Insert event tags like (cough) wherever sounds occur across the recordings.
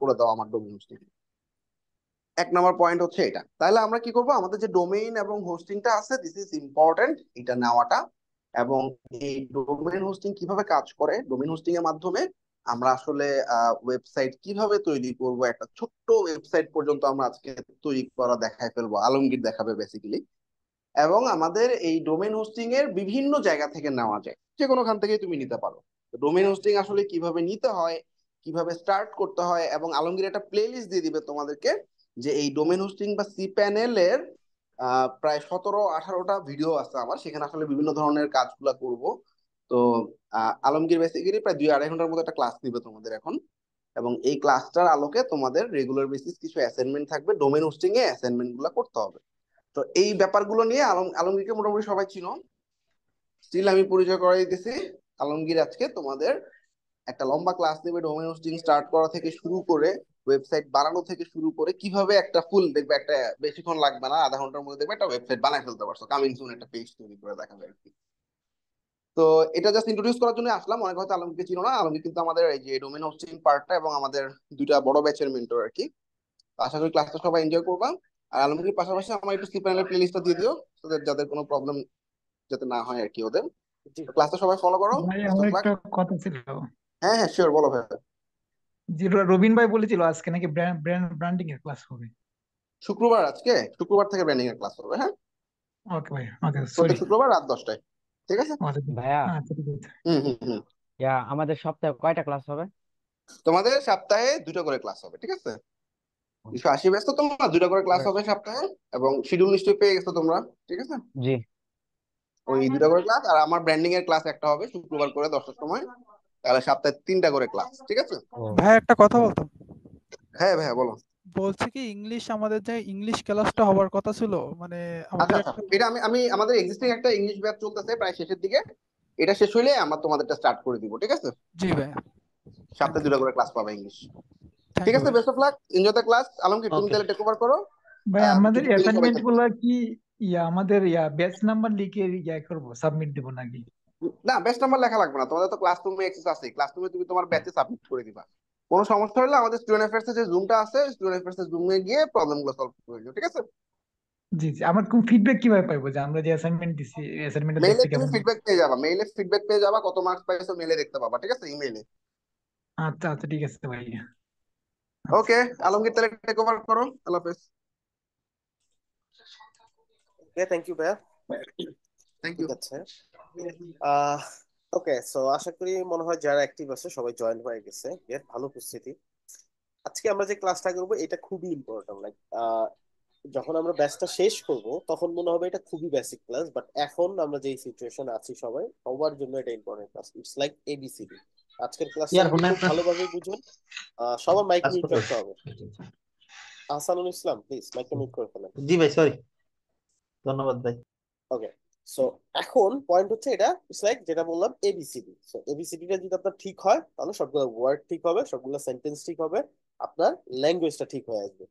করে দাও আমার ডোমেন হোস্টিং এক নম্বর পয়েন্ট হচ্ছে এটা তাহলে আমরা কি করব আমাদের যে ডোমেইন এবং হোস্টিংটা আছে দিস ইজ ইম্পর্টেন্ট এটা নেওয়াটা এবং এই ডোমেইন হোস্টিং কিভাবে কাজ করে ডোমেইন হোস্টিং এর মাধ্যমে আমরা আসলে ওয়েবসাইট কিভাবে তৈরি করব একটা ছোট্ট ওয়েবসাইট পর্যন্ত আমরা আজকে তৈরি করা দেখায় ফেলবো আলমগীর দেখাবে বেসিক্যালি এবং আমাদের এই ডোমেইন হোস্টিং এর বিভিন্ন জায়গা থেকে নেওয়া যায় যে কোনোখান থেকে তুমি নিতে পারো ডোমেইন হোস্টিং আসলে কিভাবে নিতে হয় কিভাবে স্টার্ট করতে হয় এবং আলমগীর একটা প্লেলিস্ট দিয়ে দিবে তোমাদেরকে যে এই ডোমেন হোস্টিং বা সি প্যানেলের প্রায় সতেরো আঠারোটা ভিডিও আছে আমার সেখানে আসলে বিভিন্ন ধরনের কাজগুলা করব তো আলমগীর বেসিক্যালি প্রায় দুই আড়াই ঘন্টার মতো একটা ক্লাস নিবে তোমাদের এখন এবং এই ক্লাসটার আলোকে তোমাদের রেগুলার বেসিস কিছু অ্যাসাইনমেন্ট থাকবে ডোমেন হোস্টিং এ অ্যাসাইনমেন্ট গুলো করতে হবে তো এই ব্যাপারগুলো নিয়ে আলম আলমগীরকে মোটামুটি সবাই চিনো স্টিল আমি পরিচয় করাই দিতেছি আলমগীর আজকে তোমাদের একটা লম্বা ক্লাস নেবে ডোমেন হোস্টিং স্টার্ট করা থেকে শুরু করে ওয়েবসাইট বানানো থেকে শুরু করে কিভাবে একটা ফুল দেখবে একটা বেশিক্ষণ লাগবে না আধা ঘন্টার মধ্যে দেখবে একটা ওয়েবসাইট বানায় ফেলতে পারছো কামিং সুন একটা পেজ তৈরি করে দেখা যায় তো এটা জাস্ট ইন্ট্রোডিউস করার জন্য আসলাম অনেক হয়তো আলমকে চিনো না আলমকে কিন্তু আমাদের এই যে ডোমেন হোস্টিং পার্টটা এবং আমাদের দুইটা বড় ব্যাচের মেন্টর আর কি আশা করি ক্লাসটা সবাই এনজয় করবা আর আলমগীর পাশাপাশি আমার একটু সি প্যানেলের প্লেলিস্টটা দিয়ে দিও তাদের যাদের কোনো প্রবলেম যাতে না হয় আর কি ওদের ক্লাসটা সবাই ফলো করো কথা ছিল হ্যাঁ হ্যাঁ শিওর বলো ভাই যেটা রবিন ভাই বলেছিল আজকে নাকি ব্র্যান্ড ব্র্যান্ডিং এর ক্লাস হবে শুক্রবার আজকে শুক্রবার থেকে ব্র্যান্ডিং এর ক্লাস হবে হ্যাঁ ওকে ভাই ওকে সরি শুক্রবার রাত দশটায় ঠিক আছে ভাইয়া আচ্ছা ঠিক আছে হুম হুম হুম ইয়া আমাদের সপ্তাহে কয়টা ক্লাস হবে তোমাদের সপ্তাহে দুটো করে ক্লাস হবে ঠিক আছে দুশো আশি ব্যস্ত তোমরা দুটো করে ক্লাস হবে সপ্তাহে এবং শিডিউল নিশ্চয়ই পেয়ে গেছো তোমরা ঠিক আছে জি ওই দুটো করে ক্লাস আর আমার ব্র্যান্ডিং এর ক্লাস একটা হবে শুক্রবার করে দশটার সময় তাহলে সপ্তাহে তিনটা করে ক্লাস ঠিক আছে ভাই একটা কথা বলতো হ্যাঁ ভাই বলো বলছি কি ইংলিশ আমাদের যে ইংলিশ ক্লাসটা হবার কথা ছিল মানে আচ্ছা, আচ্ছা এটা আমি আমি আমাদের এক্সিস্টিং একটা ইংলিশ ব্যাচ চলতেছে প্রায় শেষের দিকে এটা শেষ হইলে আমার তোমাদেরটা স্টার্ট করে দিব ঠিক আছে জি ভাই সপ্তাহে দুটো করে ক্লাস পাবে ইংলিশ ঠিক আছে best of luck enjoy the class Alam কি তুমি তাহলে টেক ওভার করো ভাই আমাদের অ্যাসাইনমেন্টগুলো কি ইয়া আমাদের ইয়া ব্যাচ নাম্বার লিখে ইয়া করব সাবমিট দেব নাকি না ব্যাচ নাম্বার লেখা লাগবে না তোমাদের তো ক্লাস রুমে অ্যাক্সেস আছে ক্লাসরুমে তুমি তোমার ব্যাচে সাবমিট করে দিবা কোনো সমস্যা হলে আমাদের স্টুডেন্ট অ্যাফেয়ার্স যে জুমটা আছে স্টুডেন্ট অ্যাফেয়ার্স এর জুমে গিয়ে প্রবলেম গুলো সলভ করে দিও ঠিক আছে জি জি আমার কোন ফিডব্যাক কিভাবে পাবো যে আমরা যে অ্যাসাইনমেন্ট দিছি অ্যাসাইনমেন্টটা মেইলে তুমি ফিডব্যাক পেয়ে যাবা মেইলে ফিডব্যাক পেয়ে যাবা কত মার্কস পাইছো মেইলে দেখতে পাবা ঠিক আছে ইমেইলে আচ্ছা আচ্ছা ঠিক আছে ভাই ওকে আলমগীর তাহলে টেক ওভার করো আল্লাহ হাফেজ ওকে থ্যাংক ইউ ভাই থ্যাংক ইউ আচ্ছা ওকে সো আশা করি মনে হয় যারা অ্যাক্টিভ আছে সবাই জয়েন হয়ে গেছে এর ভালো উপস্থিতি আজকে আমরা যে ক্লাসটা করবো এটা খুবই ইম্পর্টেন্ট লাইক যখন আমরা ব্যাচটা শেষ করব তখন মনে হবে এটা খুবই বেসিক ক্লাস বাট এখন আমরা যে সিচুয়েশন আছি সবাই সবার জন্য এটা important class it's like A B C D আজকের ক্লাসটা ভালোভাবে বুঝুন সবার মাইক আচ্ছা, মিউট করতে হবে Ahsanul Islam please mic mute করে ফেলেন জি ভাই সরি ধন্যবাদ ভাই ওকে সো এখন পয়েন্ট হচ্ছে এটা ইটস লাইক যেটা বললাম এবিসিডি সো এবিসিডিটা যদি আপনার ঠিক হয় তাহলে সবগুলো ওয়ার্ড ঠিক হবে সবগুলো সেন্টেন্স ঠিক হবে আপনার ল্যাঙ্গুয়েজটা ঠিক হয়ে আসবে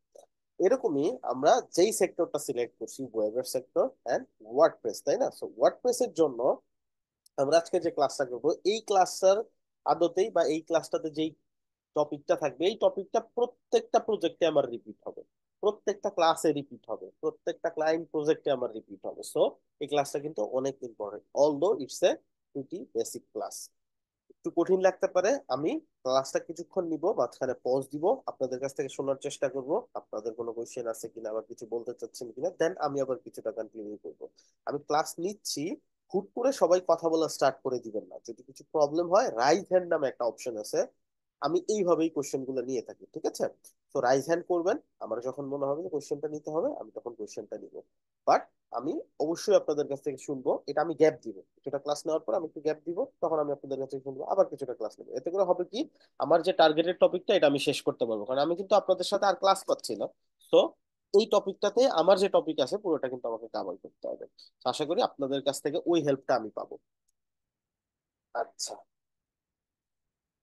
এরকমই আমরা যেই সেক্টরটা সিলেক্ট করছি ওয়েবের সেক্টর অ্যান্ড ওয়ার্ডপ্রেস তাই না সো ওয়ার্ডপ্রেসের জন্য আমরা আজকে যে ক্লাসটা করবো এই ক্লাসটার আদতেই বা এই ক্লাসটাতে যেই টপিকটা থাকবে এই টপিকটা প্রত্যেকটা প্রজেক্টে আমার রিপিট হবে প্রত্যেকটা ক্লাসে রিপিট হবে প্রত্যেকটা ক্লায়েন্ট প্রজেক্টে আমার রিপিট হবে সো এই ক্লাসটা কিন্তু অনেক important though it's a pretty basic class একটু কঠিন লাগতে পারে আমি ক্লাসটা কিছুক্ষণ নিব মাঝখানে পজ দিব আপনাদের কাছ থেকে শোনার চেষ্টা করব আপনাদের কোনো কোয়েশ্চেন আছে কিনা আবার কিছু বলতে চাচ্ছেন কিনা দেন আমি আবার কিছুটা কন্টিনিউ করব আমি ক্লাস নিচ্ছি হুট করে সবাই কথা বলা স্টার্ট করে দিবেন না যদি কিছু প্রবলেম হয় রাইজ হ্যান্ড নামে একটা অপশন আছে আমি এইভাবেই কোশ্চেন গুলো নিয়ে থাকি ঠিক আছে তো রাইজ হ্যান্ড করবেন আমার যখন মনে হবে যে কোয়েশ্চেনটা নিতে হবে আমি তখন কোয়েশ্চেনটা নিব বাট আমি অবশ্যই আপনাদের কাছ থেকে শুনবো এটা আমি গ্যাপ দিব কিছুটা ক্লাস নেওয়ার পর আমি একটু গ্যাপ দিব তখন আমি আপনাদের কাছ থেকে শুনবো আবার কিছুটা ক্লাস নেবো এতে করে হবে কি আমার যে টার্গেটেড টপিকটা এটা আমি শেষ করতে পারবো কারণ আমি কিন্তু আপনাদের সাথে আর ক্লাস পাচ্ছি না তো এই টপিকটাতে আমার যে টপিক আছে পুরোটা কিন্তু আমাকে কাভার করতে হবে আশা করি আপনাদের কাছ থেকে ওই হেল্পটা আমি পাবো আচ্ছা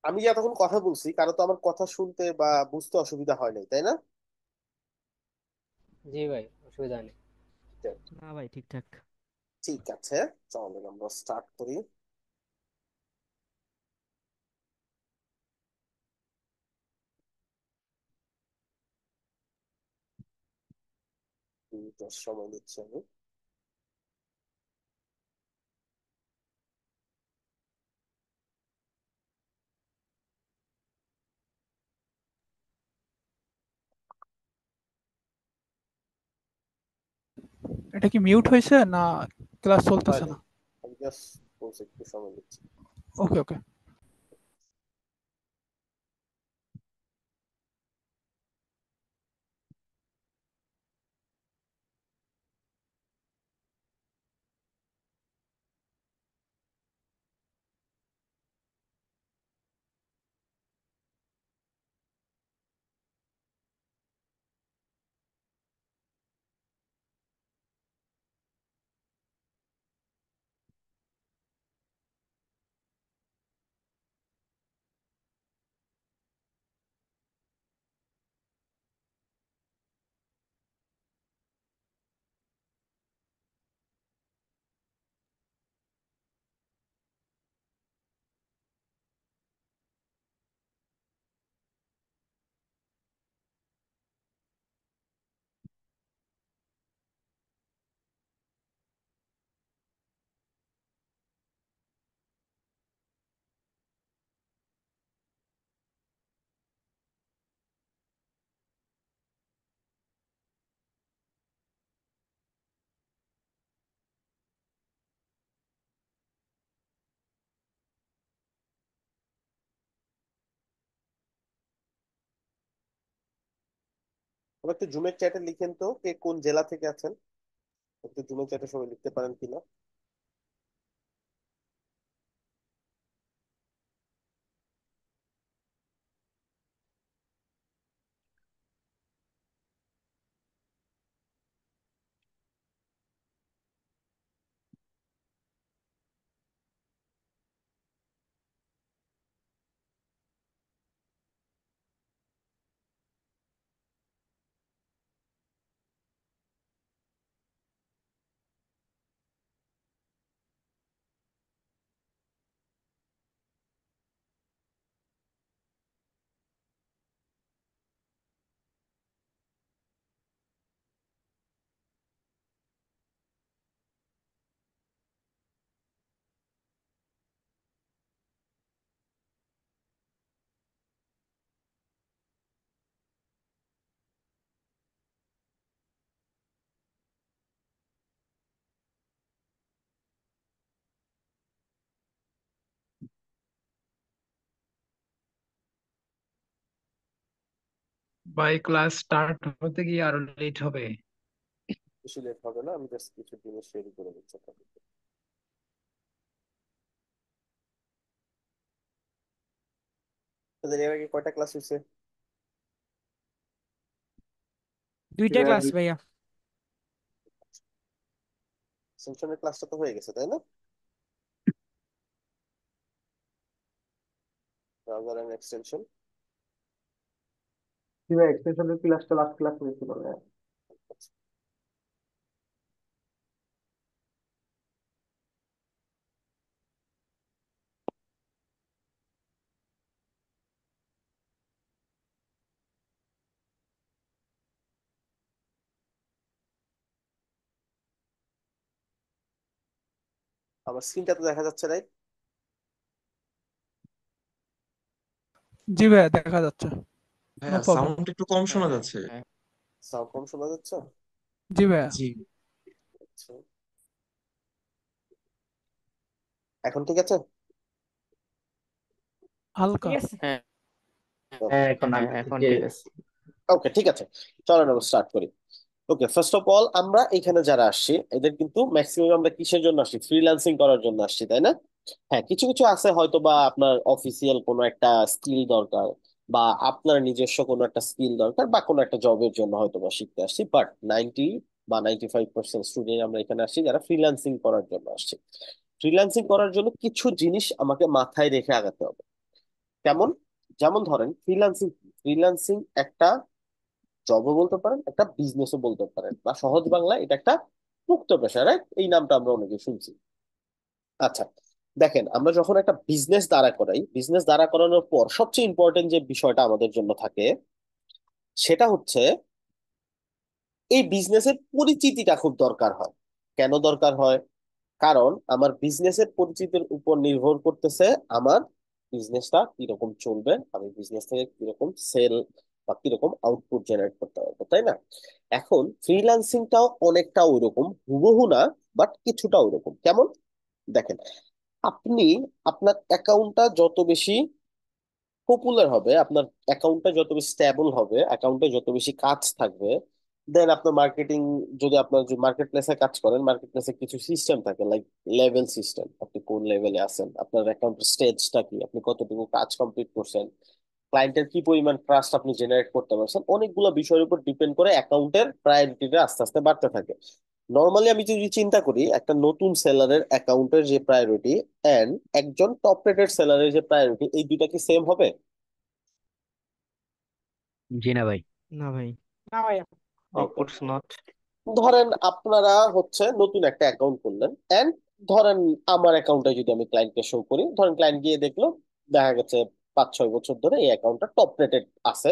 আমি যতক্ষণ এতক্ষণ কথা বলছি কারো তো আমার কথা শুনতে বা বুঝতে অসুবিধা হয় নাই তাই না জি ভাই অসুবিধা নেই না ভাই ঠিকঠাক ঠিক আছে চলো আমরা স্টার্ট করি সময় নিচ্ছি আমি এটা কি মিউট হয়েছে না ক্লাস চলতেছে না আমি জাস্ট একটু সময় দিচ্ছি ওকে ওকে একটু জুমের চ্যাটে লিখেন তো কে কোন জেলা থেকে আছেন একটু জুমের চ্যাটে সবাই লিখতে পারেন কিনা বাই ক্লাস স্টার্ট হতে গিয়ে আরো লেট হবে বেশি লেট হবে না আমি জাস্ট কিছু জিনিস শেয়ার করে দিচ্ছি আপনাদের তোদের এর আগে কয়টা ক্লাস হইছে দুইটা ক্লাস ভাইয়া সেকশনের ক্লাসটা তো হয়ে গেছে তাই না ব্রাউজার এন্ড এক্সটেনশন কি ভাই এক্সটেনশনের ক্লাসটা লাস্ট ক্লাস হয়েছিল আমার স্ক্রিনটা তো দেখা যাচ্ছে রাইট জি ভাই দেখা যাচ্ছে নো হ্যাঁ প্রবলেম সাউন্ড একটু কম হ্যাঁ শোনা হ্যাঁ যাচ্ছে হ্যাঁ সাউন্ড হ্যাঁ। কম শোনা যাচ্ছে জি ভাইয়া জি আচ্ছা। এখন ঠিক আছে হালকা আছে হ্যাঁ হ্যাঁ, হ্যাঁ এখন হ্যাঁ আগে এখন ঠিক আছে ওকে ঠিক আছে চলেন আমরা স্টার্ট করি ওকে ফার্স্ট অফ অল আমরা এখানে যারা আসছি এদের কিন্তু ম্যাক্সিমাম আমরা কিসের জন্য আসছি ফ্রিল্যান্সিং করার জন্য আসছি তাই না হ্যাঁ কিছু কিছু আছে হয়তো বা আপনার অফিসিয়াল কোনো একটা স্কিল দরকার বা আপনার নিজস্ব কোনো একটা স্কিল দরকার বা কোনো একটা জবের জন্য হয়তো বা শিখতে আসছি বাট নাইনটি বা নাইনটি ফাইভ পার্সেন্ট স্টুডেন্ট আমরা এখানে আসছি যারা ফ্রিল্যান্সিং করার জন্য আসছি ফ্রিল্যান্সিং করার জন্য কিছু জিনিস আমাকে মাথায় রেখে আগাতে হবে কেমন যেমন ধরেন ফ্রিল্যান্সিং ফ্রিল্যান্সিং একটা জবও বলতে পারেন একটা বিজনেসও বলতে পারেন বা সহজ বাংলায় এটা একটা মুক্ত পেশা রাইট এই নামটা আমরা অনেকে শুনছি আচ্ছা দেখেন আমরা যখন একটা বিজনেস দাঁড়া করাই বিজনেস দাঁড়া করানোর পর সবচেয়ে ইম্পর্টেন্ট যে বিষয়টা আমাদের জন্য থাকে সেটা হচ্ছে এই বিজনেসের পরিচিতিটা খুব দরকার হয় কেন দরকার হয় কারণ আমার বিজনেসের পরিচিতির উপর নির্ভর করতেছে আমার বিজনেসটা কিরকম চলবে আমি বিজনেস থেকে কিরকম সেল বা কিরকম আউটপুট জেনারেট করতে পারবো তাই না এখন ফ্রিলান্সিংটাও অনেকটা ওইরকম হুবহু না বাট কিছুটা ওইরকম কেমন দেখেন আপনি আপনার অ্যাকাউন্টটা যত বেশি পপুলার হবে আপনার অ্যাকাউন্টটা যত বেশি স্ট্যাবল হবে অ্যাকাউন্টে যত বেশি কাজ থাকবে দেন আপনার মার্কেটিং যদি আপনার যে মার্কেট প্লেসে কাজ করেন মার্কেট প্লেসে কিছু সিস্টেম থাকে লাইক লেভেল সিস্টেম আপনি কোন লেভেলে আছেন আপনার অ্যাকাউন্ট স্টেজটা কি আপনি কতটুকু কাজ কমপ্লিট করছেন ক্লায়েন্টের কি পরিমাণ ট্রাস্ট আপনি জেনারেট করতে পারছেন অনেকগুলো বিষয়ের উপর ডিপেন্ড করে অ্যাকাউন্টের প্রায়োরিটিটা আস্তে আস্তে বাড়তে থাকে নর্মালি আমি যদি চিন্তা করি একটা নতুন সেলারের অ্যাকাউন্টের যে প্রায়োরিটি অ্যান্ড একজন টপ রেটেড সেলারের যে প্রায়োরিটি এই দুইটা কি সেম হবে জি না ভাই না ভাই না ভাই অফকোর্স নট ধরেন আপনারা হচ্ছে নতুন একটা অ্যাকাউন্ট করলেন অ্যান্ড ধরেন আমার অ্যাকাউন্টে যদি আমি ক্লায়েন্টকে শো করি ধরেন ক্লায়েন্ট গিয়ে দেখলো দেখা গেছে পাঁচ ছয় বছর ধরে এই অ্যাকাউন্টটা টপ রেটেড আছে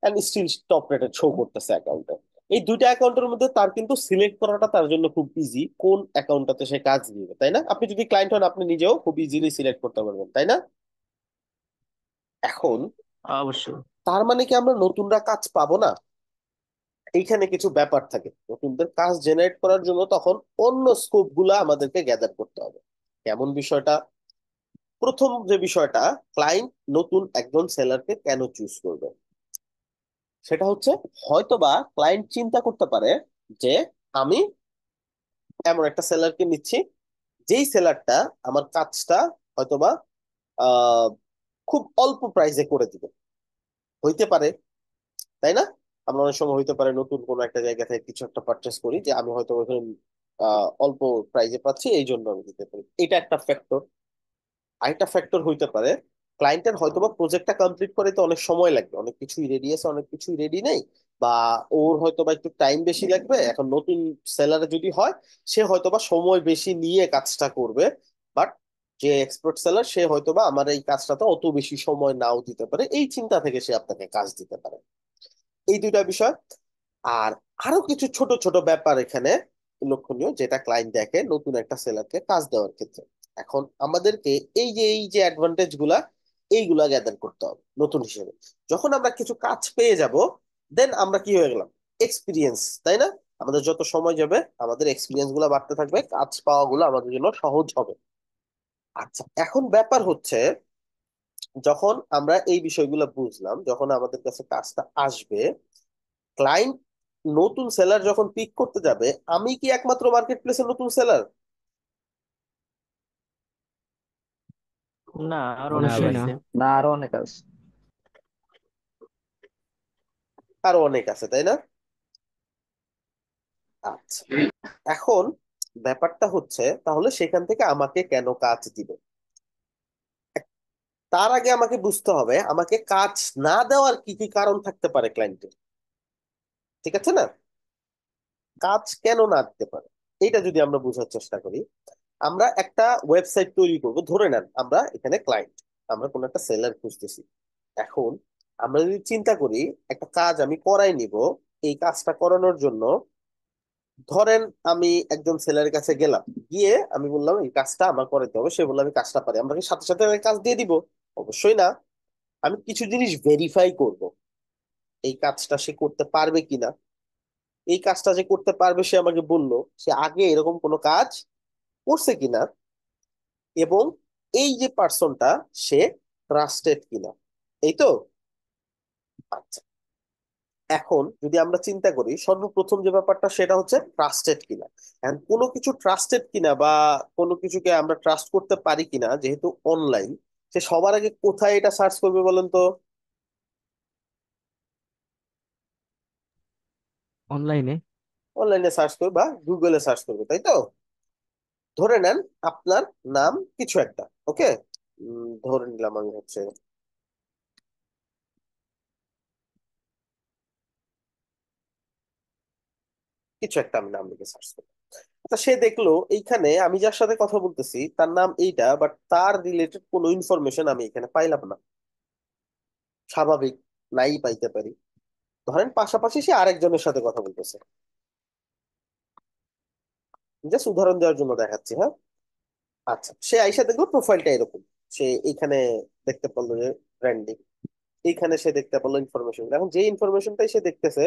and still top rated show করতেছে অ্যাকাউন্টে এই দুইটা অ্যাকাউন্টের মধ্যে তার কিন্তু সিলেক্ট করাটা তার জন্য খুব ইজি কোন অ্যাকাউন্টটাতে সে কাজ দিবে তাই না আপনি যদি ক্লায়েন্ট হন আপনি নিজেও খুব ইজিলি সিলেক্ট করতে পারবেন তাই না এখন অবশ্যই তার মানে কি আমরা নতুনরা কাজ পাবো না এইখানে কিছু ব্যাপার থাকে নতুনদের কাজ জেনারেট করার জন্য তখন অন্য স্কোপ গুলা আমাদেরকে গ্যাদার করতে হবে কেমন বিষয়টা প্রথম যে বিষয়টা ক্লায়েন্ট নতুন একজন সেলারকে কেন চুজ করবে সেটা হচ্ছে হয়তোবা ক্লায়েন্ট চিন্তা করতে পারে যে আমি এমন একটা সেলারকে নিচ্ছি যেই সেলারটা আমার কাজটা হয়তোবা খুব অল্প প্রাইসে করে দিবে হইতে পারে তাই না আমরা অনেক সময় হইতে পারে নতুন কোনো একটা জায়গা থেকে কিছু একটা পারচেস করি যে আমি হয়তো ওখানে অল্প প্রাইসে পাচ্ছি এই জন্য আমি দিতে পারি এটা একটা ফ্যাক্টর আরেকটা ফ্যাক্টর হইতে পারে ক্লায়েন্টের হয়তো বা প্রজেক্টটা কমপ্লিট করে তো অনেক সময় লাগবে অনেক কিছুই রেডি আছে অনেক কিছুই রেডি নেই বা ওর হয়তো বা একটু টাইম বেশি লাগবে এখন নতুন সেলারে যদি হয় সে হয়তো বা সময় বেশি নিয়ে কাজটা করবে বাট যে এক্সপার্ট সেলার সে হয়তো বা আমার এই কাজটাতে অত বেশি সময় নাও দিতে পারে এই চিন্তা থেকে সে আপনাকে কাজ দিতে পারে এই দুইটা বিষয় আর আরো কিছু ছোট ছোট ব্যাপার এখানে লক্ষণীয় যেটা ক্লায়েন্ট দেখে নতুন একটা সেলারকে কাজ দেওয়ার ক্ষেত্রে এখন আমাদেরকে এই যে এই যে অ্যাডভান্টেজ গুলা এইগুলা গ্যাদার করতে হবে নতুন হিসেবে যখন আমরা কিছু কাজ পেয়ে যাব দেন আমরা কি হয়ে গেলাম এক্সপিরিয়েন্স তাই না আমাদের যত সময় যাবে আমাদের এক্সপিরিয়েন্স গুলো বাড়তে থাকবে কাজ পাওয়া গুলো আমাদের জন্য সহজ হবে আচ্ছা এখন ব্যাপার হচ্ছে যখন আমরা এই বিষয়গুলো বুঝলাম যখন আমাদের কাছে কাজটা আসবে ক্লায়েন্ট নতুন সেলার যখন পিক করতে যাবে আমি কি একমাত্র মার্কেট প্লেসের নতুন সেলার না অনেক আছে না অনেক আছে অনেক আছে তাই না আচ্ছা এখন ব্যাপারটা হচ্ছে তাহলে সেখান থেকে আমাকে কেন কাজ দিবে তার আগে আমাকে বুঝতে হবে আমাকে কাজ না দেওয়ার কি কি কারণ থাকতে পারে ক্লায়েন্টের ঠিক আছে না কাজ কেন না দিতে পারে এটা যদি আমরা বোঝার চেষ্টা করি আমরা একটা ওয়েবসাইট তৈরি করব ধরে নেন আমরা এখানে ক্লায়েন্ট আমরা কোনো একটা সেলার খুঁজতেছি এখন আমরা যদি চিন্তা করি একটা কাজ আমি করাই নিব এই কাজটা করানোর জন্য ধরেন আমি একজন সেলারের কাছে গেলাম গিয়ে আমি বললাম এই কাজটা আমার করাতে হবে সে বললো আমি কাজটা পারি আমরা কি সাথে সাথে কাজ দিয়ে দিব অবশ্যই না আমি কিছু জিনিস ভেরিফাই করব এই কাজটা সে করতে পারবে কিনা এই কাজটা যে করতে পারবে সে আমাকে বললো সে আগে এরকম কোনো কাজ করছে কিনা এবং এই যে পার্সনটা সে ট্রাস্টেড কিনা এই তো আচ্ছা এখন যদি আমরা চিন্তা করি সর্বপ্রথম যে ব্যাপারটা সেটা হচ্ছে ট্রাস্টেড কিনা এন্ড কোনো কিছু ট্রাস্টেড কিনা বা কোনো কিছুকে আমরা ট্রাস্ট করতে পারি কিনা যেহেতু অনলাইন সে সবার আগে কোথায় এটা সার্চ করবে বলেন তো অনলাইনে অনলাইনে সার্চ করবে বা গুগলে সার্চ করবে তাই তো ধরে নেন আপনার নাম কিছু একটা ওকে ধরে নিলাম আমি হচ্ছে কিছু একটা আমি নাম লিখে সার্চ আচ্ছা, সে দেখলো এইখানে আমি যার সাথে কথা বলতেছি তার নাম এইটা বাট তার রিলেটেড কোনো ইনফরমেশন আমি এখানে পাইলাম না স্বাভাবিক নাই পাইতে পারি ধরেন পাশাপাশি সে আরেকজনের সাথে কথা বলতেছে জাস্ট উদাহরণ দেওয়ার জন্য দেখাচ্ছি হ্যাঁ আচ্ছা সে আইসা দেখলো প্রোফাইলটা এরকম সে এখানে দেখতে পারলো যে ব্র্যান্ডিং এইখানে সে দেখতে পারলো ইনফরমেশন এখন যে ইনফরমেশনটাই সে দেখতেছে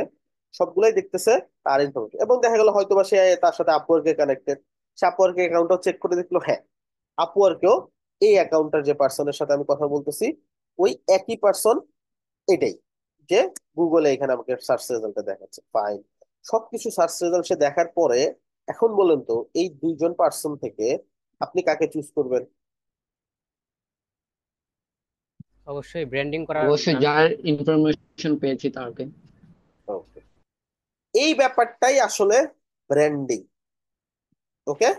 সবগুলাই দেখতেছে তার ইনফরমেশন এবং দেখা গেলো হয়তো বা সে তার সাথে আপওয়ার্কে কানেক্টেড সে আপওয়ার্কে অ্যাকাউন্টটাও চেক করে দেখলো হ্যাঁ আপওয়ার্কেও এই অ্যাকাউন্টটার যে পার্সনের সাথে আমি কথা বলতেছি ওই একই পার্সন এটাই যে গুগলে এখানে আমাকে সার্চ রেজাল্টটা দেখাচ্ছে ফাইন সবকিছু সার্চ রেজাল্ট সে দেখার পরে এখন বলেন তো এই দুইজন পার্সন থেকে আপনি কাকে চুজ করবেন অবশ্যই ব্র্যান্ডিং করার অবশ্যই যার ইনফরমেশন পেয়েছি তাকে ওকে এই ব্যাপারটাই আসলে ব্র্যান্ডিং ওকে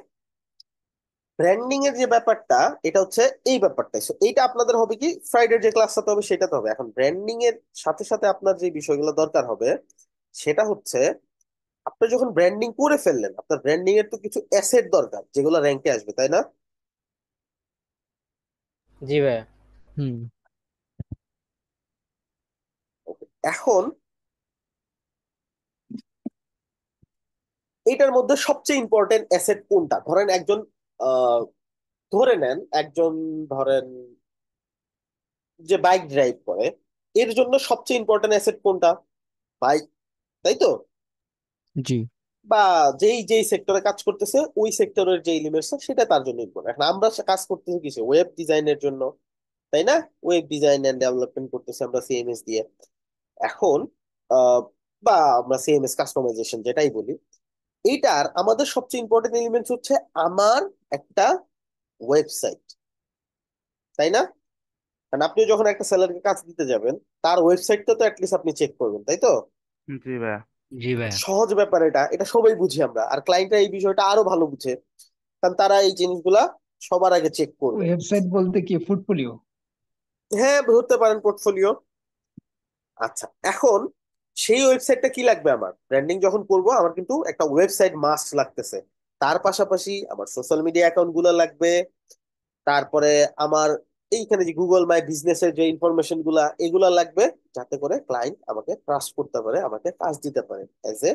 ব্র্যান্ডিং এর যে ব্যাপারটা এটা হচ্ছে এই ব্যাপারটাই এইটা আপনাদের হবে কি ফ্রাইডে যে ক্লাসটাতে হবে সেটাতে হবে এখন ব্র্যান্ডিং এর সাথে সাথে আপনার যে বিষয়গুলো দরকার হবে সেটা হচ্ছে আপনি যখন ব্র্যান্ডিং করে ফেললেন আপনার ব্র্যান্ডিং এর তো কিছু অ্যাসেট দরকার যেগুলো র্যাঙ্কে আসবে তাই না জি ভাই হুম এখন এটার মধ্যে সবচেয়ে ইম্পর্টেন্ট অ্যাসেট কোনটা ধরেন একজন ধরে নেন একজন ধরেন যে বাইক ড্রাইভ করে এর জন্য সবচেয়ে ইম্পর্টেন্ট অ্যাসেট কোনটা বাইক তাই তো জি বা যেই যেই সেক্টরে কাজ করতেছে ওই সেক্টরের যে এলিমেন্টস সেটা তার জন্য ইম্পর্টেন্ট এখন আমরা কাজ করতেছি কিছু ওয়েব ডিজাইনের জন্য তাই না ওয়েব ডিজাইন এন্ড ডেভেলপমেন্ট করতেছি আমরা সিএমএস দিয়ে এখন বা আমরা সিএমএস কাস্টমাইজেশন যেটাই বলি এইটার আমাদের সবচেয়ে ইম্পর্টেন্ট এলিমেন্টস হচ্ছে আমার একটা ওয়েবসাইট তাই না কারণ আপনি যখন একটা স্যালারিকে কাজ দিতে যাবেন তার ওয়েবসাইটটা তো অ্যাটলিস্ট আপনি চেক করবেন তাই তো জি ভাইয়া জি ভাইয়া সহজ ব্যাপার এটা এটা সবাই বুঝি আমরা আর ক্লায়েন্টরা এই বিষয়টা আরো ভালো বুঝে কারণ তারা এই জিনিসগুলা সবার আগে চেক করবে ওয়েবসাইট বলতে কি পোর্টফোলিও হ্যাঁ ধরতে পারেন পোর্টফোলিও আচ্ছা এখন সেই ওয়েবসাইটটা কি লাগবে আমার ব্র্যান্ডিং যখন করব আমার কিন্তু একটা ওয়েবসাইট মাস্ট লাগতেছে তার পাশাপাশি আমার সোশ্যাল মিডিয়া অ্যাকাউন্ট গুলো লাগবে তারপরে আমার এইখানে যে গুগল মাই বিজনেসের যে ইনফরমেশন গুলা এগুলা লাগবে যাতে করে ক্লায়েন্ট আমাকে ট্রাস্ট করতে পারে আমাকে কাজ দিতে পারে as a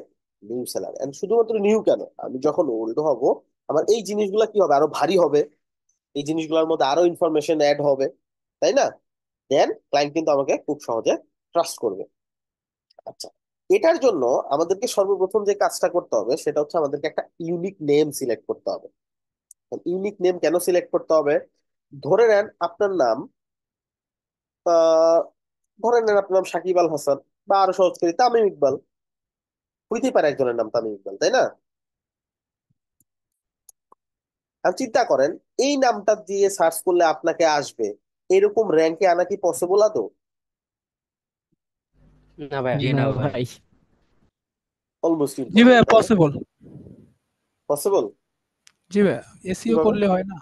new seller and শুধুমাত্র নিউ কেন আমি যখন ওল্ড হব আমার এই জিনিসগুলা কি হবে আরো ভারী হবে এই জিনিসগুলোর মধ্যে আরো ইনফরমেশন অ্যাড হবে তাই না দেন ক্লায়েন্ট কিন্তু আমাকে খুব সহজে ট্রাস্ট করবে আচ্ছা এটার জন্য আমাদেরকে সর্বপ্রথম যে কাজটা করতে হবে সেটা হচ্ছে আমাদেরকে একটা ইউনিক নেম সিলেক্ট করতে হবে ইউনিক নেম কেন সিলেক্ট করতে হবে ধরে নেন আপনার নাম ধরে নেন আপনার নাম সাকিব আল হাসান বা আরো সহজ করে তামিম ইকবাল হইতে পারে একজনের নাম তামিম ইকবাল তাই না আর চিন্তা করেন এই নামটা দিয়ে সার্চ করলে আপনাকে আসবে এরকম র্যাঙ্কে আনা কি পসিবল আদৌ না ভাই না ভাই অলমোস্ট জি ভাই পসিবল পসিবল জি ভাই এসইও করলে হয় না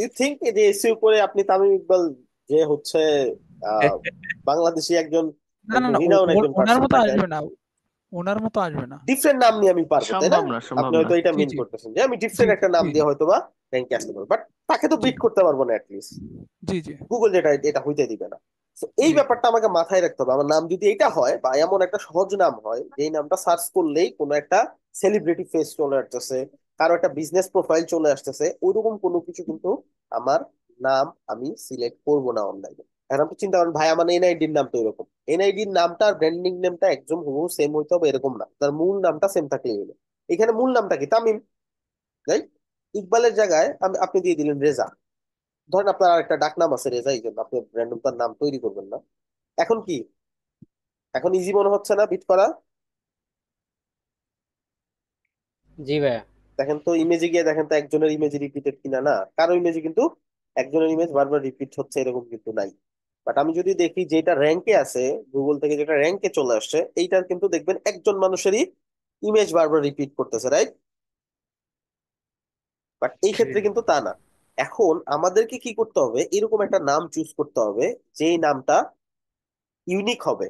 ইউ থিঙ্ক যে এসি উপরে আপনি তামিম ইকবাল যে হচ্ছে বাংলাদেশি একজন ওনার মতো আসবে না ওনার মতো আসবে না ডিফারেন্ট নাম নিয়ে আমি পারবো তাই না আপনি হয়তো এটা মিন করতেছেন যে আমি ডিফারেন্ট একটা নাম দিয়ে হয়তো বা ব্যাংকে আসতে পারবো বাট তাকে তো বিট করতে পারবো না অ্যাটলিস্ট জি জি গুগল যেটা এটা হইতে দিবে না এই ব্যাপারটা আমাকে মাথায় রাখতে হবে আমার নাম যদি এটা হয় বা এমন একটা সহজ নাম হয় যেই নামটা সার্চ করলেই কোনো একটা সেলিব্রিটি ফেস চলে আসতেছে কারো একটা বিজনেস প্রোফাইল চলে আসতেছে ওইরকম কোনো কিছু কিন্তু আমার নাম আমি সিলেক্ট করব না অনলাইনে এখন আপনি চিন্তা করেন ভাই আমার এনআইডির নাম তো এরকম এনআইডির নামটা আর ব্র্যান্ডিং নেমটা একদম হুবহু সেম হইতে হবে এরকম না তার মূল নামটা সেম থাকলেই হলো এখানে মূল নামটা কি তামিম তাই ইকবালের জায়গায় আমি আপনি দিয়ে দিলেন রেজা ধরেন আপনার আর একটা ডাকনাম আছে রেজা এই জন্য আপনি ব্র্যান্ডম তার নাম তৈরি করবেন না এখন কি এখন ইজি মনে হচ্ছে না বিট করা জি ভাইয়া দেখেন তো ইমেজে গিয়ে দেখেন তো একজনের ইমেজ রিপিটেড কিনা না কারো ইমেজে কিন্তু একজনের ইমেজ বারবার রিপিট হচ্ছে এরকম কিন্তু নাই বাট আমি যদি দেখি যেটা র্যাঙ্কে আছে গুগল থেকে যেটা র্যাঙ্কে চলে আসছে এইটার কিন্তু দেখবেন একজন মানুষেরই ইমেজ বারবার রিপিট করতেছে রাইট বাট এই ক্ষেত্রে কিন্তু তা না এখন আমাদেরকে কি করতে হবে এরকম একটা নাম চুজ করতে হবে যেই নামটা ইউনিক হবে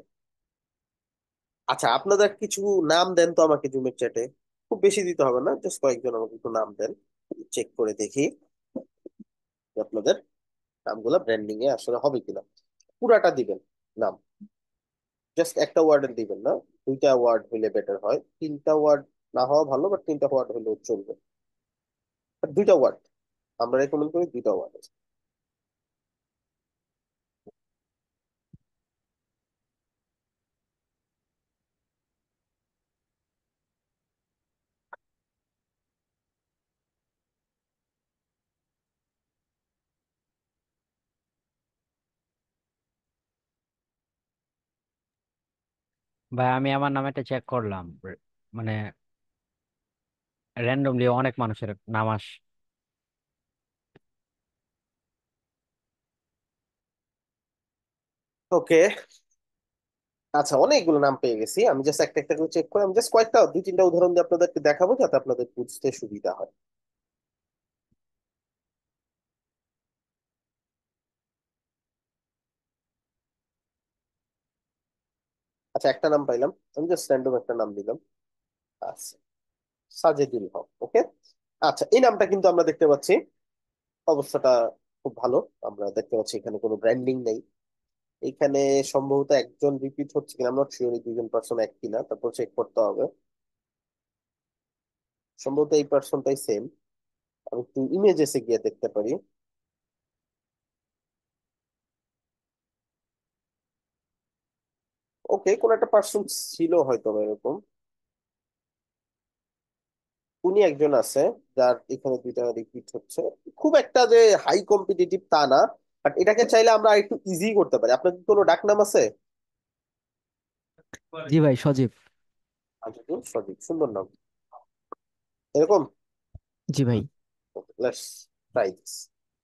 আচ্ছা আপনাদের কিছু নাম দেন তো আমাকে জুমের চ্যাটে খুব বেশি দিতে হবে না জাস্ট কয়েকজন আমাকে একটু নাম দেন চেক করে দেখি আপনাদের নামগুলো ব্র্যান্ডিং এ আসলে হবে কিনা পুরাটা দিবেন নাম জাস্ট একটা ওয়ার্ডের দিবেন না দুইটা ওয়ার্ড হইলে বেটার হয় তিনটা ওয়ার্ড না হওয়া ভালো বাট তিনটা ওয়ার্ড হইলেও চলবে দুইটা ওয়ার্ড আমরা রেকমেন্ড করি দুইটা ওয়ার্ড ভাই আমি আমার নামেটা চেক করলাম মানে র্যান্ডমলি অনেক মানুষের নাম আস ওকে আচ্ছা অনেকগুলো নাম পেয়ে গেছি আমি জাস্ট একটা একটা করে চেক করে আমি জাস্ট কয়েকটা দুই তিনটা উদাহরণ দিয়ে আপনাদেরকে দেখাবো যাতে আপনাদের বুঝতে সুবিধা হয় আচ্ছা একটা নাম পাইলাম আমি জাস্ট র্যান্ডম একটা নাম দিলাম আচ্ছা সাজেদুল হক ওকে আচ্ছা এই নামটা কিন্তু আমরা দেখতে পাচ্ছি অবস্থাটা খুব ভালো আমরা দেখতে পাচ্ছি এখানে কোনো ব্র্যান্ডিং নেই এখানে সম্ভবত একজন রিপিট হচ্ছে কিনা আমরা শিওর দুজন পার্সন এক কিনা তারপর চেক করতে হবে সম্ভবত এই পার্সনটাই সেম আমি একটু ইমেজেসে গিয়ে দেখতে পারি ওকে কোন একটা পার্সন ছিল হয়তো এরকম উনি একজন আছে যার এখানে দুইটা রিপিট হচ্ছে খুব একটা যে হাই কম্পিটিটিভ তা না বাট এটাকে চাইলে আমরা একটু ইজি করতে পারি আপনার কি কোনো ডাক নাম আছে জি ভাই সজীব সজীব সুন্দর নাম এরকম জি ভাই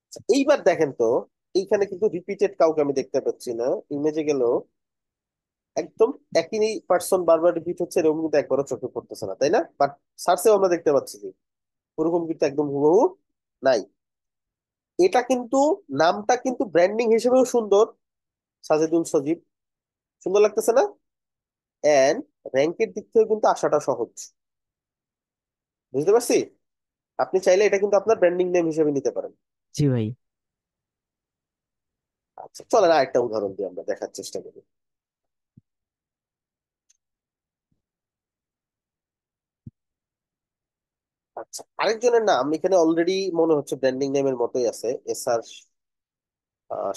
আচ্ছা, এইবার দেখেন তো এইখানে কিন্তু রিপিটেড কাউকে আমি দেখতে পাচ্ছি না ইমেজে গেলেও একদম একই পার্সন বারবার রিপিট হচ্ছে এরকম কিন্তু একবারও চোখে পড়তেছে না তাই না বাট সার্চেও আমরা দেখতে পাচ্ছি যে ওরকম কিন্তু একদম হুবহু নাই এটা কিন্তু নামটা কিন্তু ব্র্যান্ডিং হিসেবেও সুন্দর সাজেদুল সজীব সুন্দর লাগতেছে না অ্যান্ড র্যাঙ্কের দিক থেকে কিন্তু আসাটা সহজ বুঝতে পারছি আপনি চাইলে এটা কিন্তু আপনার ব্র্যান্ডিং নেম হিসেবে নিতে পারেন জি ভাই আচ্ছা চলেন আরেকটা উদাহরণ দিয়ে আমরা দেখার চেষ্টা করি আচ্ছা আরেকজনের নাম এখানে অলরেডি মনে হচ্ছে ব্র্যান্ডিং নেমের মতোই আছে S R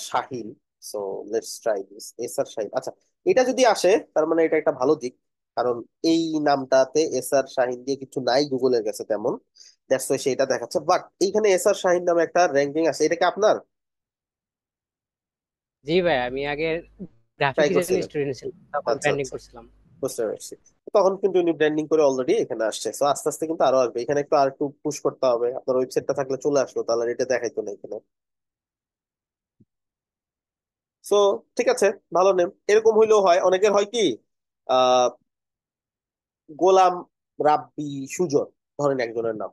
Shahil so let's try this S R Shahil আচ্ছা এটা যদি আসে তার মানে এটা একটা ভালো দিক কারণ এই নামটাতে এস আর শাহিন দিয়ে কিছু নাই গুগলের কাছে তেমন দ্যাটস সেটা দেখাচ্ছে বাট এইখানে এস আর শাহিন নামে একটা র্যাঙ্কিং আছে এটা কি আপনার জি ভাই আমি আগে গ্রাফিক ডিজাইন স্টুডেন্ট ছিলাম তারপর ব্র্যান্ডিং আচ্ছা, আচ্ছা। করছিলাম বুঝতে পারছি তখন কিন্তু উনি ব্র্যান্ডিং করে অলরেডি এখানে আসছে তো আস্তে আস্তে কিন্তু আরো আসবে এখানে একটু আর একটু পুশ করতে হবে আপনার ওয়েবসাইটটা থাকলে চলে আসলো তাহলে এটা দেখাইতো না এখানে সো ঠিক আছে ভালো নেম এরকম হইলেও হয় অনেকের হয় কি আহ গোলাম রাব্বি সুজন ধরেন একজনের নাম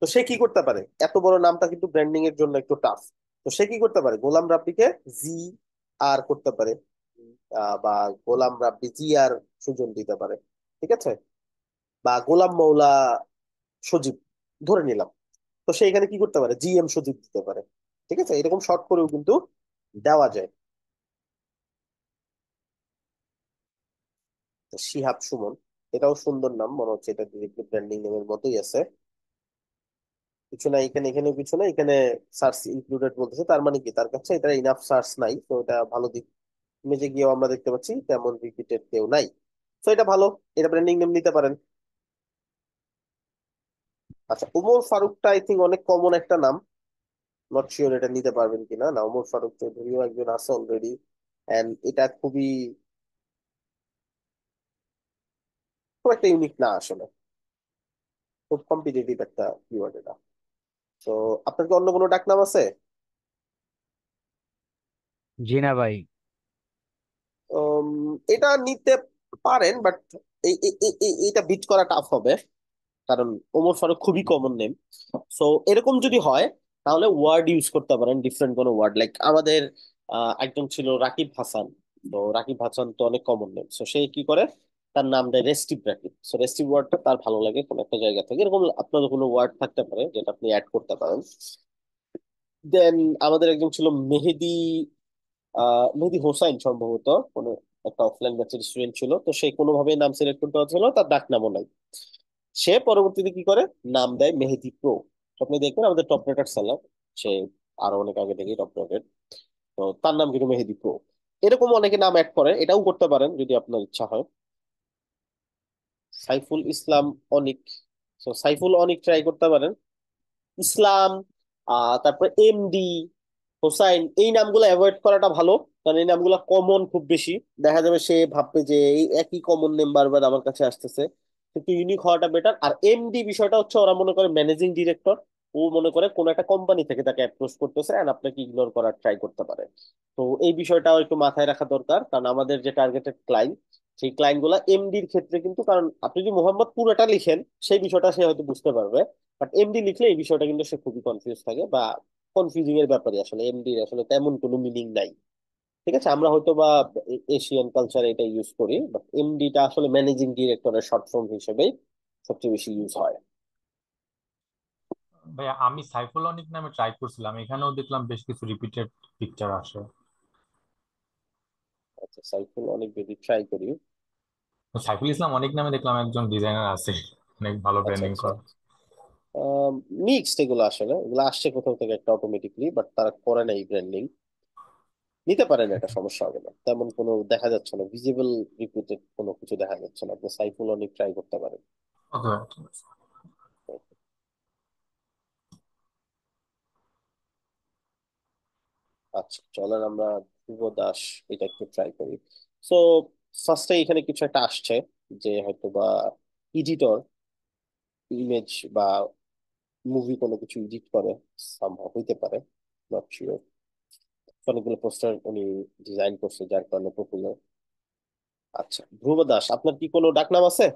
তো সে কি করতে পারে এত বড় নামটা কিন্তু ব্র্যান্ডিং এর জন্য একটু টাফ তো সে কি করতে পারে গোলাম রাব্বিকে জি আর করতে পারে বা গোলামরা বিজিয়ার সুজন দিতে পারে ঠিক আছে বা গোলাম মৌলা সজীব ধরে নিলাম তো সে এখানে কি করতে পারে জিএম সজীব দিতে পারে ঠিক আছে এরকম শর্ট করেও কিন্তু দেওয়া যায় শিহাব সুমন এটাও সুন্দর নাম মনে হচ্ছে এটা ডিরেক্টলি ব্র্যান্ডিং নামের মতোই আছে কিছু না এখানে এখানে কিছু না এখানে সার্চ ইনক্লুডেড বলতেছে তার মানে কি তার কাছে এটা ইনাফ সার্চ নাই তো এটা ভালো দিক মেজে গিয়েও আমরা দেখতে পাচ্ছি তেমন রিপিটেড কেউ নাই তো এটা ভালো এটা ব্র্যান্ডিং নেম নিতে পারেন আচ্ছা উমর ফারুকটা আই থিঙ্ক অনেক কমন একটা নাম নট শিওর এটা নিতে পারবেন কিনা না উমর ফারুক চৌধুরীও একজন আছে অলরেডি অ্যান্ড এটা খুবই খুব একটা ইউনিক না আসলে খুব কম্পিটিটিভ একটা কিওয়ার্ড এটা তো আপনার কি অন্য কোনো ডাকনাম আছে জি না ভাই এটা নিতে পারেন বাট এটা বিট করা টাফ হবে কারণ ওমর ফারুক খুবই কমন নেম সো এরকম যদি হয় তাহলে ওয়ার্ড ইউজ করতে পারেন ডিফারেন্ট কোনো ওয়ার্ড লাইক আমাদের একজন ছিল রাকিব হাসান তো রাকিব হাসান তো অনেক কমন নেম সো সে কি করে তার নাম দেয় রেস্টিভ রাকিব সো রেস্টিভ ওয়ার্ডটা তার ভালো লাগে কোনো একটা জায়গা থেকে এরকম আপনাদের কোনো ওয়ার্ড থাকতে পারে যেটা আপনি অ্যাড করতে পারেন দেন আমাদের একজন ছিল মেহেদি মেহেদি হোসাইন সম্ভবত কোনো একটা অফলাইন ব্যাচের স্টুডেন্ট ছিল তো সে কোনোভাবে নাম সিলেক্ট করতে পারছিল তার ডাক নামও নাই সে পরবর্তীতে কি করে নাম দেয় মেহেদি প্রো আপনি দেখবেন আমাদের টপ রেটার স্যালার সে আরো অনেক আগে থেকে টপ রেটেড তো তার নাম কিন্তু মেহেদি প্রো এরকম অনেকে নাম অ্যাড করেন এটাও করতে পারেন যদি আপনার ইচ্ছা হয় সাইফুল ইসলাম অনিক সাইফুল অনিক ট্রাই করতে পারেন ইসলাম তারপরে এমডি হোসাইন এই নামগুলো অ্যাভয়েড করাটা ভালো কারণ এই নামগুলো কমন খুব বেশি দেখা যাবে সে ভাববে যে এই একই কমন নেম বারবার আমার কাছে আসতেছে কিন্তু ইউনিক হওয়াটা বেটার আর এমডি বিষয়টা হচ্ছে ওরা মনে করে ম্যানেজিং ডিরেক্টর ও মনে করে কোন একটা কোম্পানি থেকে তাকে অ্যাপ্রোচ করতেছে অ্যান্ড আপনাকে ইগনোর করার ট্রাই করতে পারে তো এই বিষয়টাও একটু মাথায় রাখা দরকার কারণ আমাদের যে টার্গেটেড ক্লাইন্ট সেই ক্লাইন্ট গুলা এমডির ক্ষেত্রে কিন্তু কারণ আপনি যদি মোহাম্মদ পুরোটা লিখেন সেই বিষয়টা সে হয়তো বুঝতে পারবে বাট এমডি লিখলে এই বিষয়টা কিন্তু সে খুবই কনফিউজ থাকে বা কনফিউজিং এর ব্যাপারে আসলে এমডির আসলে তেমন কোনো মিনিং নাই ঠিক আছে আমরা হয়তো বা এশিয়ান কালচারে এটা ইউজ করি বাট এমডিটা আসলে ম্যানেজিং ডিরেক্টরের শর্ট ফর্ম হিসেবে সবচেয়ে বেশি ইউজ হয় ভাইয়া আমি সাইফোলনিক নামে ট্রাই করছিলাম এখানেও দেখলাম বেশ কিছু রিপিটেড পিকচার আসে আচ্ছা সাইফুল অনেক যদি ট্রাই করি সাইফুল ইসলাম অনেক নামে দেখলাম একজন ডিজাইনার আছে অনেক ভালো ট্রেনিং আচ্ছা, আচ্ছা। করে মিক্সড এগুলো আসলে এগুলো আসছে কোথাও থেকে একটা অটোমেটিকলি বাট তারা করে না এই ব্র্যান্ডিং নিতে পারেন একটা সমস্যা হবে না তেমন কোনো দেখা যাচ্ছে না ভিজিবল রিপুটেড কোনো কিছু দেখা যাচ্ছে না আপনি সাইফুল অনেক ট্রাই করতে পারেন আচ্ছা, আচ্ছা।, আচ্ছা চলেন আমরা ধ্রুব দাস এটা একটু ট্রাই করি সো ফার্স্টে এখানে কিছু একটা আসছে যে হয়তো বা এডিটর ইমেজ বা মুভি কোনো কিছু এডিট করে সম্ভব হইতে পারে নট শিওর অনেকগুলো পোস্টার উনি ডিজাইন করছে যার কারণে পপুলার আচ্ছা ধ্রুব দাস আপনার কি কোনো ডাকনাম আছে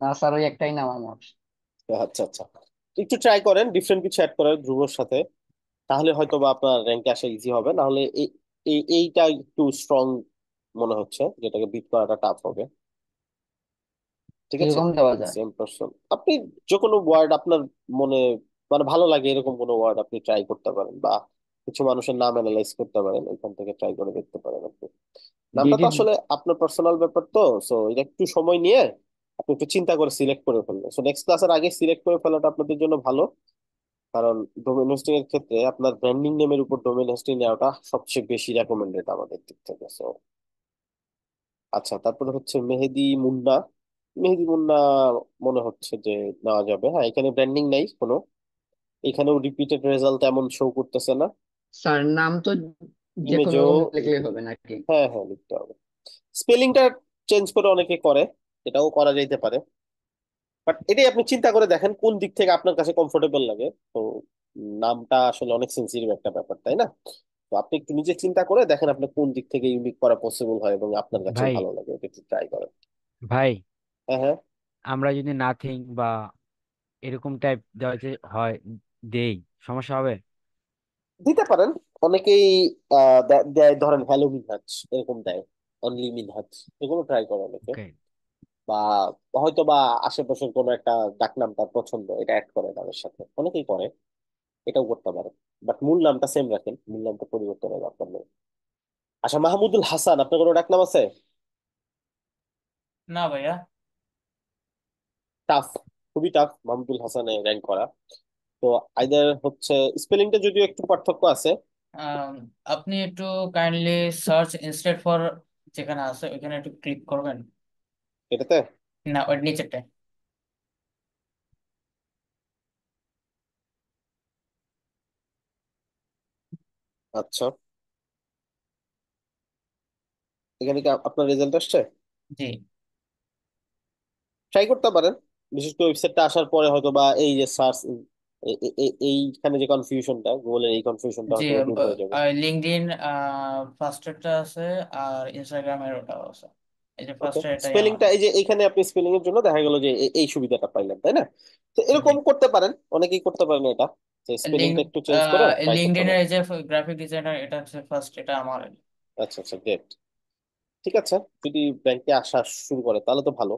না স্যার ওই একটাই নাম আমার আচ্ছা আচ্ছা একটু ট্রাই করেন ডিফারেন্ট কিছু অ্যাড করার ধ্রুবর সাথে তাহলে হয়তো বা আপনার র্যাঙ্কে আসা ইজি হবে না হলে এইটা একটু স্ট্রং মনে হচ্ছে যেটাকে বিট করাটা টাফ হবে ঠিক আছে এরকম দেওয়া যায় সেম প্রশ্ন আপনি যে কোনো ওয়ার্ড আপনার মনে মানে ভালো লাগে এরকম কোনো ওয়ার্ড আপনি ট্রাই করতে পারেন বা কিছু মানুষের নাম অ্যানালাইজ করতে পারেন ওইখান থেকে ট্রাই করে দেখতে পারেন আপনি নামটা তো আসলে আপনার পার্সোনাল ব্যাপার তো সো এটা একটু সময় নিয়ে আপনি একটু চিন্তা করে সিলেক্ট করে ফেলবেন সো নেক্সট ক্লাসের আগে সিলেক্ট করে ফেলাটা আপনাদের জন্য ভালো কারণ ডোমেন হোস্টিং এর ক্ষেত্রে আপনার ব্র্যান্ডিং নেমের উপর ডোমেন হোস্টিং নেওয়াটা সবচেয়ে বেশি রেকমেন্ডেড আমাদের দিক থেকে সো আচ্ছা তারপরে হচ্ছে মেহেদি মুন্না মেহেদিমুন্না মনে হচ্ছে যে নেওয়া যাবে হ্যাঁ এখানে ব্র্যান্ডিং নাই কোনো এখানেও রিপিটেড রেজাল্ট এমন শো করতেছে না স্যার নাম তো যে কোনো ইমেজও লিখলে হবে নাকি হ্যাঁ হ্যাঁ লিখতে হবে স্পেলিংটা চেঞ্জ করে অনেকে করে এটাও করা যেতে পারে বাট এটাই আপনি চিন্তা করে দেখেন কোন দিক থেকে আপনার কাছে কমফোর্টেবল লাগে তো নামটা আসলে অনেক সেন্সিটিভ একটা ব্যাপার তাই না তো আপনি একটু নিজে চিন্তা করে দেখেন আপনার কোন দিক থেকে ইউনিক করা পসিবল হয় এবং আপনার কাছে ভালো লাগে এটা ট্রাই করেন ভাই হ্যাঁ হ্যাঁ আমরা যদি নাথিং বা এরকম টাইপ দেওয়া যে হয় দেই সমস্যা হবে দিতে পারেন অনেকেই আহ দেয় ধরেন হ্যালো মিনহাজ এরকম দেয় অনলি মিনহাজ এগুলো ট্রাই করে অনেকে ওকে বা হয়তো বা আশেপাশের কোনো একটা নাম তার পছন্দ এটা অ্যাড করে তাদের সাথে অনেকেই করে এটাও করতে পারেন বাট মূল নামটা সেম রাখেন মূল নামটা পরিবর্তনের দরকার নেই আচ্ছা মাহমুদুল হাসান আপনার কোনো নাম আছে না ভাইয়া টাফ খুবই টাফ মাহমুদুল হাসানে র্যাঙ্ক করা তো আইদার হচ্ছে স্পেলিংটা যদিও একটু পার্থক্য আছে আপনি একটু কাইন্ডলি সার্চ ইনস্টেড ফর যেখানে আছে ওইখানে একটু ক্লিক করবেন এটাতে না ওর নিচেরটা আচ্ছা এখানে কি আপনার রেজাল্ট আসছে জি ট্রাই করতে পারেন বিশেষ করে ওয়েবসাইটটা আসার পরে হয়তো বা এই যে সার্চ এইখানে যে কনফিউশনটা গুগলের এই কনফিউশনটা জি হয়তো দূর হয়ে যাবে আর লিঙ্কডইন ফার্স্টেরটা আছে আর ইনস্টাগ্রামের ওটাও আছে এই যে ফার্স্টের এটাই স্পেলিংটা এই যে এখানে আপনি স্পেলিং এর জন্য দেখা গেল যে এই সুবিধাটা পাইলেন তাই না তো এরকম করতে পারেন অনেকেই করতে পারেন এটা যে স্পেলিংটা লিঙ্ক একটু চেঞ্জ করে ট্রাই করতে এই যে গ্রাফিক ডিজাইনার এটা হচ্ছে ফার্স্ট এটা আমার আচ্ছা আচ্ছা গ্রেট ঠিক আছে যদি ব্যাংকে আসা শুরু করে তাহলে তো ভালো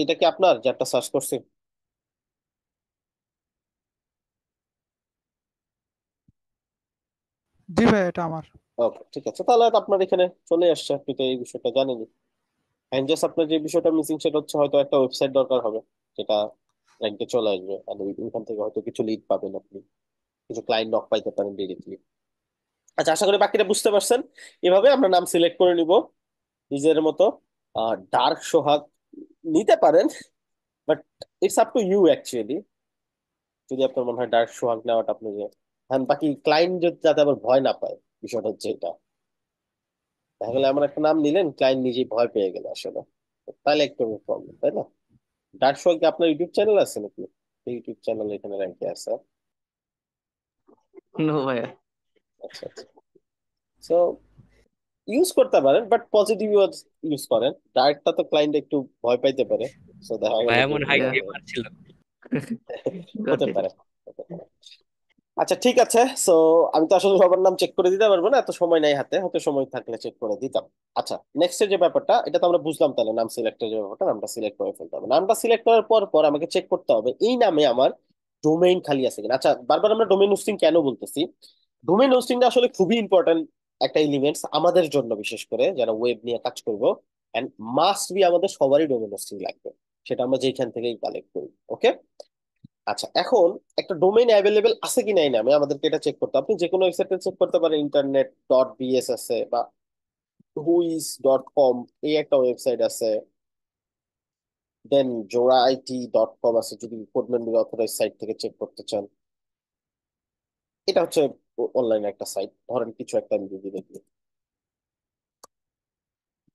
এটা কি আপনার যারটা সার্চ করছি জি ভাই এটা আমার ওকে ঠিক আছে তাহলে আপনার এখানে চলে আসছে আপনি তো এই বিষয়টা জানেনি হ্যান্ডজাস আপনার যে বিষয়টা মিসিং সেটা হচ্ছে হয়তো একটা ওয়েবসাইট দরকার হবে যেটা র্যাঙ্কে চলে আসবে আর ওইখান থেকে হয়তো কিছু লিড পাবেন আপনি কিছু ক্লায়েন্ট নক পাইতে পারেন ডিরেক্টলি আচ্ছা আশা করি বাকিটা বুঝতে পারছেন এভাবে আমরা নাম সিলেক্ট করে নিব নিজের মতো ডার্ক সোহাগ নিতে পারেন but it's up to you actually যদি আপনার মনে হয় ডার্ক সোহাগ নেওয়াটা আপনি যে হ্যাঁ বাকি ক্লায়েন্ট যাতে আবার ভয় না পায় বিষয়টা হচ্ছে এটা দেখা গেলে এমন একটা নাম নিলেন ক্লায়েন্ট নিজেই ভয় পেয়ে গেল আসলে তাহলে একটু প্রবলেম তাই না ডার্ক সোহাগ আপনার ইউটিউব চ্যানেল আছে নাকি ইউটিউব চ্যানেল এখানে র্যাঙ্কে আছে আচ্ছা আচ্ছা সো ইউজ করতে পারেন বাট পজিটিভ ইউজ করেন ডায়েটটা তো ক্লায়েন্ট একটু ভয় পাইতে পারে সো দেখা গেল এমন হাই দিয়ে মারছিল (laughs) হতে পারে আচ্ছা ঠিক আছে সো আমি তো আসলে সবার নাম চেক করে দিতে পারবো না এত সময় নাই হাতে হয়তো সময় থাকলে চেক করে দিতাম আচ্ছা নেক্সট যে ব্যাপারটা এটা তো আমরা বুঝলাম তাহলে নাম সিলেক্টের যে ব্যাপারটা নামটা সিলেক্ট করে ফেলতে হবে নামটা সিলেক্ট করার পর পর আমাকে চেক করতে হবে এই নামে আমার ডোমেইন খালি আছে কিনা আচ্ছা বারবার আমরা ডোমেইন হোস্টিং কেন বলতেছি ডোমেইন হোস্টিংটা আসলে খুবই ইম্পর্টেন্ট একটা এলিমেন্টস আমাদের জন্য বিশেষ করে যারা ওয়েব নিয়ে কাজ করব অ্যান্ড মাস্ট বি আমাদের সবারই ডোমেন হোস্টিং লাগবে সেটা আমরা যেখান থেকেই কালেক্ট করি ওকে আচ্ছা এখন একটা ডোমেইন অ্যাভেলেবেল আছে কি নাই না আমি আমাদেরকে এটা চেক করতে আপনি যে কোনো ওয়েবসাইটে চেক করতে পারেন ইন্টারনেট ডট বিএস আছে বা হুইস ডট কম এই একটা ওয়েবসাইট আছে দেন জোড়া আইটি ডট কম আছে যদি কোডম্যান অথরাইজ সাইট থেকে চেক করতে চান এটা হচ্ছে অনলাইন একটা সাইট ধরেন কিছু একটা আমি যদি দেখলাম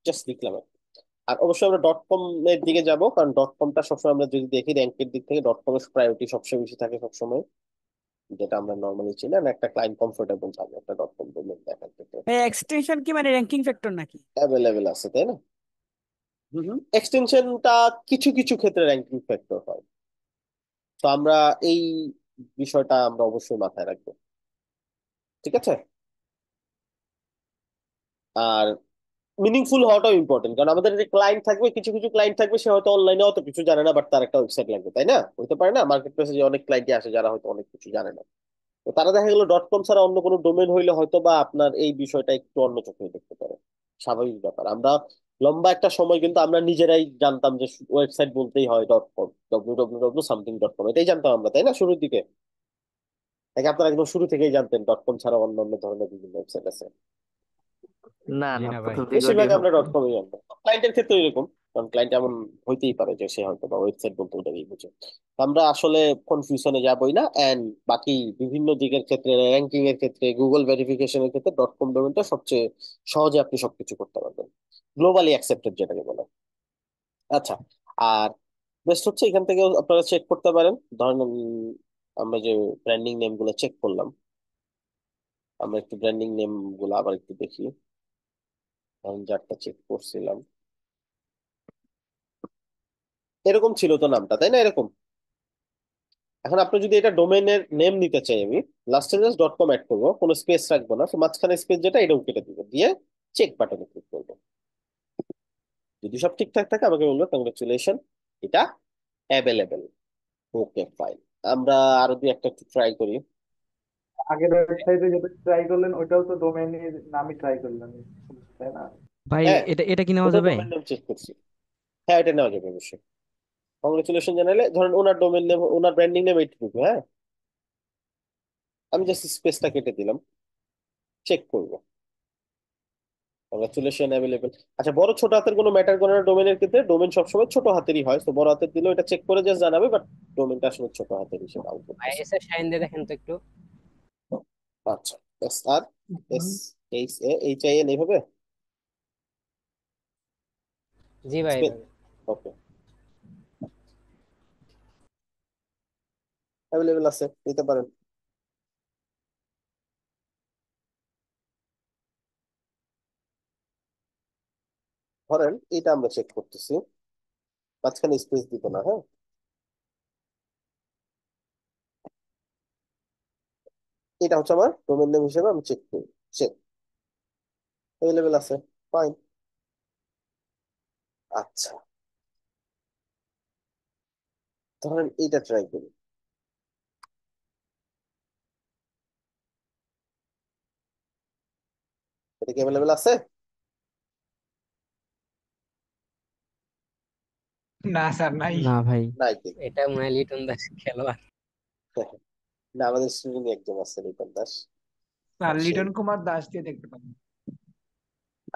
জাস্ট লিখলাম আর অবশ্যই আমরা ডট কম এর দিকে যাবো কারণ ডট কমটা সবসময় আমরা যদি দেখি র্যাঙ্কের দিক থেকে ডট কমের প্রায়োরিটি সবসময় বেশি থাকে সবসময় যেটা আমরা নর্মালি চিনি না একটা ক্লায়েন্ট কমফোর্টেবল থাকে একটা ডট কম ডোমেন দেখার ক্ষেত্রে এক্সটেনশন মানে কি মানে র্যাঙ্কিং ফ্যাক্টর নাকি অ্যাভেলেবেল আছে তাই না এক্সটেনশনটা কিছু কিছু ক্ষেত্রে র্যাঙ্কিং ফ্যাক্টর হয় তো আমরা এই বিষয়টা আমরা অবশ্যই মাথায় রাখবো ঠিক আছে আর মিনিংফুল হওয়াটাও ইম্পর্টেন্ট কারণ আমাদের যে ক্লায়েন্ট থাকবে কিছু কিছু ক্লায়েন্ট থাকবে সে হয়তো অনলাইনে অত কিছু জানে না বাট তার একটা ওয়েবসাইট লাগবে তাই না হতে পারে না মার্কেট প্লেসে যে অনেক ক্লায়েন্টই আসে যারা হয়তো অনেক কিছু জানে না তো তারা দেখা গেলো ডট কম ছাড়া অন্য কোনো ডোমেন হইলে হয়তো বা আপনার এই বিষয়টা একটু অন্য চোখে দেখতে পারে স্বাভাবিক ব্যাপার আমরা লম্বা একটা সময় কিন্তু আমরা নিজেরাই জানতাম যে ওয়েবসাইট বলতেই হয় dot com W W W something dot com এটাই জানতাম আমরা তাই না শুরুর দিকে নাকি আপনারা একদম শুরু থেকেই জানতেন ডট কম ছাড়া অন্য অন্য ধরনের বিভিন্ন ওয়েবসাইট আছে না না বেশিরভাগ আমরা ডট কমই জানতাম ক্লায়েন্টের ক্ষেত্রে এরকম কারণ ক্লায়েন্ট এমন হইতেই পারে যে সে হয়তো বা ওয়েবসাইট বলতে ওটাকেই বুঝে আমরা আসলে কনফিউশনে যাবই না অ্যান্ড বাকি বিভিন্ন দিকের ক্ষেত্রে র্যাঙ্কিং এর ক্ষেত্রে গুগল ভেরিফিকেশনের ক্ষেত্রে ডট কম ডোমেনটা সবচেয়ে সহজে আপনি সবকিছু করতে পারবেন গ্লোবালি অ্যাকসেপ্টেড যেটাকে বলে আচ্ছা আর বেস্ট হচ্ছে এখান থেকেও আপনারা চেক করতে পারেন ধরেন আমরা যে ব্র্যান্ডিং নেম গুলো চেক করলাম আমরা একটু ব্র্যান্ডিং নেম গুলো আবার একটু দেখি যারটা চেক করছিলাম এরকম ছিল তো নামটা তাই না এরকম এখন আপনি যদি এটা ডোমেনের নেম নিতে চাই আমি লাস্টে জাস্ট ডট কম অ্যাড করবো কোনো স্পেস রাখবো না মাঝখানে স্পেস যেটা এটাও কেটে দিব দিয়ে চেক বাটনে ক্লিক করবো যদি সব ঠিকঠাক থাকে আমাকে বলবে কংগ্রেচুলেশন এটা অ্যাভেলেবেল ওকে ফাইন আমরা আরো দুই একটা একটু ট্রাই করি আগের ওয়েবসাইটে যেটা ট্রাই করলেন ওটাও তো ডোমেইনের নামই ট্রাই করলেন তাই না ভাই হ্যাঁ এটা এটা কি নেওয়া যাবে ডোমেন চেক করছি হ্যাঁ এটা নেওয়া যাবে অবশ্যই কংগ্রেচুলেশন জানালে ধরেন ওনার ডোমেন নেম ওনার ব্র্যান্ডিং নেম এইটুকু হ্যাঁ আমি জাস্ট স্পেসটা কেটে দিলাম চেক করবো কংগ্রাচুলেশন অ্যাভেলেবেল আচ্ছা বড় ছোট হাতের কোনো ম্যাটার করে না ডোমেনের ক্ষেত্রে ডোমেন সবসময় ছোট হাতেরই হয় তো বড় হাতের দিলেও এটা চেক করে জাস্ট জানাবে বাট ডোমেনটা আসলে ছোট হাতের হিসেবে আউটপুট এস এর সাইন দিয়ে দেখেন তো একটু আচ্ছা S R S H A H I N এইভাবে জি ভাই ওকে অ্যাভেলেবেল আছে নিতে পারেন ধরেন এটা আমরা চেক করতেছি মাঝখানে স্পেস দিব না হ্যাঁ এটা হচ্ছে আমার ডোমেন নেম হিসেবে আমি চেক করি চেক অ্যাভেলেবেল আছে ফাইন আচ্ছা ধরেন এটা ট্রাই করি এটা কি অ্যাভেলেবেল আছে না স্যার নাই না ভাই নাই এটা মনে হয় লিটন দাস খেলোয়াড় (laughs) না আমাদের একজন আছে লিটন দাস আচ্ছা। লিটন কুমার দাস দিয়ে দেখতে পারি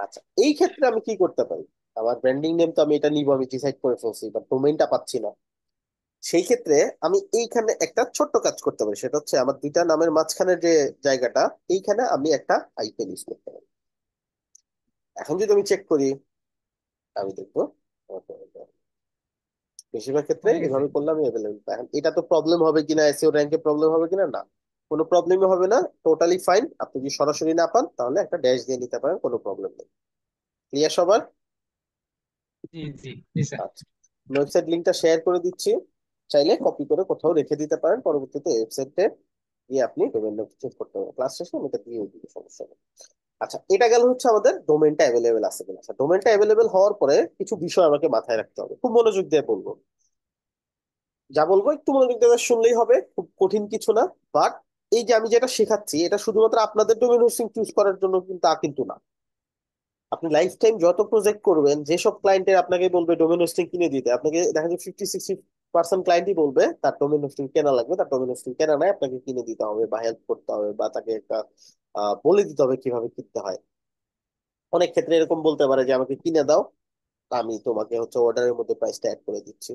আচ্ছা এই ক্ষেত্রে আমি কি করতে পারি আমার ব্র্যান্ডিং নেম তো আমি এটা নিব আমি ডিসাইড করে ফেলছি বাট ডোমেইনটা পাচ্ছি না সেই ক্ষেত্রে আমি এইখানে একটা ছোট্ট কাজ করতে পারি সেটা হচ্ছে আমার দুইটা নামের মাঝখানে যে জায়গাটা এইখানে আমি একটা আইপি লিস্ট করতে পারি এখন যদি আমি চেক করি আমি দেখবো বেশিরভাগ ক্ষেত্রে এভাবে করলে অ্যাভেলেবল এটা তো প্রবলেম হবে কিনা এসইও র্যাঙ্কে প্রবলেম হবে কিনা না কোনো প্রবলেম হবে না টোটালি ফাইন আপনি যদি সরাসরি না পান তাহলে একটা ড্যাশ দিয়ে নিতে পারেন কোনো প্রবলেম নেই ক্লিয়ার সবার জি আচ্ছা ওয়েবসাইট লিঙ্কটা শেয়ার করে দিচ্ছি চাইলে কপি করে কোথাও রেখে দিতে পারেন পরবর্তীতে ওয়েবসাইটে গিয়ে আপনি পেমেন্ট নোটিফিকেট করতে পারেন ক্লাস শেষে আমি এটা দিয়ে দিব সমস্যা নেই আচ্ছা এটা গেল হচ্ছে আমাদের ডোমেনটা অ্যাভেলেবেল আছে কিনা আচ্ছা ডোমেনটা অ্যাভেলেবেল হওয়ার পরে কিছু বিষয় আমাকে মাথায় রাখতে হবে খুব মনোযোগ দিয়ে বলবো যা বলবো একটু মনোযোগ দিয়ে শুনলেই হবে খুব কঠিন কিছু না বাট এই যে আমি যেটা শেখাচ্ছি এটা শুধুমাত্র আপনাদের ডোমেন হোস্টিং চুজ করার জন্য কিন্তু তা কিন্তু না আপনি লাইফ টাইম যত প্রজেক্ট করবেন যেসব ক্লায়েন্টের আপনাকে বলবে ডোমেন হোস্টিং কিনে দিতে আপনাকে দেখা যাচ্ছে ফিফটি সিক্সটি পার্সন ক্লায়েন্টই বলবে তার ডোমেন হোস্টিং কেনা লাগবে তার ডোমেন হোস্টিং কেনা নাই আপনাকে কিনে দিতে হবে বা হেল্প করতে হবে বা তাকে একটা বলে দিতে হবে কিভাবে কিনতে হয় অনেক ক্ষেত্রে এরকম বলতে পারে যে আমাকে কিনে দাও আমি তোমাকে হচ্ছে অর্ডারের মধ্যে প্রাইসটা অ্যাড করে দিচ্ছি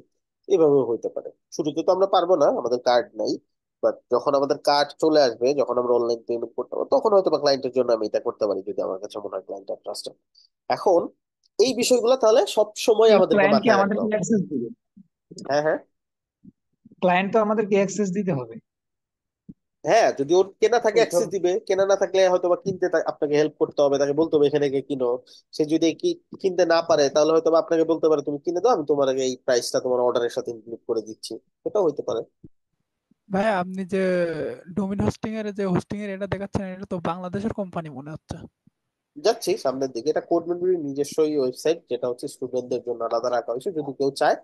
এভাবেও হইতে পারে শুরুতে তো আমরা পারবো না আমাদের কার্ড নাই বাট যখন আমাদের কার্ড চলে আসবে যখন আমরা অনলাইন পেমেন্ট করতে পারবো তখন হয়তো বা ক্লায়েন্টের জন্য আমি এটা করতে পারি যদি আমার কাছে মনে হয় ক্লায়েন্ট ট্রাস্ট এখন এই বিষয়গুলো তাহলে সব সময় আমাদের হ্যাঁ হ্যাঁ ক্লায়েন্ট তো আমাদেরকে অ্যাক্সেস দিতে হবে হ্যাঁ যদি ওর কেনা থাকে অ্যাক্সেস দিবে কেনা না থাকলে হয়তো বা কিনতে আপনাকে হেল্প করতে হবে তাকে বলতে হবে এখানে গিয়ে কিনো সে যদি কিনতে না পারে তাহলে হয়তো আপনাকে বলতে পারে তুমি কিনে দাও আমি তোমার এই প্রাইসটা তোমার অর্ডারের সাথে ইনক্লুড করে দিচ্ছি এটাও হইতে পারে ভাই আপনি যে ডোমিন হোস্টিং এর যে হোস্টিং এর এটা দেখাচ্ছেন এটা তো বাংলাদেশের কোম্পানি মনে হচ্ছে যাচ্ছি সামনের দিকে এটা কোড নিজস্ব নিজস্বই ওয়েবসাইট যেটা হচ্ছে স্টুডেন্টদের জন্য আলাদা রাখা হয়েছে যদি কেউ চায়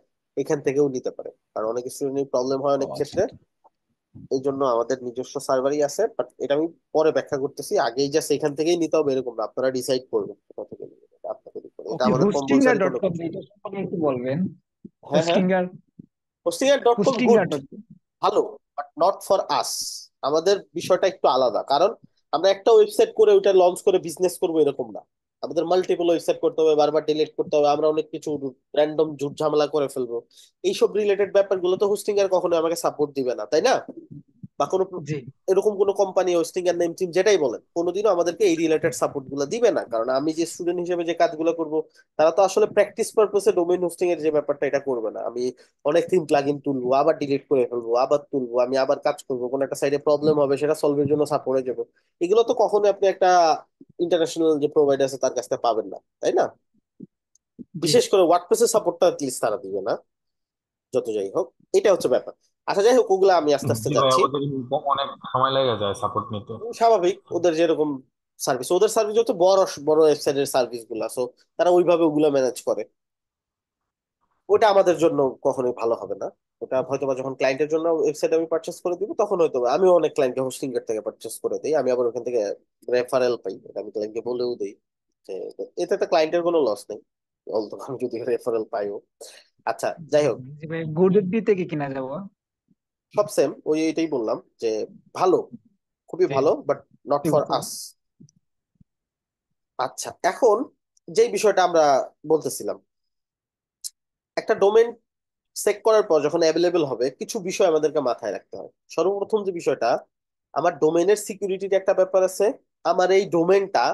এখান থেকেও নিতে পারে কারণ অনেক স্টুডেন্টের প্রবলেম হয় অনেক ক্ষেত্রে আচ্ছা, আচ্ছা। এই জন্য আমাদের নিজস্ব সার্ভারই আছে বাট এটা আমি পরে ব্যাখ্যা করতেছি আগেই জাস্ট এখান থেকেই নিতে হবে এরকম আপনারা ডিসাইড করবেন কোথা থেকে নেবেন আপনাদের উপরে এটা আমাদের কম্পালসারি ডট কম এটা সম্পর্কে একটু বলবেন হ্যাঁ Hostinger Hostinger dot com good ভালো বাট নট ফর আস আমাদের বিষয়টা একটু আলাদা কারণ আমরা একটা ওয়েবসাইট করে ওইটা লঞ্চ করে বিজনেস করবো এরকম না আমাদের মাল্টিপল ওয়েবসাইট করতে হবে বারবার ডিলিট করতে হবে আমরা অনেক কিছু র্যান্ডম ঝুট ঝামেলা করে ফেলবো এইসব রিলেটেড ব্যাপারগুলো তো হোস্টিং আর কখনো আমাকে সাপোর্ট দিবে না তাই না বা কোনো এরকম কোনো কোম্পানি হোস্টিং এর নেম টিম যেটাই বলেন কোনোদিনও আমাদেরকে এই রিলেটেড সাপোর্ট গুলো দিবে না কারণ আমি যে স্টুডেন্ট হিসেবে যে কাজগুলো করব তারা তো আসলে প্র্যাকটিস পারপসে ডোমেইন হোস্টিং এর যে ব্যাপারটা এটা করবে না আমি অনেক থিম প্লাগইন তুলবো আবার ডিলিট করে ফেলবো আবার তুলবো আমি আবার কাজ করব কোনো একটা সাইডে প্রবলেম হবে সেটা সলভের জন্য সাপোর্টে যাব এগুলো তো কখনো আপনি একটা ইন্টারন্যাশনাল যে প্রোভাইডার আছে তার কাছ থেকে পাবেন না তাই না বিশেষ করে ওয়ার্ডপ্রেসের সাপোর্টটা অ্যাটলিস্ট তারা দিবে না যত যাই হোক এটা হচ্ছে ব্যাপার আচ্ছা যাই হোক ওগুলা আমি আস্তে আস্তে যাচ্ছি অনেক সময় লেগে যায় সাপোর্ট নিতে স্বাভাবিক ওদের যেরকম সার্ভিস ওদের সার্ভিস হচ্ছে বড় বড় ওয়েবসাইটের সার্ভিস গুলা সো তারা ওইভাবে ওগুলো ম্যানেজ করে ওটা আমাদের জন্য কখনোই ভালো হবে না ওটা হয়তোবা যখন ক্লায়েন্টের জন্য ওয়েবসাইট আমি পারচেস করে দিব তখন হয়তো আমি অনেক ক্লায়েন্টকে হোস্টিং থেকে পারচেস করে দিই আমি আবার ওখান থেকে রেফারেল পাই এটা আমি ক্লায়েন্টকে বলেও দিই যে এতে তো ক্লায়েন্টের কোনো লস নেই অন্তত আমি যদি রেফারেল পাইও আচ্ছা যাই হোক গুডের দিতে কিনা যাবো সব সেম ওই এটাই বললাম যে ভালো খুবই ভালো বাট নট ফর আস আচ্ছা এখন যে বিষয়টা আমরা বলতেছিলাম একটা ডোমেন চেক করার পর যখন অ্যাভেলেবেল হবে কিছু বিষয় আমাদেরকে মাথায় রাখতে হয় সর্বপ্রথম যে বিষয়টা আমার ডোমেনের সিকিউরিটির একটা ব্যাপার আছে আমার এই ডোমেনটা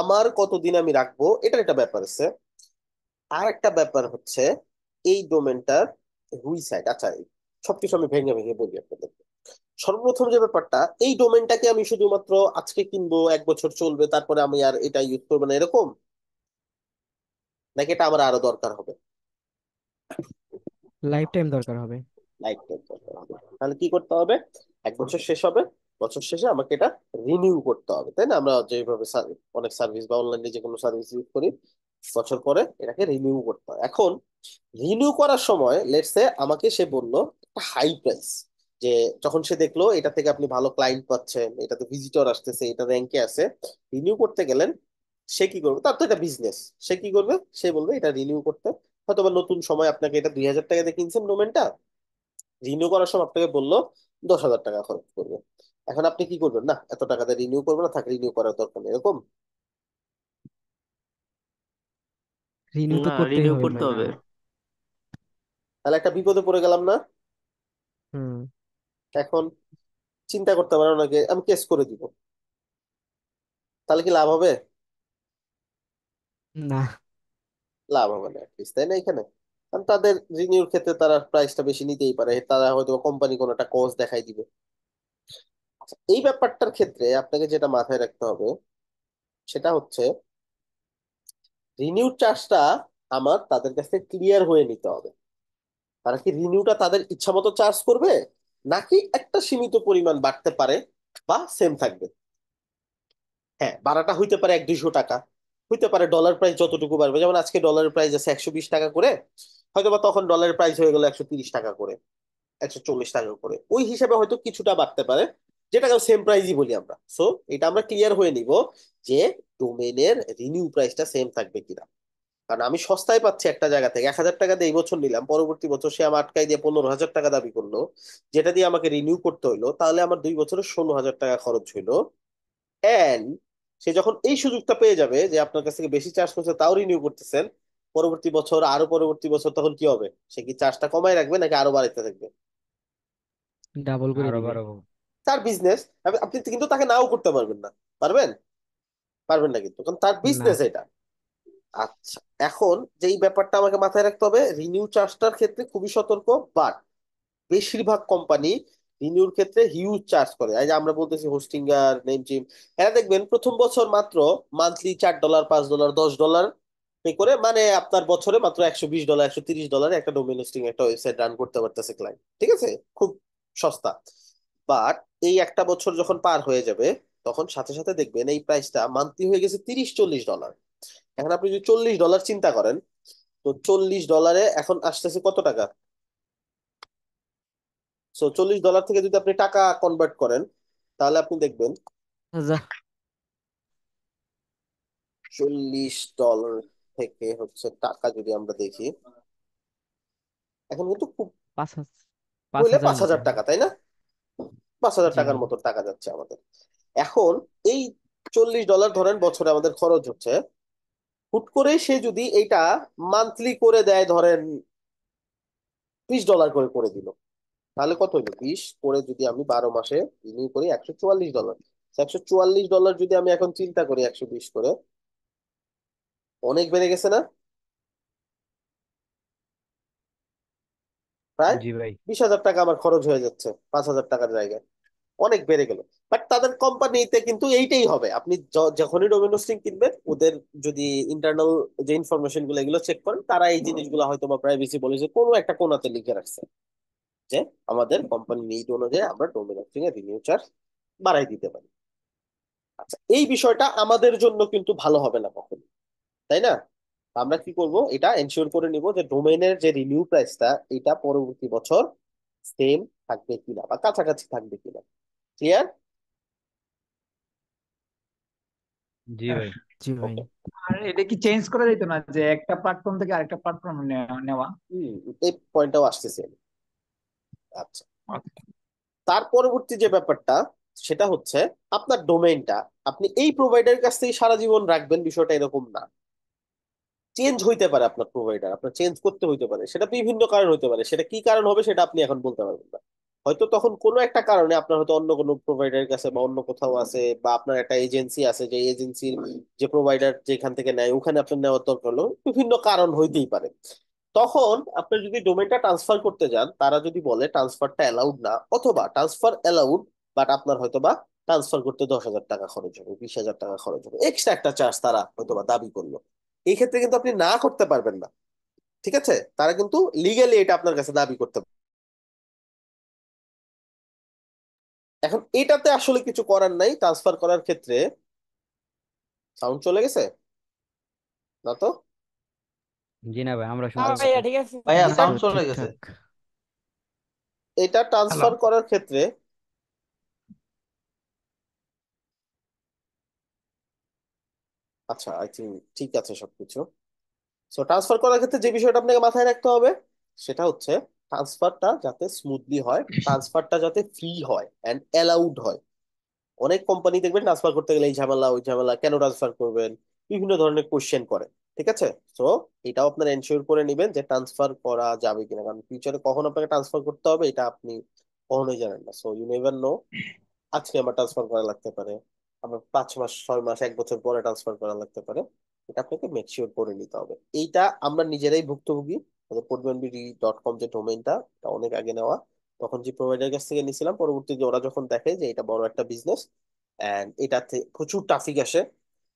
আমার কতদিন আমি রাখবো এটার একটা ব্যাপার আছে আর একটা ব্যাপার হচ্ছে এই ডোমেনটার সাইড আচ্ছা সবকিছু আমি ভেঙে ভেঙে বলি আপনাদেরকে সর্বপ্রথম যে ব্যাপারটা এই ডোমেনটাকে আমি শুধুমাত্র আজকে কিনবো এক বছর চলবে তারপরে আমি আর এটা ইউজ করবো না এরকম নাকি এটা আমার আরো দরকার হবে লাইফ টাইম দরকার হবে লাইফ টাইম দরকার হবে তাহলে কি করতে হবে এক বছর শেষ হবে বছর শেষে আমাকে এটা রিনিউ করতে হবে তাই না আমরা যেভাবে অনেক সার্ভিস বা অনলাইনে যে কোনো সার্ভিস ইউজ করি বছর পরে এটাকে রিনিউ করতে হয় এখন রিনিউ করার সময় লেটসে আমাকে সে বললো একটা হাই প্রাইস যে যখন সে দেখলো এটা থেকে আপনি ভালো ক্লায়েন্ট পাচ্ছেন এটাতে ভিজিটর আসতেছে এটা র্যাঙ্কে আছে রিনিউ করতে গেলেন সে কি করবে তার তো এটা বিজনেস সে কি করবে সে বলবে এটা রিনিউ করতে হয়তো বা নতুন সময় আপনাকে এটা দুই হাজার টাকা দিয়ে কিনছেন ডোমেনটা রিনিউ করার সময় আপনাকে বললো দশ হাজার টাকা খরচ করবে এখন আপনি কি করবেন না এত টাকা দিয়ে রিনিউ করবেন না থাকে রিনিউ করার দরকার নেই এরকম রিনিউ হবে তাহলে একটা বিপদে পড়ে গেলাম না হুম এখন চিন্তা করতে পারে ওনাকে আমি কেস করে দিব তাহলে কি লাভ হবে না লাভ হবে না তাই না এখানে কারণ তাদের রিনিউর ক্ষেত্রে তারা প্রাইসটা বেশি নিতেই পারে তারা হয়তো কোম্পানি কোনো একটা কজ দেখাই দিবে আচ্ছা, এই ব্যাপারটার ক্ষেত্রে আপনাকে যেটা মাথায় রাখতে হবে সেটা হচ্ছে রিনিউ চার্জটা আমার তাদের কাছে ক্লিয়ার হয়ে নিতে হবে তারা কি রিনিউটা তাদের ইচ্ছা মতো চার্জ করবে নাকি একটা সীমিত পরিমাণ বাড়তে পারে বা সেম থাকবে হ্যাঁ বাড়াটা হইতে পারে এক দুইশো টাকা হইতে পারে ডলার প্রাইস যতটুকু বাড়বে যেমন আজকে ডলারের প্রাইস আছে একশো বিশ টাকা করে হয়তো বা তখন ডলারের প্রাইস হয়ে গেলো একশো তিরিশ টাকা করে একশো চল্লিশ টাকা করে ওই হিসাবে হয়তো কিছুটা বাড়তে পারে যেটাকে সেম প্রাইসই বলি আমরা সো এটা আমরা ক্লিয়ার হয়ে নিব যে ডোমেনের রিনিউ প্রাইসটা সেম থাকবে কিনা কারণ আমি সস্তায় পাচ্ছি একটা জায়গা থেকে এক হাজার টাকা দিয়ে এই বছর নিলাম পরবর্তী বছর সে আমার আটকাই দিয়ে পনেরো হাজার টাকা দাবি করলো যেটা দিয়ে আমাকে রিনিউ করতে হইলো তাহলে আমার দুই বছরে ষোলো হাজার টাকা খরচ হইলো অ্যান্ড সে যখন এই সুযোগটা পেয়ে যাবে যে আপনার কাছ থেকে বেশি চার্জ করছে তাও রিনিউ করতেছেন পরবর্তী বছর আরো পরবর্তী বছর তখন কি হবে সে কি চার্জটা কমায় রাখবে নাকি আরো বাড়াইতে থাকবে ডাবল করে আরো বাড়াবো তার বিজনেস আপনি কিন্তু তাকে নাও করতে পারবেন না পারবেন পারবেন না কিন্তু কারণ তার বিজনেস এটা আচ্ছা এখন যেই ব্যাপারটা আমাকে মাথায় রাখতে হবে রিনিউ চার্জটার ক্ষেত্রে খুবই সতর্ক বাট বেশিরভাগ কোম্পানি রিনিউর ক্ষেত্রে হিউজ চার্জ করে এই যে আমরা বলতেছি হোস্টিঙ্গার নেম জিম এরা দেখবেন প্রথম বছর মাত্র মান্থলি চার ডলার পাঁচ ডলার দশ ডলার পে করে মানে আপনার বছরে মাত্র একশো বিশ ডলার একশো তিরিশ ডলার একটা ডোমেন হোস্টিং একটা ওয়েবসাইট রান করতে পারতেছে ক্লায়েন্ট ঠিক আছে খুব সস্তা বাট এই একটা বছর যখন পার হয়ে যাবে তখন সাথে সাথে দেখবেন এই প্রাইসটা মান্থলি হয়ে গেছে তিরিশ চল্লিশ ডলার এখন আপনি যদি চল্লিশ ডলার চিন্তা করেন তো চল্লিশ ডলারে এখন আসতেছে কত টাকা সো চল্লিশ ডলার থেকে যদি আপনি টাকা কনভার্ট করেন তাহলে আপনি দেখবেন আচ্ছা। চল্লিশ ডলার থেকে হচ্ছে টাকা যদি আমরা দেখি এখন কিন্তু খুব পাঁচ হাজার পাঁচ হাজার টাকা তাই না পাঁচ হাজার টাকার মতো টাকা যাচ্ছে আমাদের এখন এই চল্লিশ ডলার ধরেন বছরে আমাদের খরচ হচ্ছে হুট করে সে যদি এটা মান্থলি করে দেয় ধরেন বিশ ডলার করে করে দিল তাহলে কত হইলো বিশ করে যদি আমি বারো মাসে রিনিউ করি একশো চুয়াল্লিশ ডলার একশো চুয়াল্লিশ ডলার যদি আমি এখন চিন্তা করি একশো বিশ করে অনেক বেড়ে গেছে না প্রায় বিশ হাজার টাকা আমার খরচ হয়ে যাচ্ছে পাঁচ হাজার টাকার জায়গায় অনেক বেড়ে গেল বাট তাদের কোম্পানিতে কিন্তু এইটাই হবে আপনি যখনই ডোমেন হোস্টিং কিনবেন ওদের যদি ইন্টারনাল যে ইনফরমেশন গুলো এগুলো চেক করেন তারা এই জিনিসগুলো হয়তো বা প্রাইভেসি পলিসি কোনো একটা কোনাতে লিখে রাখছে যে আমাদের কোম্পানি নিট অনুযায়ী আমরা ডোমেন হোস্টিং এর রিনিউ চার্জ বাড়াই দিতে পারি আচ্ছা এই বিষয়টা আমাদের জন্য কিন্তু ভালো হবে না কখনো তাই না আমরা কি করব এটা এনশিওর করে নিব যে ডোমেনের যে রিনিউ প্রাইসটা এটা পরবর্তী বছর সেম থাকবে কিনা বা কাছাকাছি থাকবে কিনা ক্লিয়ার জি ভাই জি ভাই আর এটা কি চেঞ্জ করা যেত না যে একটা প্ল্যাটফর্ম থেকে আরেকটা প্ল্যাটফর্ম নেওয়া এই পয়েন্টটাও আসতেছে আচ্ছা তার পরবর্তী যে ব্যাপারটা সেটা হচ্ছে আপনার ডোমেইনটা আপনি এই প্রোভাইডারের কাছ থেকে সারা জীবন রাখবেন বিষয়টা এরকম না চেঞ্জ হইতে পারে আপনার প্রোভাইডার আপনার চেঞ্জ করতে হইতে পারে সেটা বিভিন্ন কারণ হইতে পারে সেটা কি কারণ হবে সেটা আপনি এখন বলতে পারবেন না হয়তো তখন কোনো একটা কারণে আপনার হয়তো অন্য কোনো প্রোভাইডারের কাছে বা অন্য কোথাও আছে বা আপনার একটা এজেন্সি আছে যে এজেন্সির যে প্রোভাইডার যেখান থেকে নেয় ওখানে আপনার নেওয়ার দরকার হলো বিভিন্ন কারণ হইতেই পারে তখন আপনি যদি ডোমেনটা ট্রান্সফার করতে যান তারা যদি বলে ট্রান্সফারটা অ্যালাউড না অথবা ট্রান্সফার অ্যালাউড বাট আপনার হয়তো বা ট্রান্সফার করতে দশ হাজার টাকা খরচ হবে বিশ হাজার টাকা খরচ হবে এক্সট্রা একটা চার্জ তারা হয়তো বা দাবি করলো এই ক্ষেত্রে কিন্তু আপনি না করতে পারবেন না ঠিক আছে তারা কিন্তু লিগেলি এটা আপনার কাছে দাবি করতে এখন এটাতে আসলে কিছু করার নাই ট্রান্সফার করার ক্ষেত্রে সাউন্ড চলে গেছে না তো জি না ভাই আমরা শুনতে ভাইয়া ঠিক আছে ভাইয়া সাউন্ড চলে গেছে এটা ট্রান্সফার করার ক্ষেত্রে আচ্ছা আই থিঙ্ক ঠিক আছে সবকিছু সো ট্রান্সফার করার ক্ষেত্রে যে বিষয়টা আপনাকে মাথায় রাখতে হবে সেটা হচ্ছে ট্রান্সফারটা যাতে স্মুথলি হয় ট্রান্সফারটা যাতে ফ্রি হয় অ্যান্ড অ্যালাউড হয় অনেক কোম্পানি দেখবেন ট্রান্সফার করতে গেলে এই ঝামেলা ওই ঝামেলা কেন ট্রান্সফার করবেন বিভিন্ন ধরনের কোশ্চেন করে ঠিক আছে সো এটাও আপনার এনশিওর করে নেবেন যে ট্রান্সফার করা যাবে কিনা কারণ ফিউচারে কখন আপনাকে ট্রান্সফার করতে হবে এটা আপনি কখনোই জানেন না সো ইউ নেভার নো আজকে আমার ট্রান্সফার করা লাগতে পারে আমার পাঁচ মাস ছয় মাস এক বছর পরে ট্রান্সফার করা লাগতে পারে এটা আপনাকে মেক করে নিতে হবে এইটা আমরা নিজেরাই ভুক্তভোগী ডট কম যে ডোমেইনটা অনেক আগে নেওয়া তখন যে প্রোভাইডার কাছ থেকে নিয়েছিলাম পরবর্তীতে ওরা যখন দেখে যে এটা বড় একটা বিজনেস এন্ড এটাতে প্রচুর ট্রাফিক আসে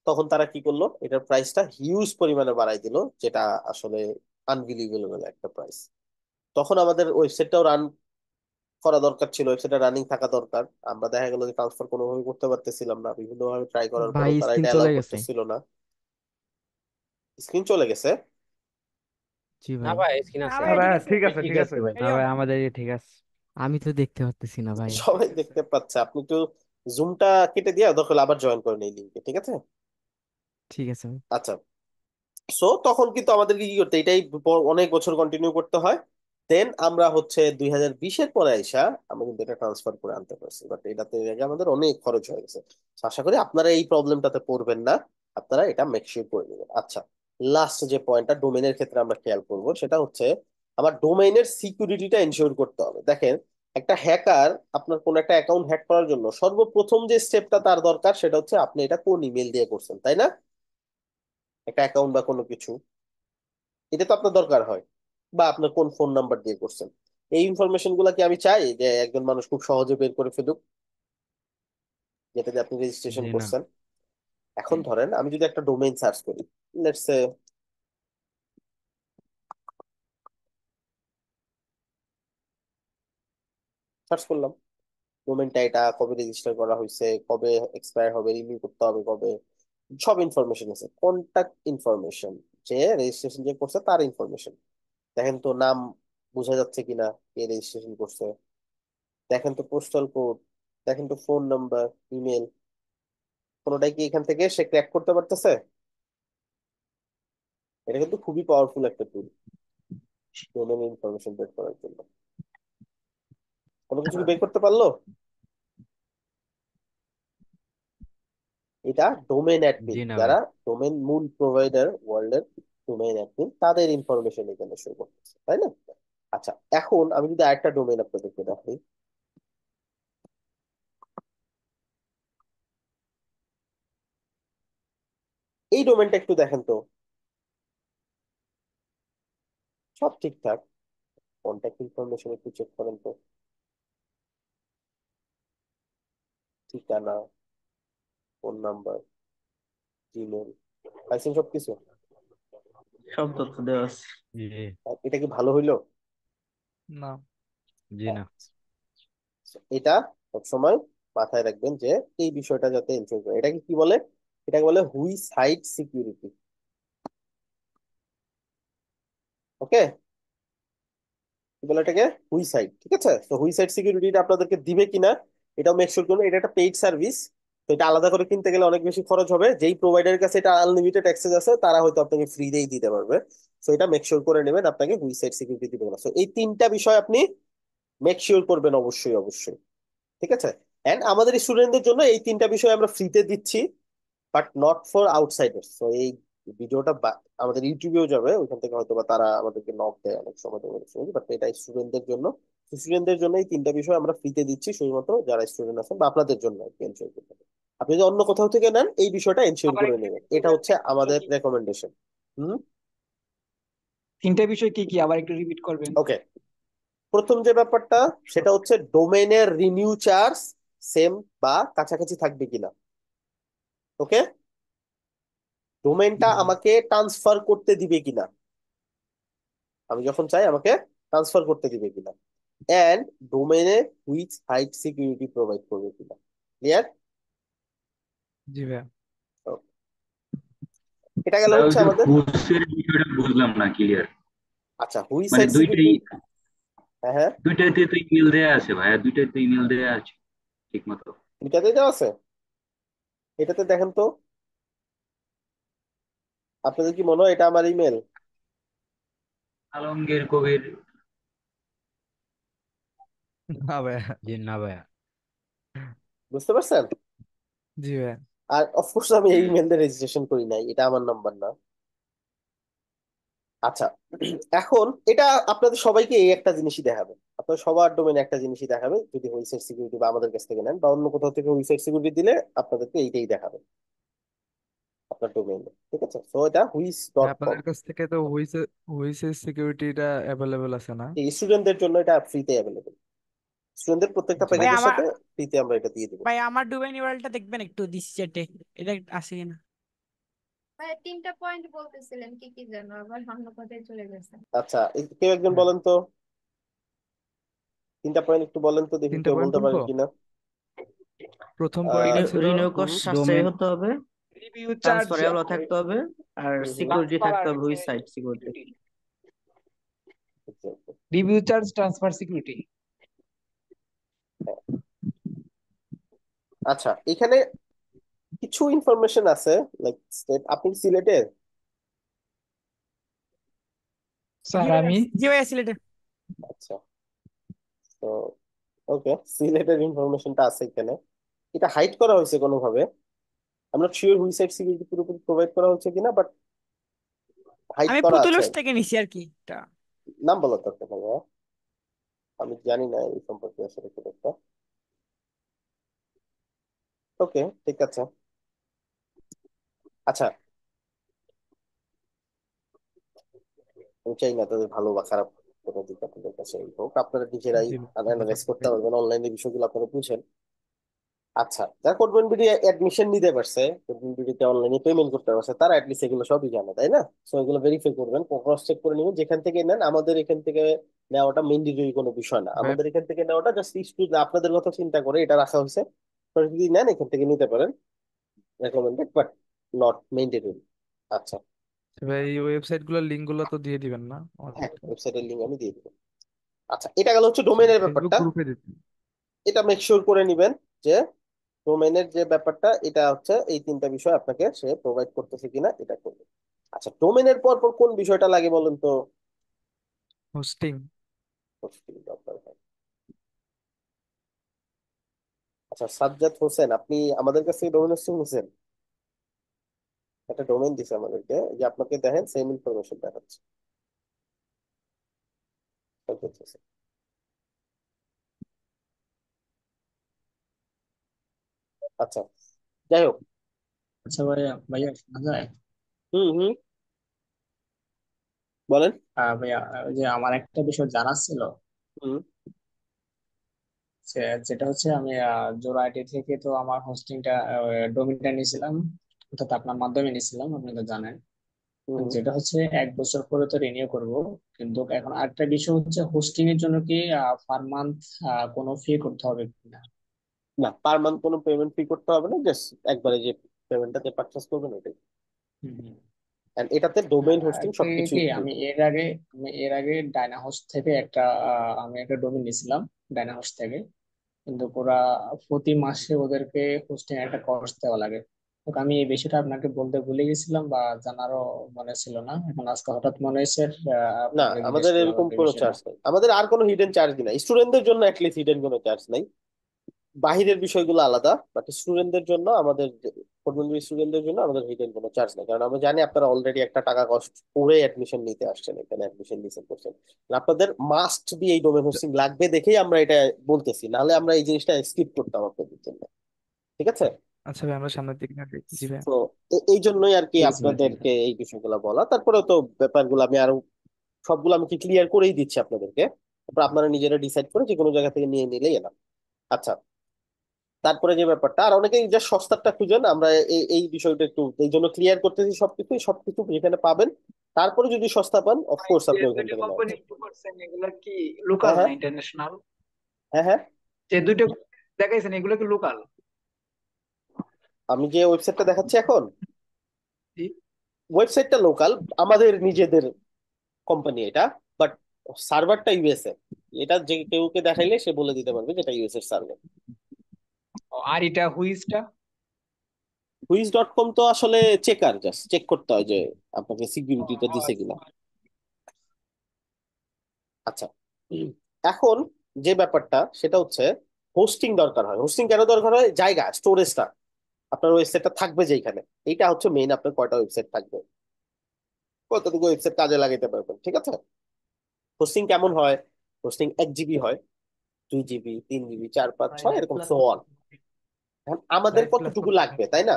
তখন তারা কি করলো এটার প্রাইসটা হিউজ পরিমাণে বাড়াই দিল যেটা আসলে আনবিলিভেবল একটা প্রাইস তখন আমাদের ওয়েবসাইটটাও রান করা দরকার ছিল ওয়েবসাইটটা রানিং থাকা দরকার আমরা দেখা গেল যে ট্রান্সফার কোনোভাবে করতে পারতেছিলাম না বিভিন্ন ভাবে ট্রাই করার পর তারা এটা অ্যালাউ করতেছিল না স্ক্রিন চলে গেছে জি না ভাই ভাই স্ক্রিন আছে ভাই ঠিক আছে ঠিক ঠিক আছে আছে ভাই না ভাই আমাদের ঠিক আছে আমি তো দেখতে পারতেছি না ভাই সবাই দেখতে পাচ্ছে আপনি জুমটা কেটে দিয়ে দখল আবার জয়েন লিঙ্কে ঠিক আছে ঠিক আছে ভাই আচ্ছা সো তখন কিন্তু আমাদেরকে কি করতে এটাই অনেক বছর কন্টিনিউ করতে হয় দেন আমরা হচ্ছে দুই হাজার বিশের পরে আইসা আমরা কিন্তু এটা ট্রান্সফার করে আনতে পারছি বাট এটাতে আমাদের অনেক খরচ হয়ে গেছে আশা করি আপনারা এই প্রবলেমটাতে পড়বেন না আপনারা এটা মেকশিওর করে নেবেন আচ্ছা লাস্ট যে পয়েন্টটা ডোমেনের ক্ষেত্রে আমরা খেয়াল করব সেটা হচ্ছে আমার ডোমেনের সিকিউরিটিটা এনশিওর করতে হবে দেখেন একটা হ্যাকার আপনার কোন একটা অ্যাকাউন্ট হ্যাক করার জন্য সর্বপ্রথম যে স্টেপটা তার দরকার সেটা হচ্ছে আপনি এটা কোন ইমেল দিয়ে করছেন তাই না একটা অ্যাকাউন্ট বা কোনো কিছু এটা তো আপনার দরকার হয় বা আপনার কোন ফোন নাম্বার দিয়ে করছেন এই ইনফরমেশন গুলা কি আমি চাই যে একজন মানুষ খুব সহজে বের করে ফেলুক যেটাতে আপনি রেজিস্ট্রেশন করছেন এখন ধরেন আমি যদি একটা ডোমেইন সার্চ করি লেটস সে সার্চ করলাম ডোমেনটা এটা কবে রেজিস্টার করা হয়েছে কবে এক্সপায়ার হবে রিনিউ করতে হবে কবে সব ইনফরমেশন আছে কন্ট্যাক্ট ইনফরমেশন যে রেজিস্ট্রেশন যে করছে তার ইনফরমেশন দেখেন তো নাম বোঝা যাচ্ছে কিনা কে রেজিস্ট্রেশন করছে দেখেন তো পোস্টাল কোড দেখেন তো ফোন নাম্বার ইমেল কোনোটাই কি এখান থেকে সে ক্র্যাক করতে পারতেছে এটা কিন্তু খুবই পাওয়ারফুল একটা টুল ডোমেন ইনফরমেশন বের করার জন্য কোনো কিছু বের করতে পারলো এটা ডোমেন অ্যাডমিন যারা ডোমেন মূল প্রোভাইডার ওয়ার্ল্ডের ডোমেন অ্যাডমিন তাদের ইনফরমেশন এখানে শো করতেছে তাই না আচ্ছা এখন আমি যদি আরেকটা ডোমেন আপনাদেরকে দেখাই এই ডোমেনটা একটু দেখেন তো সব ঠিকঠাক কন্ট্যাক্ট ইনফরমেশন একটু চেক করেন তো ঠিকানা ফোন নাম্বার জিমেল সব সবকিছু সব তথ্য দেওয়া আছে এটা কি ভালো হইলো না জি না এটা সবসময় মাথায় রাখবেন যে এই বিষয়টা যাতে এনশিওর করে এটাকে কি বলে এটাকে বলে হুই সাইট সিকিউরিটি ওকে বলে এটাকে হুই সাইট ঠিক আছে তো হুই সাইট সিকিউরিটিটা আপনাদেরকে দিবে কিনা এটাও মেক শিওর করুন এটা একটা পেইড সার্ভিস তো এটা আলাদা করে কিনতে গেলে অনেক বেশি খরচ হবে যেই প্রোভাইডারের কাছে এটা আনলিমিটেড অ্যাক্সেস আছে তারা হয়তো আপনাকে ফ্রিতেই দিতে পারবে সো এটা মেক শিওর করে নেবেন আপনাকে হুই সাইট সিকিউরিটি দিবে না সো এই তিনটা বিষয় আপনি মেক শিওর করবেন অবশ্যই অবশ্যই ঠিক আছে অ্যান্ড আমাদের স্টুডেন্টদের জন্য এই তিনটা বিষয় আমরা ফ্রিতে দিচ্ছি বাট নট ফর আউটসাইডার তো এই ভিডিওটা আমাদের ইউটিউবেও যাবে ওইখান থেকে হয়তো তারা আমাদেরকে নক দেয় অনেক সময় তোমাদের বাট এটা স্টুডেন্টদের জন্য স্টুডেন্টদের জন্য এই তিনটা বিষয় আমরা ফ্রিতে দিচ্ছি শুধুমাত্র যারা স্টুডেন্ট আছেন বা আপনাদের জন্য এনশিওর করতে আপনি যদি অন্য কোথাও থেকে নেন এই বিষয়টা এনশিওর করে নেবেন এটা হচ্ছে আমাদের রেকমেন্ডেশন হুম তিনটা বিষয় কি কি আবার একটু রিপিট করবেন ওকে প্রথম যে ব্যাপারটা সেটা হচ্ছে ডোমেনের রিনিউ চার্জ সেম বা কাছাকাছি থাকবে কিনা ওকে ডোমেনটা আমাকে ট্রান্সফার করতে দিবে কিনা আমি যখন চাই আমাকে ট্রান্সফার করতে দিবে কিনা অ্যান্ড ডোমেনে হুইচ হাইট সিকিউরিটি প্রোভাইড করবে কিনা ক্লিয়ার জি ভাই এটা গেল হচ্ছে আমাদের হুইচের বিষয়টা বুঝলাম না ক্লিয়ার আচ্ছা হুইচ হাইট সিকিউরিটি হ্যাঁ হ্যাঁ দুইটাতে তো ইমেল দেয়া আছে ভাইয়া দুইটাতে ইমেল দেয়া আছে ঠিক মতো দুইটাতে দেওয়া আছে এটাতে দেখেন তো আপনাদের কি মনে হয় এটা আমার ইমেল আলমগীর কবির না ভাইয়া জি না ভাইয়া বুঝতে পারছেন জি ভাইয়া আর অফকোর্স আমি এই ইমেল দিয়ে রেজিস্ট্রেশন করি নাই এটা আমার নাম্বার না আচ্ছা এখন এটা আপনাদের সবাইকে এই একটা জিনিসই দেখাবে আপনার সবার ডোমেনে একটা জিনিসই দেখাবে যদি হুইলসেট সিকিউরিটি বা আমাদের কাছ থেকে নেন বা অন্য কোথাও থেকে হুইলসেট সিকিউরিটি দিলে আপনাদেরকে এইটাই দেখাবে আপনার ডোমেইনে ঠিক আছে সো এটা হুইস ডট হ্যাঁ, আপনাদের কাছ থেকে তো হুইস হুইসের সিকিউরিটিটা अवेलेबल আছে না স্টুডেন্টদের জন্য এটা ফ্রিতে अवेलेबल স্টুডেন্টদের প্রত্যেকটা প্যাকেজের আচ্ছা, সাথে ফ্রিতে আমরা এটা দিয়ে দেব ভাই আমার ডোমেইন ওয়ার্ল্ডটা দেখবেন একটু দিস চ্যাটে এটা আছে কিনা মানে তিনটা পয়েন্ট বলতেছিলেন কি কি যেন আবার অন্য কথায় চলে গেছেন আচ্ছা কেউ একজন হ্যাঁ। বলেন তো তিনটা পয়েন্ট একটু বলেন তো দেখি কেউ বলতে পারেন কিনা প্রথম পয়েন্ট ছিল রিনিউ কস্ট হতে হবে রিভিউ চার্জ ট্রান্সফারেবল থাকতে হবে আর সিকিউরিটি থাকতে হবে ওই site security review charge transfer security আচ্ছা এখানে কিছু ইনফরমেশন আছে লাইক স্টেট আপনি সিলেটে স্যার আমি জি ভাই সিলেটে আচ্ছা তো ওকে সিলেটের ইনফরমেশনটা আছে এখানে এটা হাইড করা হয়েছে ভাবে আমরা শিওর হুই সাইড সিকিউরিটি পুরোপুরি প্রোভাইড করা হচ্ছে কিনা বাট হাইড করা আছে আমি পুতুলস থেকে নিছি আর কি এটা নাম বলো তো একটা হ্যাঁ? আমি জানি না এই সম্পর্কে আসলে কি একটা ওকে ঠিক আছে আচ্ছা চাই না তাদের ভালো বা খারাপ কোনো দিক আপনাদের কাছে হোক আপনারা নিজেরাই জি। অ্যানালাইজ করতে পারবেন অনলাইনে বিষয়গুলো আপনারা বুঝেন আচ্ছা যারা করবেন বিডি অ্যাডমিশন নিতে পারছে কোড বিডিতে অনলাইনে পেমেন্ট করতে পারছে তারা অ্যাটলিস্ট এগুলো সবই জানে তাই না সো এগুলো ভেরিফাই করবেন ক্রস চেক করে নেবেন যেখান থেকে নেন আমাদের এখান থেকে নেওয়াটা মেইনলি কোনো বিষয় না হ্যাঁ। আমাদের এখান থেকে নেওয়াটা জাস্ট স্টুডেন্ট আপনাদের কথা চিন্তা করে এটা রাখা হয়েছে যদি নেন এখান থেকে নিতে পারেন রেকমেন্ডেড বাট নট মেইনটেনেবল আচ্ছা ভাই ওয়েবসাইট গুলোর লিঙ্ক গুলো তো দিয়ে দিবেন না হ্যাঁ ওয়েবসাইটের লিঙ্ক আমি দিয়ে দেবো আচ্ছা এটা গেল হচ্ছে ডোমেনের ফেসবুক ব্যাপারটা গ্রুপে দিতে এটা মেক শিওর করে নেবেন যে ডোমেনের যে ব্যাপারটা এটা হচ্ছে এই তিনটা বিষয় আপনাকে সে প্রোভাইড করতেছে কিনা এটা করবে আচ্ছা ডোমেনের পর পর কোন বিষয়টা লাগে বলুন তো হোস্টিং হোস্টিং আচ্ছা সাজ্জাদ হোসেন আপনি আমাদের কাছে ডোমেন হোস্টিং হোসেন একটা ডোমেন দিছে আমাদেরকে যে আপনাকে দেখেন সেম ইনফরমেশন দেখাচ্ছে আচ্ছা যাই হোক আচ্ছা ভাইয়া ভাইয়া শোনা যায় হুম হুম বলেন আহ ভাইয়া যে আমার একটা বিষয় জানা ছিল হুম যেটা হচ্ছে আমি জোড়া আইডি থেকে তো আমার হোস্টিংটা ডোমিনটা নিয়েছিলাম অর্থাৎ আপনার মাধ্যমে নিয়েছিলাম আপনি তো জানেন যেটা হচ্ছে এক বছর পরে তো রিনিউ করব কিন্তু এখন আরেকটা বিষয় হচ্ছে হোস্টিং এর জন্য কি পার মান্থ কোনো ফি করতে হবে কিনা না পার মান্থ কোনো পেমেন্ট ফি করতে হবে না জাস্ট একবারে যে পেমেন্টটাতে পারচেজ করবেন হুম এন্ড এটাতে ডোমেইন হোস্টিং সবকিছু আমি এর আগে আমি এর আগে ডাইনাহোস্ট থেকে একটা আমি একটা ডোমেইন নিয়েছিলাম ডাইনাহোস্ট থেকে কিন্তু ওরা প্রতি মাসে ওদেরকে হোস্টিং একটা কস্ট দেওয়া লাগে আমি এই বিষয়টা আপনাকে বলতে ভুলে গেছিলাম বা জানারও মনে ছিল না এখন আজকে হঠাৎ মনে হয়েছে না আমাদের এরকম কোনো চার্জ নাই আমাদের আর কোনো হিডেন চার্জ নাই স্টুডেন্টদের জন্য অ্যাটলিস্ট হিডেন কোনো চার্জ নাই বাহিরের বিষয়গুলো আলাদা বাট স্টুডেন্টদের জন্য আমাদের প্রবন্ধী স্টুডেন্টদের জন্য আমাদের হিডেন কোনো চার্জ নাই কারণ আমরা জানি আপনারা অলরেডি একটা টাকা কষ্ট করে অ্যাডমিশন নিতে আসছেন এখানে অ্যাডমিশন নিতে করছেন আপনাদের মাস্ট বি এই ডোমেন হোস্টিং লাগবে দেখেই আমরা এটা বলতেছি নাহলে আমরা এই জিনিসটা স্কিপ করতাম আপনাদের জন্য ঠিক আছে আচ্ছা ভাই আমরা সামনের দিকে দেখতেছি ভাই তো এই জন্যই আর কি ঠিক ভাই আপনাদেরকে এই বিষয়গুলো বলা তারপরে তো ব্যাপারগুলো আমি আরো সবগুলো আমি কি ক্লিয়ার করেই দিচ্ছি আপনাদেরকে তারপর আপনারা নিজেরা ডিসাইড করে যে কোনো জায়গা থেকে নিয়ে নিলেই এলাম আচ্ছা তারপরে যে ব্যাপারটা আর অনেকেই যে সস্তারটা খুঁজেন আমরা এই এই বিষয়টা একটু এই জন্য ক্লিয়ার করতেছি সবকিছু সবকিছু যেখানে পাবেন তারপরে যদি সস্তা পান অফকোর্স আপনি ওইখান থেকে নেওয়া কোম্পানি করছেন এগুলা কি লোকাল হ্যাঁ, না হ্যাঁ ইন্টারন্যাশনাল হ্যাঁ হ্যাঁ যে দুইটা দেখাইছেন এগুলো কি হ্যাঁ, হ্যাঁ। লোকাল আমি যে ওয়েবসাইটটা দেখাচ্ছি এখন ওয়েবসাইটটা লোকাল আমাদের নিজেদের কোম্পানি এটা বাট সার্ভারটা ইউএসএ এটা যে কেউকে দেখাইলে সে বলে দিতে পারবে যেটা ইউএস এর সার্ভার আর এটা হুইজটা হুইজ ডট কম তো আসলে চেকার জাস্ট চেক করতে হয় যে আপনাকে সিকিউরিটিটা দিছে কিনা আচ্ছা।, আচ্ছা এখন যে ব্যাপারটা সেটা হচ্ছে হোস্টিং দরকার হয় হোস্টিং কেন দরকার হয় জায়গা স্টোরেজটা আপনার ওয়েবসাইটটা থাকবে যেখানে এইটা হচ্ছে মেইন আপনার কয়টা ওয়েবসাইট থাকবে কতটুকু ওয়েবসাইট কাজে লাগাইতে পারবেন ঠিক আছে হোস্টিং কেমন হয় হোস্টিং এক জিবি হয় দুই জিবি তিন জিবি চার পাঁচ ছয় এরকম সো অন এখন আমাদের কতটুকু লাগবে তাই না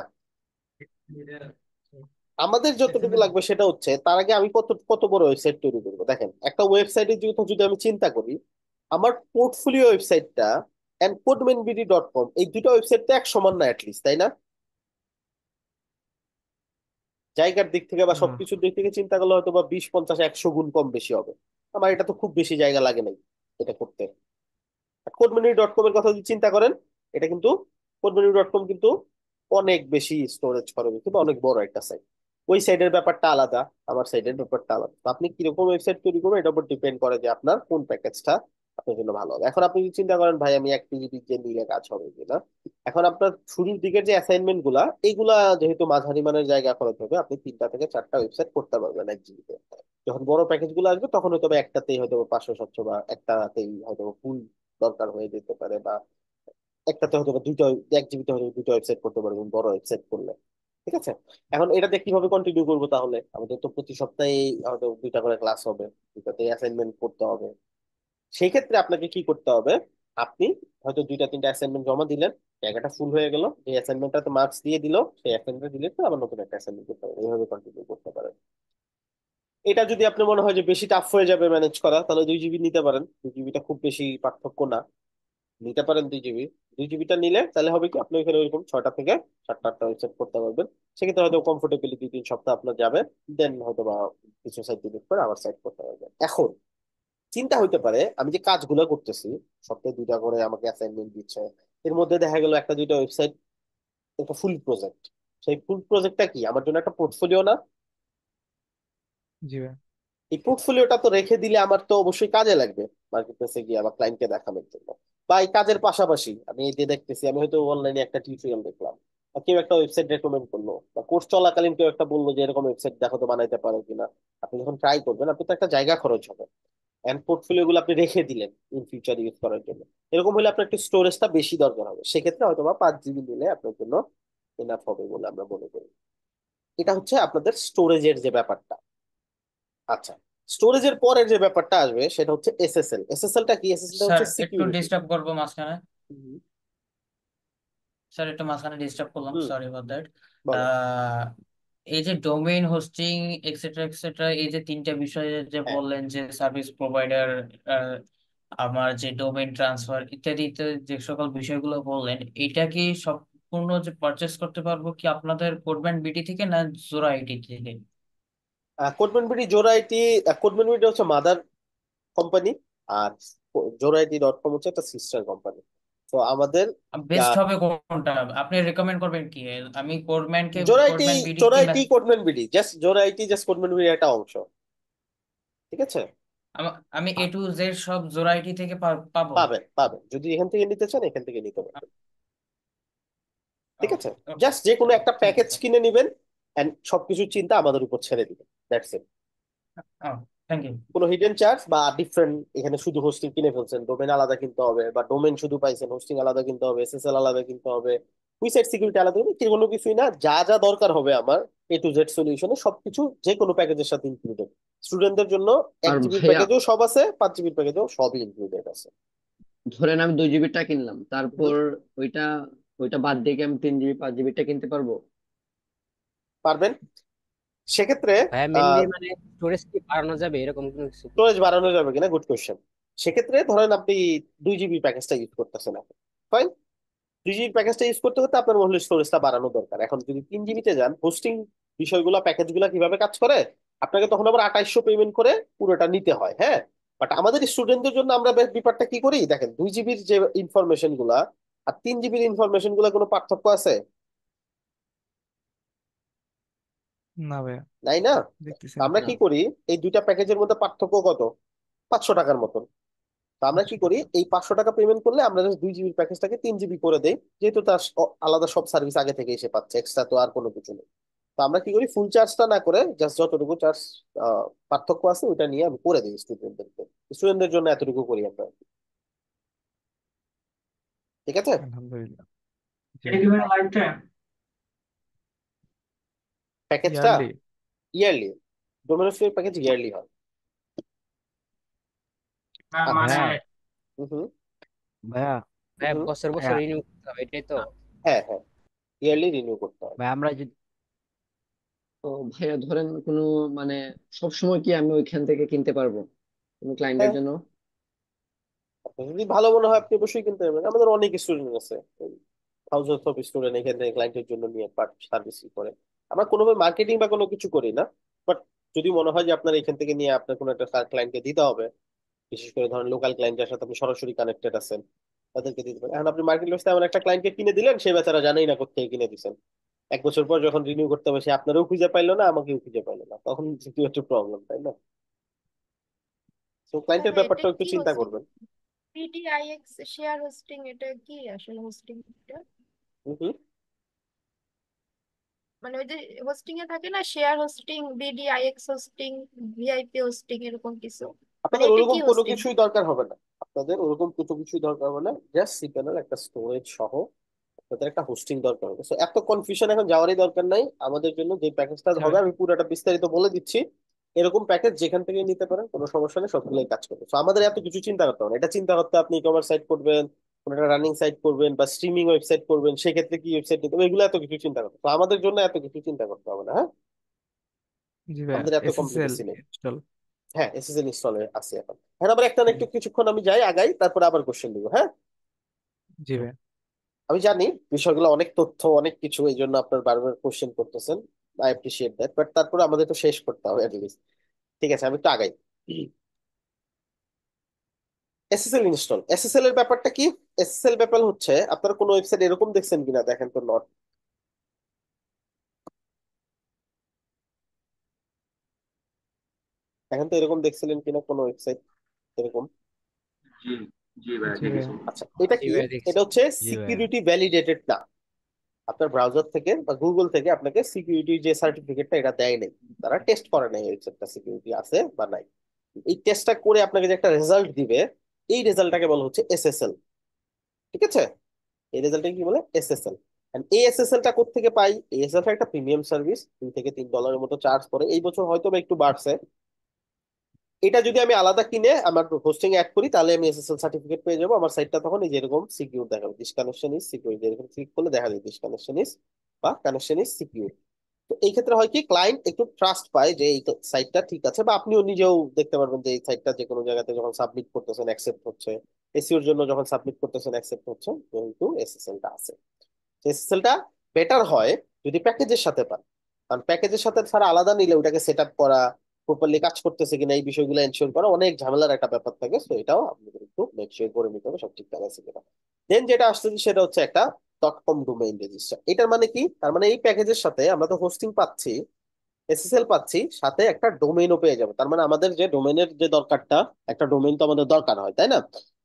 আমাদের যতটুকু লাগবে সেটা হচ্ছে তার আগে আমি কত কত বড় ওয়েবসাইট তৈরি করবো দেখেন একটা ওয়েবসাইটের যদি আমি চিন্তা করি আমার পোর্টফোলিও ওয়েবসাইটটা অ্যান্ড কোডমেনবিডি ডট কম এই দুটো ওয়েবসাইট তো এক সমান না অ্যাটলিস্ট তাই না জায়গার দিক থেকে বা সবকিছুর দিক থেকে চিন্তা করলে হয়তো বা বিশ পঞ্চাশ একশো গুণ কম বেশি হবে আমার এটা তো খুব বেশি জায়গা লাগে নাই এটা করতে কোডমেনবিডি ডট কম এর কথা যদি চিন্তা করেন এটা কিন্তু কোডমেনবিডি ডট কম কিন্তু অনেক বেশি স্টোরেজ খরচ কিন্তু অনেক বড় একটা সাইট ওই সাইডের ব্যাপারটা আলাদা আমার সাইডের ব্যাপারটা আলাদা আপনি কিরকম ওয়েবসাইট তৈরি করবেন এটার উপর ডিপেন্ড করে যে আপনার কোন প্যাকেজটা আপনার জন্য ভালো হবে এখন আপনি চিন্তা করেন ভাই আমি এক যে নিলে কাজ হবে কিনা এখন আপনার শুরুর দিকের যে অ্যাসাইনমেন্ট গুলা এইগুলা যেহেতু মাঝারি মানের জায়গা খরচ হবে আপনি তিনটা থেকে চারটা ওয়েবসাইট করতে পারবেন এক জিবিতে যখন বড় প্যাকেজ গুলো আসবে তখন হয়তো একটাতেই হয়তো পাঁচশো সাতশো বা একটাতেই হয়তো ফুল দরকার হয়ে যেতে পারে বা একটাতে হয়তো দুইটা এক জিবিতে হয়তো দুইটা ওয়েবসাইট করতে পারবেন বড় ওয়েবসাইট করলে ঠিক আছে এখন এটাতে কিভাবে কন্টিনিউ করবো তাহলে আমাদের তো প্রতি সপ্তাহে হয়তো দুইটা করে ক্লাস হবে দুইটাতে অ্যাসাইনমেন্ট করতে হবে সেই ক্ষেত্রে আপনাকে কি করতে হবে আপনি হয়তো দুইটা তিনটা অ্যাসাইনমেন্ট জমা দিলেন জায়গাটা ফুল হয়ে গেল এই অ্যাসাইনমেন্টটা তো মার্কস দিয়ে দিল সেই অ্যাসাইনমেন্টটা দিলে তো আবার নতুন একটা অ্যাসাইনমেন্ট করতে পারবে এইভাবে কন্টিনিউ করতে পারেন এটা যদি আপনি মনে হয় যে বেশি টাফ হয়ে যাবে ম্যানেজ করা তাহলে দুই জিবি নিতে পারেন দুই জিবিটা খুব বেশি পার্থক্য না নিতে পারেন দুই জিবি দুই জিবিটা নিলে তাহলে হবে কি আপনি ওইখানে ওইরকম ছয়টা থেকে সাতটা আটটা ওয়েবসাইট করতে পারবেন সেক্ষেত্রে হয়তো কমফোর্টেবলি দুই তিন সপ্তাহ আপনার যাবে দেন হয়তো বা কিছু সাইট ডিলিট করে আবার সাইট করতে পারবেন এখন চিন্তা হইতে পারে আমি যে কাজগুলো করতেছি সপ্তাহে দুইটা করে আমাকে অ্যাসাইনমেন্ট দিচ্ছে এর মধ্যে দেখা গেল একটা দুইটা ওয়েবসাইট একটা ফুল প্রজেক্ট সেই ফুল প্রজেক্টটা কি আমার জন্য একটা পোর্টফোলিও না জি এই পোর্টফোলিওটা তো রেখে দিলে আমার তো অবশ্যই কাজে লাগবে মার্কেট প্লেসে গিয়ে আমার ক্লায়েন্টকে দেখানোর জন্য বা এই কাজের পাশাপাশি আমি এই যে দেখতেছি আমি হয়তো অনলাইনে একটা টিউটোরিয়াল দেখলাম বা কেউ একটা ওয়েবসাইট রেকমেন্ড করলো বা কোর্স চলাকালীন কেউ একটা বললো যে এরকম ওয়েবসাইট দেখো তো বানাইতে পারো কিনা আপনি যখন ট্রাই করবেন আপনি তো একটা জায়গা খরচ হবে এন্ড পোর্টফোলিও গুলো আপনি রেখে দিলেন ইন ফিউচার ইউজ করার জন্য এরকম হলে আপনার একটু স্টোরেজটা বেশি দরকার হবে সেক্ষেত্রে হয়তো বা পাঁচ জিবি নিলে আপনার জন্য এনাফ হবে বলে আমরা মনে করি এটা হচ্ছে আপনাদের স্টোরেজের যে ব্যাপারটা আচ্ছা স্টোরেজের পরের যে ব্যাপারটা আসবে সেটা হচ্ছে এসএসএল এসএসএল টা কি এসএসএলটা হচ্ছে সিকিউরিটি একটু ডিস্টার্ব করব মাঝখানে স্যার একটু মাঝখানে ডিস্টার্ব করলাম সরি অ্যাবাউট দ্যাট এই যে ডোমেইন হোস্টিং এক্সেট্রা এক্সেট্রা এই যে তিনটা বিষয়ে যে হ্যাঁ। বললেন যে সার্ভিস প্রোভাইডার আমার যে ডোমেইন ট্রান্সফার ইত্যাদি ইত্যাদি যে সকল বিষয়গুলো বললেন এটা কি সম্পূর্ণ যে পারচেস করতে পারবো কি আপনাদের কোডম্যান বিটি থেকে না জোরা আইটি থেকে Codeman B D Zora IT Codeman B T হচ্ছে মাদার কোম্পানি আর জোরাইটি আইটি ডট কম হচ্ছে একটা সিস্টার কোম্পানি তো আমাদের বেস্ট হবে কোনটা আপনি রেকমেন্ড করবেন কি আমি কোডম্যানকে Zora IT Codeman B D Zora IT Codeman B D just Zora IT just Codeman B D একটা অংশ ঠিক আছে আমি এ টু জেড সব জোরাইটি থেকে পাবো পাবে পাবে যদি এখান থেকে নিতে চান এখান থেকে নিতে পারবেন ঠিক আছে জাস্ট যে কোনো একটা প্যাকেজ কিনে নেবেন এন্ড সবকিছু চিন্তা আমাদের উপর ছেড়ে দিবেন দ্যাটস ইট থ্যাংক ইউ কোনো হিডেন চার্জ বা ডিফারেন্ট এখানে শুধু হোস্টিং কিনে ফেলছেন ডোমেন আলাদা কিনতে হবে বা ডোমেন শুধু পাইছেন হোস্টিং আলাদা কিনতে হবে এসএসএল আলাদা কিনতে হবে উইসাইট সিকিউরিটি আলাদা কিনতে কোনো কিছুই না যা যা দরকার হবে আমার এ টু জেড সলিউশনে সবকিছু যে কোনো প্যাকেজের সাথে ইনক্লুডেড স্টুডেন্টদের জন্য এক জিবি প্যাকেজও সব আছে পাঁচ জিবির প্যাকেজও সবই ইনক্লুডেড আছে ধরেন আমি দুই জিবিটা কিনলাম তারপর ওইটা ওইটা বাদ দিয়ে আমি তিন জিবি পাঁচ জিবিটা কিনতে পারবো পারবেন সেক্ষেত্রে স্টোরেজ মানে বাড়ানো যাবে স্টোরেজ বাড়ানো যাবে কিনা গুড কোয়েশ্চেন সেক্ষেত্রে ধরেন আপনি দুই জিবি প্যাকেজটা ইউজ করতেছেন আপনি ফাইন দুই জিবি প্যাকেজটা ইউজ করতে করতে আপনার মহলে স্টোরেজটা বাড়ানো দরকার এখন যদি তিন জিবিতে যান হোস্টিং বিষয়গুলো প্যাকেজগুলো কিভাবে কাজ করে আপনাকে তখন আবার আঠাইশশো পেমেন্ট করে পুরোটা নিতে হয় হ্যাঁ বাট আমাদের স্টুডেন্টদের জন্য আমরা ব্যাপারটা কি করি দেখেন দুই জিবির যে ইনফরমেশন গুলা আর তিন জিবির ইনফরমেশন গুলা কোনো পার্থক্য আছে না ভাইয়া তাই না দেখতেছি আমরা কি করি এই দুইটা প্যাকেজের মধ্যে পার্থক্য কত পাঁচশো টাকার মতন তা আমরা কি করি এই পাঁচশো টাকা পেমেন্ট করলে আমরা জাস্ট দুই জিবির প্যাকেজটাকে তিন জিবি করে দেই যেহেতু তার আলাদা সব সার্ভিস আগে থেকে এসে পাচ্ছে এক্সট্রা তো আর কোনো কিছু নেই তো আমরা কি করি ফুল চার্জটা না করে জাস্ট যতটুকু চার্জ পার্থক্য আছে ওইটা নিয়ে আমি করে দিই স্টুডেন্টদেরকে স্টুডেন্টদের জন্য এতটুকু করি আমরা ঠিক আছে আলহামদুলিল্লাহ জি কি প্যাকেজটা ইয়ারলি ইয়ারলি ডোমিনোসের প্যাকেজ ইয়ারলি হয় মানে হুম হুম ভাইয়া হ্যাঁ হুম। বছর বছর ভাইয়া হ্যাঁ। রিনিউ করতে হবে এটাই তো হ্যাঁ হ্যাঁ ইয়ারলি রিনিউ করতে হয় আমরা যদি তো ভাইয়া ধরেন কোনো মানে সব সময় কি আমি ওইখান থেকে কিনতে পারবো কোনো ক্লায়েন্টের হ্যাঁ জন্য আপনার যদি ভালো মনে হয় আপনি অবশ্যই কিনতে পারবেন আমাদের অনেক স্টুডেন্ট আছে থাউজেন্ডস অফ স্টুডেন্ট এখানে থেকে ক্লায়েন্টের জন্য নিয়ে পার্ট সার্ভিস করে আমরা কোনোভাবে মার্কেটিং বা কোনো কিছু করি না বাট যদি মনে হয় যে আপনার এখান থেকে নিয়ে আপনার কোনো একটা ক্লায়েন্টকে দিতে হবে বিশেষ করে ধরেন লোকাল ক্লায়েন্টের সাথে আপনি সরাসরি কানেক্টেড আছেন তাদেরকে দিতে পারেন এখন আপনি মার্কেট লিস্টে এমন একটা ক্লায়েন্টকে কিনে দিলেন সে বেচারা জানেই না কোথায় কিনে দিচ্ছেন এক বছর পর যখন রিনিউ করতে হবে সে আপনারও খুঁজে পাইলো না আমাকেও খুঁজে পাইলো না তখন সেটিও একটু প্রবলেম তাই না তো ক্লায়েন্টের ব্যাপারটা একটু চিন্তা করবেন পিটিআইএক্স শেয়ার হোস্টিং এটা কি আসলে হোস্টিং মানে ওই যে হোস্টিং এ থাকে না share hosting B D I X hosting VIP hosting এরকম কিছু মানে আপনাদের এটা কি ওরকম কোনো হোস্টিং কিছুই দরকার হবে না আপনাদের ওরকম কোনো কিছুই দরকার হবে না জাস্ট সিপিএল একটা স্টোরেজ সহ আপনাদের একটা হোস্টিং দরকার হবে সো এত কনফিউশন এখন যাওয়ারই দরকার নাই আমাদের জন্য যে প্যাকেজটা হবে হ্যাঁ। আমি পুরোটা বিস্তারিত বলে দিচ্ছি এরকম প্যাকেজ যেখান থেকে নিতে পারেন কোনো সমস্যা নেই সবগুলোই কাজ করবে সো আমাদের এত কিছু চিন্তা করতে হবে না এটা চিন্তা করতে আপনি ই কমার্স সাইট করবেন কোনো একটা রানিং সাইট করবেন বা স্ট্রিমিং ওয়েবসাইট করবেন সেক্ষেত্রে কি ওয়েবসাইট নিতে হবে এগুলো এত কিছু চিন্তা করতে তো আমাদের জন্য এত কিছু চিন্তা করতে হবে না হ্যাঁ জি ভাই আমাদের এত কমপ্লিকেশন নেই ইনস্টল হ্যাঁ এসএসএল ইনস্টল আছে এখন হ্যাঁ আবার একটা একটু কিছুক্ষণ আমি যাই আগাই তারপর আবার কোশ্চেন দিব হ্যাঁ জি ভাই আমি জানি বিষয়গুলো অনেক তথ্য অনেক কিছু এই জন্য আপনার বারবার কোশ্চেন করতেছেন আই অ্যাপ্রিসিয়েট দ্যাট বাট তারপর আমাদের তো শেষ করতে হবে অ্যাটলিস্ট ঠিক আছে আমি একটু আগাই এসএসএল ইনস্টল এসএসএল এর ব্যাপারটা কি এসএসএল ব্যাপার হচ্ছে আপনারা কোনো ওয়েবসাইট এরকম দেখছেন কিনা দেখেন তো নট দেখেন তো এরকম দেখছিলেন কিনা কোনো ওয়েবসাইট এরকম আচ্ছা, এটা কি এটা হচ্ছে সিকিউরিটি ভ্যালিডেটেড না আপনার ব্রাউজার থেকে বা গুগল থেকে আপনাকে সিকিউরিটি যে সার্টিফিকেটটা এটা দেয় নাই তারা টেস্ট করে নাই ওয়েবসাইটটা সিকিউরিটি আছে বা নাই এই টেস্টটা করে আপনাকে যে একটা রেজাল্ট দিবে এই রেজাল্টটাকে বলা হচ্ছে এসএসএল ঠিক আছে এই রেজাল্টটা কি বলে এসএসএল এই এসএসএলটা কোথেকে পাই এই এসএসএল একটা প্রিমিয়াম সার্ভিস তিন থেকে তিন ডলারের মতো চার্জ করে এই বছর হয়তো একটু বাড়ছে এটা যদি আমি আলাদা কিনে আমার হোস্টিং অ্যাড করি তাহলে আমি এসএসএল সার্টিফিকেট পেয়ে যাবো আমার সাইটটা তখন এই যেরকম সিকিউর দেখাবে ডিসকানেকশন কানেকশন ইজ সিকিউর যেরকম ক্লিক করলে দেখা যায় ডিসকানেকশন কানেকশন ইজ বা কানেকশন ইজ সিকিউর তো এই ক্ষেত্রে হয় কি ক্লায়েন্ট একটু ট্রাস্ট পায় যে এই সাইটটা ঠিক আছে বা আপনিও নিজেও দেখতে পারবেন যে এই সাইটটা যে কোনো জায়গাতে যখন সাবমিট করতেছেন অ্যাকসেপ্ট হচ্ছে এসিওর জন্য যখন সাবমিট করতেছেন অ্যাকসেপ্ট হচ্ছে কিন্তু এসএসএলটা আছে এসএসএলটা বেটার হয় যদি প্যাকেজের সাথে পান কারণ প্যাকেজের সাথে ছাড়া আলাদা নিলে ওটাকে সেট আপ করা প্রপারলি কাজ করতেছে কিনা এই বিষয়গুলো এনশিওর করা অনেক ঝামেলার একটা ব্যাপার থাকে সো এটাও আপনি একটু মেক শিওর করে নিতে হবে সব ঠিকঠাক আছে কিনা দেন যেটা আসতেছে সেটা হচ্ছে একটা ডট কম ডোমেইন রেজিস্টার এটার মানে কি তার মানে এই প্যাকেজের সাথে আমরা তো হোস্টিং পাচ্ছি এসএসএল পাচ্ছি সাথে একটা ডোমেইনও পেয়ে যাবো তার মানে আমাদের যে ডোমেনের যে দরকারটা একটা ডোমেইন তো আমাদের দরকার হয় তাই না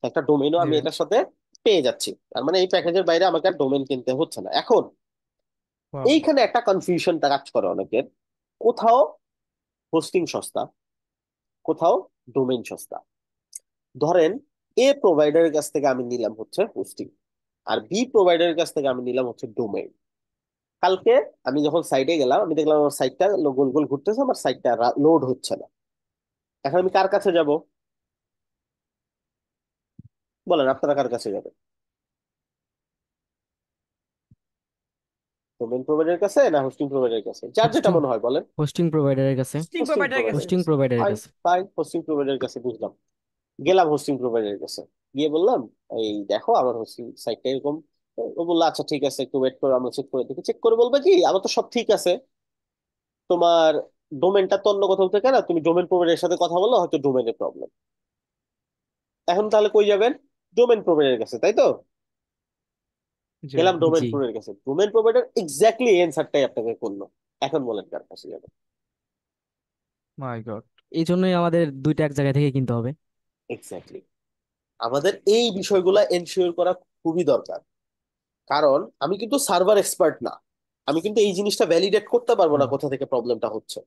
একটা ডোমেইনও আমি এটার সাথে পেয়ে যাচ্ছি তার মানে এই প্যাকেজের বাইরে আমাকে আর ডোমেইন কিনতে হচ্ছে না এখন এইখানে একটা কনফিউশনটা কাজ করে অনেকের কোথাও হোস্টিং সস্তা কোথাও ডোমেইন সস্তা ধরেন এ প্রোভাইডারের কাছ থেকে আমি নিলাম হচ্ছে হোস্টিং আর বি প্রোভাইডারের কাছ থেকে আমি নিলাম হচ্ছে ডোমেইন কালকে আমি যখন সাইটে গেলাম আমি দেখলাম আমার সাইটটা গোল গোল ঘুরতেছে আমার সাইটটা লোড হচ্ছে না এখন আমি কার কাছে যাব বলেন আপনারা কার কাছে যাবেন ডোমেন প্রোভাইডারের কাছে না হোস্টিং প্রোভাইডারের কাছে যার যেটা মনে হয় বলেন হোস্টিং প্রোভাইডারের কাছে হোস্টিং প্রোভাইডারের কাছে হোস্টিং প্রোভাইডারের কাছে বুঝলাম গেলাম হোস্টিং প্রোভাইডারের কাছে গিয়ে বললাম এই দেখো আমার হচ্ছে সাইটটা এরকম ও বললো আচ্ছা ঠিক আছে একটু ওয়েট করো আমরা চেক করে দেখি চেক করে বলবে কি আমার তো সব ঠিক আছে তোমার ডোমেনটা তো অন্য কোথাও থেকে না তুমি ডোমেন প্রোভাইডারের সাথে কথা বললো হয়তো ডোমেনের প্রবলেম এখন তাহলে কই যাবেন ডোমেন প্রোভাইডারের কাছে তাই তো গেলাম ডোমেন প্রোভাইডারের কাছে ডোমেন প্রোভাইডার এক্স্যাক্টলি অ্যানসারটাই আপনাকে করলো এখন বলেন কার কাছে যাবেন মাই গড এই জন্যই আমাদের দুইটা এক জায়গা থেকে কিনতে হবে এক্স্যাক্টলি আমাদের এই বিষয়গুলো এনশিওর করা খুবই দরকার কারণ আমি কিন্তু সার্ভার এক্সপার্ট না আমি কিন্তু এই জিনিসটা ভ্যালিডেট করতে পারবো না কোথা থেকে প্রবলেমটা হচ্ছে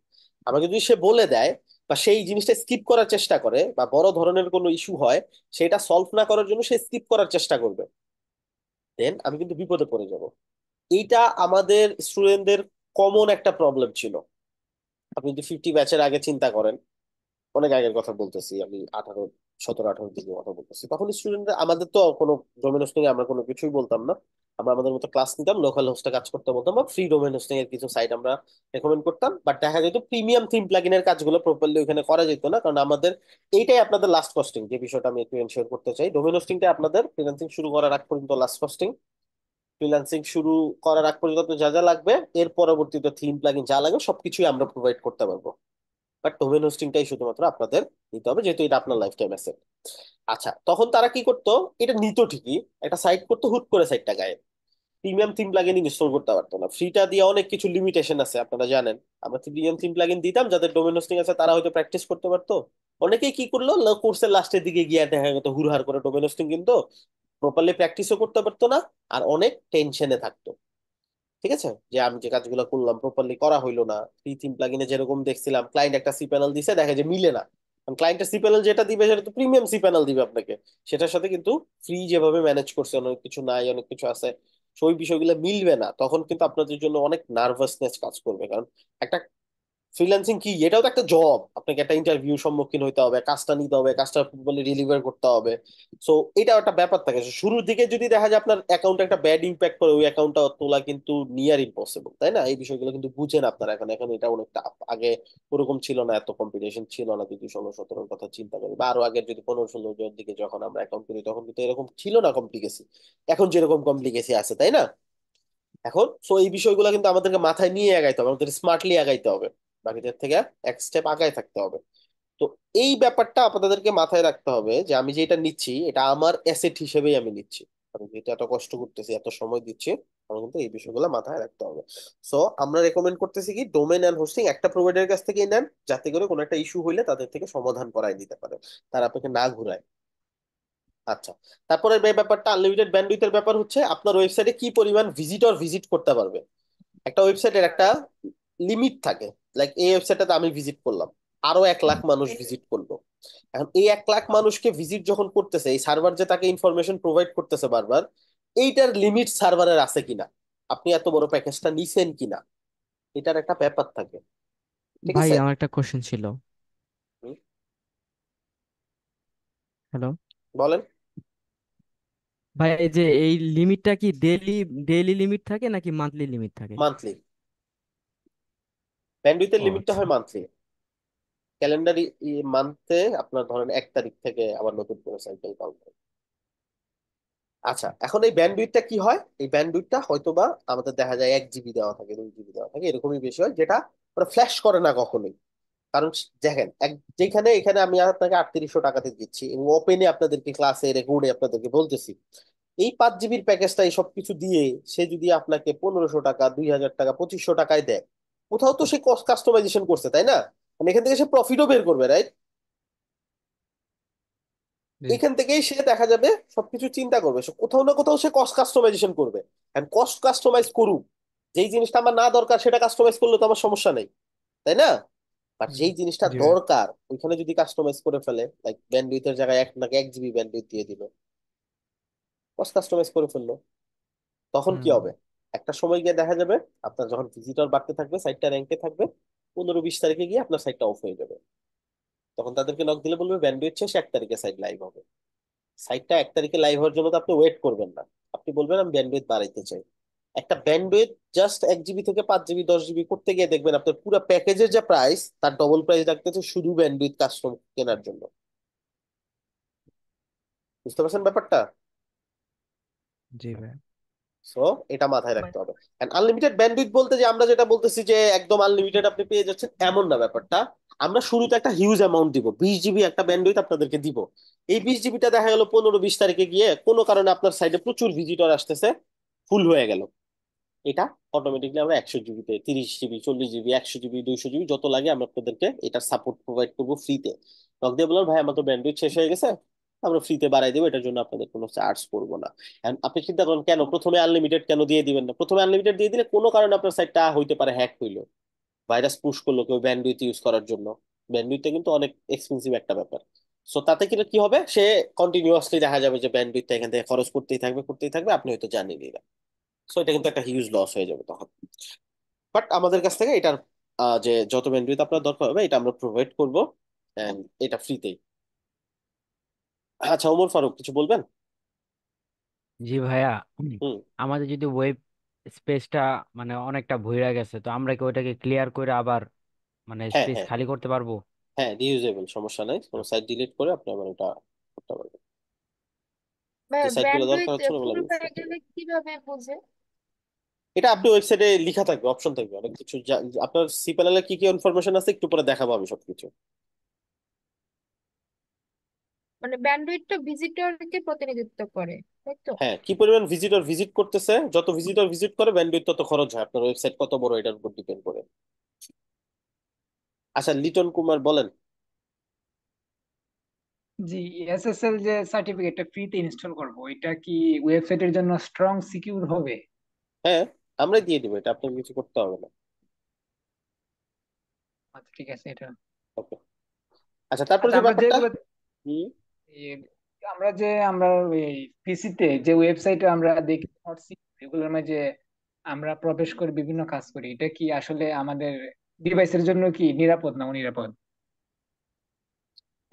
আমাকে যদি সে বলে দেয় বা সেই জিনিসটা স্কিপ করার চেষ্টা করে বা বড় ধরনের কোনো ইস্যু হয় সেটা সলভ না করার জন্য সে স্কিপ করার চেষ্টা করবে দেন আমি কিন্তু বিপদে পড়ে যাব এইটা আমাদের স্টুডেন্টদের কমন একটা প্রবলেম ছিল আপনি যদি ফিফটি ব্যাচের আগে চিন্তা করেন অনেক আগের কথা বলতেছি আমি আঠারো সতেরো আঠারো দিনের কথা বলতেছি তখন স্টুডেন্ট আমাদের তো কোনো ডোমেন হোস্টিং আমরা কোনো কিছুই বলতাম না আমরা আমাদের মতো ক্লাস নিতাম লোকাল হোস্টে কাজ করতে বলতাম বা ফ্রি ডোমেন হোস্টিং এর কিছু সাইট আমরা রেকমেন্ড করতাম বাট দেখা যেত প্রিমিয়াম থিম এর কাজগুলো প্রপারলি ওখানে করা যেত না কারণ আমাদের এইটাই আপনাদের লাস্ট কস্টিং যে বিষয়টা আমি একটু এনশিওর করতে চাই ডোমেন হোস্টিংটা আপনাদের ফ্রিল্যান্সিং শুরু করার আগ পর্যন্ত লাস্ট কস্টিং ফ্রিল্যান্সিং শুরু করার আগ পর্যন্ত যা যা লাগবে এর পরবর্তীতে থিম প্লাগিন যা লাগে সবকিছুই আমরা প্রোভাইড করতে পারবো বাট ওভেন হোস্টিংটাই শুধুমাত্র আপনাদের নিতে হবে যেহেতু এটা আপনার লাইফ টাইম অ্যাসেট আচ্ছা তখন তারা কি করতো এটা নিত ঠিকই একটা সাইট করতো হুট করে সাইটটা গায়ে প্রিমিয়াম থিম প্লাগিন ইনস্টল করতে পারতো না ফ্রিটা দিয়ে অনেক কিছু লিমিটেশন আছে আপনারা জানেন আমরা প্রিমিয়াম থিম প্লাগিন দিতাম যাদের ডোমেন হোস্টিং আছে তারা হয়তো প্র্যাকটিস করতে পারতো অনেকেই কি করলো কোর্সের লাস্টের দিকে গিয়ে দেখা গেত হুড়হার করে ডোমেন হোস্টিং কিন্তু প্রপারলি প্র্যাকটিসও করতে পারতো না আর অনেক টেনশনে থাকতো ঠিক আছে যে আমি যে কাজগুলো করলাম প্রপারলি করা হইলো না প্রি থিম প্লাগিনে যেরকম দেখছিলাম ক্লায়েন্ট একটা সি প্যানেল দিছে দেখা যায় মিলে না ক্লায়েন্টের সি প্যানেল যেটা দিবে সেটা তো প্রিমিয়াম সি প্যানেল দিবে আপনাকে সেটার সাথে কিন্তু ফ্রি যেভাবে ম্যানেজ করছে অনেক কিছু নাই অনেক কিছু আছে সেই বিষয়গুলো মিলবে না তখন কিন্তু আপনাদের জন্য অনেক নার্ভাসনেস কাজ করবে কারণ একটা ফ্রিল্যান্সিং কি এটাও তো একটা জব আপনাকে একটা ইন্টারভিউ সম্মুখীন হইতে হবে কাজটা নিতে হবে কাজটা বলে ডেলিভার করতে হবে সো এটাও একটা ব্যাপার থাকে শুরুর দিকে যদি দেখা যায় আপনার অ্যাকাউন্টে একটা ব্যাড ইম্প্যাক্ট করে ওই অ্যাকাউন্টটা তোলা কিন্তু নিয়ার ইম্পসিবল তাই না এই বিষয়গুলো কিন্তু বুঝেন আপনারা এখন এখন এটা অনেকটা আগে ওরকম ছিল না এত কম্পিটিশন ছিল না যদি ষোলো সতেরোর কথা চিন্তা করি বা আরো আগের যদি পনেরো ষোলো জনের দিকে যখন আমরা অ্যাকাউন্ট করি তখন কিন্তু এরকম ছিল না কমপ্লিকেসি এখন যেরকম কমপ্লিকেসি আছে তাই না এখন সো এই বিষয়গুলো কিন্তু আমাদেরকে মাথায় নিয়ে আগাইতে হবে আমাদের স্মার্টলি আগাইতে হবে বাকিদের থেকে এক স্টেপ আগায় থাকতে হবে তো এই ব্যাপারটা আপনাদেরকে মাথায় রাখতে হবে যে আমি যেটা নিচ্ছি এটা আমার অ্যাসেট হিসেবেই আমি নিচ্ছি আমি যেহেতু এত কষ্ট করতেছি এত সময় দিচ্ছি আমার কিন্তু এই বিষয়গুলো মাথায় রাখতে হবে সো আমরা রেকমেন্ড করতেছি কি ডোমেন অ্যান্ড হোস্টিং একটা প্রোভাইডার কাছ থেকেই নেন যাতে করে কোনো একটা ইস্যু হইলে তাদের থেকে সমাধান করাই দিতে পারে তারা আপনাকে না ঘুরায় আচ্ছা তারপরে ব্যাপারটা আনলিমিটেড ব্যান্ডউইথের ব্যাপার হচ্ছে আপনার ওয়েবসাইটে কি পরিমাণ ভিজিটর ভিজিট করতে পারবে একটা ওয়েবসাইটের একটা লিমিট থাকে লাইক এই ওয়েবসাইটটাতে আমি ভিজিট করলাম আরো এক লাখ মানুষ ভিজিট করলো এখন এই এক লাখ মানুষকে ভিজিট যখন করতেছে এই সার্ভার যে তাকে ইনফরমেশন প্রোভাইড করতেছে বারবার এইটার লিমিট সার্ভারের আছে কিনা আপনি এত বড় প্যাকেজটা নিছেন কিনা এটার একটা ব্যাপার থাকে ঠিক ভাই আছে আমার একটা কোশ্চেন ছিল হ্যালো বলেন ভাই এই যে এই লিমিটটা কি ডেইলি ডেইলি লিমিট থাকে নাকি মান্থলি লিমিট থাকে মান্থলি ব্যান্ডউইথের লিমিটটা আচ্ছা। হয় মান্থলি ক্যালেন্ডার মান্থে আপনার ধরেন এক তারিখ থেকে আবার নতুন করে সাইকেল কাউন্ট হয় আচ্ছা এখন এই ব্যান্ডউইথটা কি হয় এই ব্যান্ডউইথটা হয়তোবা আমাদের দেখা যায় এক জিবি দেওয়া থাকে দুই জিবি দেওয়া থাকে এরকমই বেশি হয় যেটা মানে ফ্ল্যাশ করে না কখনোই কারণ দেখেন এক যেখানে এখানে আমি আপনাকে আটত্রিশশো টাকাতে দিচ্ছি এবং ওপেনে আপনাদেরকে ক্লাসে রেকর্ডে আপনাদেরকে বলতেছি এই পাঁচ জিবির প্যাকেজটা এই সব কিছু দিয়ে সে যদি আপনাকে পনেরোশো টাকা দুই হাজার টাকা পঁচিশশো টাকায় দেয় কোথাও তো সে কাস্টমাইজেশন করছে তাই না মানে এখান থেকে সে প্রফিটও বের করবে রাইট এখান থেকেই সে দেখা যাবে সবকিছু চিন্তা করবে সে কোথাও না কোথাও সে কস্ট কাস্টমাইজেশন করবে কস্ট কাস্টমাইজ করুক যেই জিনিসটা আমার না দরকার সেটা কাস্টমাইজ করলে তো আমার সমস্যা নেই তাই না বাট যেই জিনিসটা দরকার ওইখানে যদি কাস্টমাইজ করে ফেলে লাইক ব্যান্ডউইথ এর জায়গায় এক নাকি এক জিবি ব্যান্ডউইথ দিয়ে দিল কস্ট কাস্টমাইজ করে ফেললো তখন কি হবে একটা সময় গিয়ে দেখা যাবে আপনার যখন ভিজিটর বাড়তে থাকবে সাইটটা র্যাঙ্কে থাকবে পনেরো বিশ তারিখে গিয়ে আপনার সাইটটা অফ হয়ে যাবে তখন তাদেরকে নক দিলে বলবে ব্যান্ডউইথ শেষ এক তারিখে সাইট লাইভ হবে সাইটটা এক তারিখে লাইভ হওয়ার জন্য তো আপনি ওয়েট করবেন না আপনি বলবেন আমি ব্যান্ডউইথ বাড়াইতে চাই একটা ব্যান্ডউইথ জাস্ট এক জিবি থেকে পাঁচ জিবি দশ জিবি করতে গিয়ে দেখবেন আপনার পুরো প্যাকেজের যে প্রাইস তার ডবল প্রাইস হচ্ছে শুধু ব্যান্ডউইথ কাস্টম কেনার জন্য বুঝতে পারছেন ব্যাপারটা জি ভাই সো এটা মাথায় রাখতে হবে এন্ড আনলিমিটেড ব্যান্ডউইথ বলতে যে আমরা যেটা বলতেছি যে একদম আনলিমিটেড আপনি পেয়ে যাচ্ছেন এমন না ব্যাপারটা আমরা শুরুতে একটা হিউজ অ্যামাউন্ট দিব বিশ জিবি একটা ব্যান্ডউইথ আপনাদেরকে দিব এই বিশ জিবিটা দেখা গেল পনেরো বিশ তারিখে গিয়ে কোনো কারণে আপনার সাইডে প্রচুর ভিজিটর আসতেছে ফুল হয়ে গেল এটা অটোমেটিকলি আমরা একশো জিবিতে তিরিশ জিবি চল্লিশ জিবি একশো জিবি দুইশো জিবি যত লাগে আমরা আপনাদেরকে এটা সাপোর্ট প্রোভাইড করবো ফ্রিতে নক দিয়ে বললাম ভাই আমার তো ব্যান্ডউইথ শেষ হয়ে গেছে আমরা ফ্রিতে বাড়াই দেবো এটার জন্য আপনাদের কোনো চার্জ করবো না আপনি চিন্তা করেন কেন প্রথমে আনলিমিটেড কেন দিয়ে দিবেন না প্রথমে আনলিমিটেড দিয়ে দিলে কোনো কারণে আপনার সাইটটা হইতে পারে হ্যাক হইলো ভাইরাস পুশ করলো কেউ ব্যান্ডউইথ ইউজ করার জন্য ব্যান্ডউইথটা কিন্তু অনেক এক্সপেন্সিভ একটা ব্যাপার সো তাতে কিন্তু কি হবে সে কন্টিনিউয়াসলি দেখা যাবে যে ব্যান্ডউইথটা এখান থেকে খরচ করতেই থাকবে করতেই থাকবে আপনি হয়তো জানেনই না সো এটা কিন্তু একটা হিউজ লস হয়ে যাবে তখন বাট আমাদের কাছ থেকে এটার যে যত ব্যান্ডউইথ আপনার দরকার হবে এটা আমরা প্রোভাইড করবো এটা ফ্রিতেই হ্যাঁ, আচ্ছা ওমর ফারুক কিছু বলবেন জি ভাইয়া হুম। আমাদের যদি ওয়েব স্পেসটা মানে অনেকটা ভুইরা গেছে তো আমরা কি ওইটাকে ক্লিয়ার করে আবার মানে হ্যাঁ স্পেস হ্যাঁ খালি করতে পারবো হ্যাঁ রিইউজেবল সমস্যা নাই কোনো সাইট ডিলিট করে আপনি আবার ওটা করতে পারবেন যে সাইটগুলো ব্যান্ডউইথ দরকার হচ্ছে ওগুলো ফুল ইউজ হয়ে করতে গেলে পারবেন কিভাবে এটা আপনি ওয়েবসাইটে লিখা থাকবে অপশন থাকবে অনেক কিছু আপনার সি প্যানেলে কি কি ইনফরমেশন আছে একটু পরে দেখাবো আমি সবকিছু মানে ব্যান্ডউইথটা ভিজিটরকে প্রতিনিধিত্ব করে তাই তো হ্যাঁ কি পরিমাণ ভিজিটর ভিজিট করতেছে যত ভিজিটর ভিজিট করে ব্যান্ডউইথ তত খরচ হয় আপনার ওয়েবসাইট কত বড় এটার উপর ডিপেন্ড করে আচ্ছা লিটন কুমার বলেন জি এসএসএল যে সার্টিফিকেটটা ফ্রিতে ইনস্টল করব এটা কি ওয়েবসাইটের জন্য স্ট্রং সিকিউর হবে হ্যাঁ আমরাই দিয়ে দিব এটা আপনাকে কিছু করতে হবে না আচ্ছা ঠিক আছে এটা ওকে আচ্ছা তারপরে আচ্ছা, যে ব্যাপারটা হুম আমরা যে আমরা এই পিসিতে যে ওয়েবসাইটে আমরা দেখি এগুলোর মাঝে আমরা প্রবেশ করে বিভিন্ন কাজ করি এটা কি আসলে আমাদের ডিভাইসের জন্য কি নিরাপদ না অনিরাপদ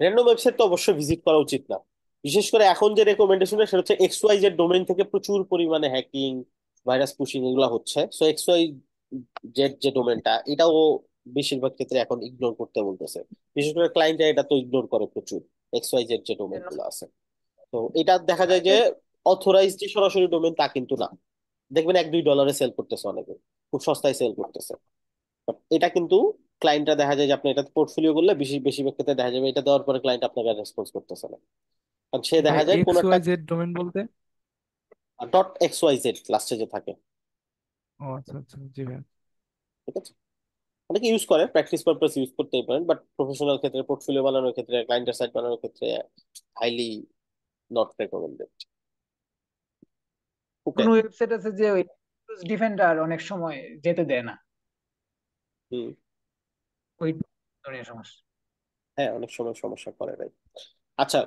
র্যান্ডম ওয়েবসাইট তো অবশ্যই ভিজিট করা উচিত না বিশেষ করে এখন যে রেকমেন্ডেশনটা সেটা হচ্ছে এক্স ওয়াই জেড ডোমেইন থেকে প্রচুর পরিমাণে হ্যাকিং ভাইরাস পুশিং এগুলো হচ্ছে সো এক্স ওয়াই জেড যে ডোমেনটা এটাও বেশিরভাগ ক্ষেত্রে এখন ইগনোর করতে বলতেছে বিশেষ করে ক্লায়েন্টরা এটা তো ইগনোর করে প্রচুর এক্সওয়াইজেড যে ডোমেন আছে তো এটা দেখা যায় যে সরাসরি ডোমেন তা কিন্তু না দেখবেন এক দুই ডলারে সেল করতেছে অনেকে খুব সস্তায় সেল করতেছে এটা কিন্তু দেখা যায় যে আপনি পোর্টফোলিও করলে বেশি বেশি ব্যক্তিতে দেখা যাবে এটা দেওয়ার পরে ক্লায়েন্ট আপনাকে রেসপন্স করতেছে না কারণ সে দেখা যায় কোনো একটা এক্সওয়াইজেড ডোমেন বলতে ডট এক্সওয়াইজেড লাস্টে যে থাকে ও আচ্ছা আচ্ছা জি ভাই ঠিক আছে অনেকে ইউজ করে প্র্যাকটিস পারপাস ইউজ করতেই পারেন বাট প্রফেশনাল ক্ষেত্রে পোর্টফোলিও বানানোর ক্ষেত্রে ক্লায়েন্টের সাইট বানানোর ক্ষেত্রে হাইলি নট রেকমেন্ডেড কোনো ওয়েবসাইট আছে যে ওই ডিফেন্ডার অনেক সময় যেতে দেয় না হুম ওই সমস্যা হ্যাঁ অনেক সময় সমস্যা করে ভাই আচ্ছা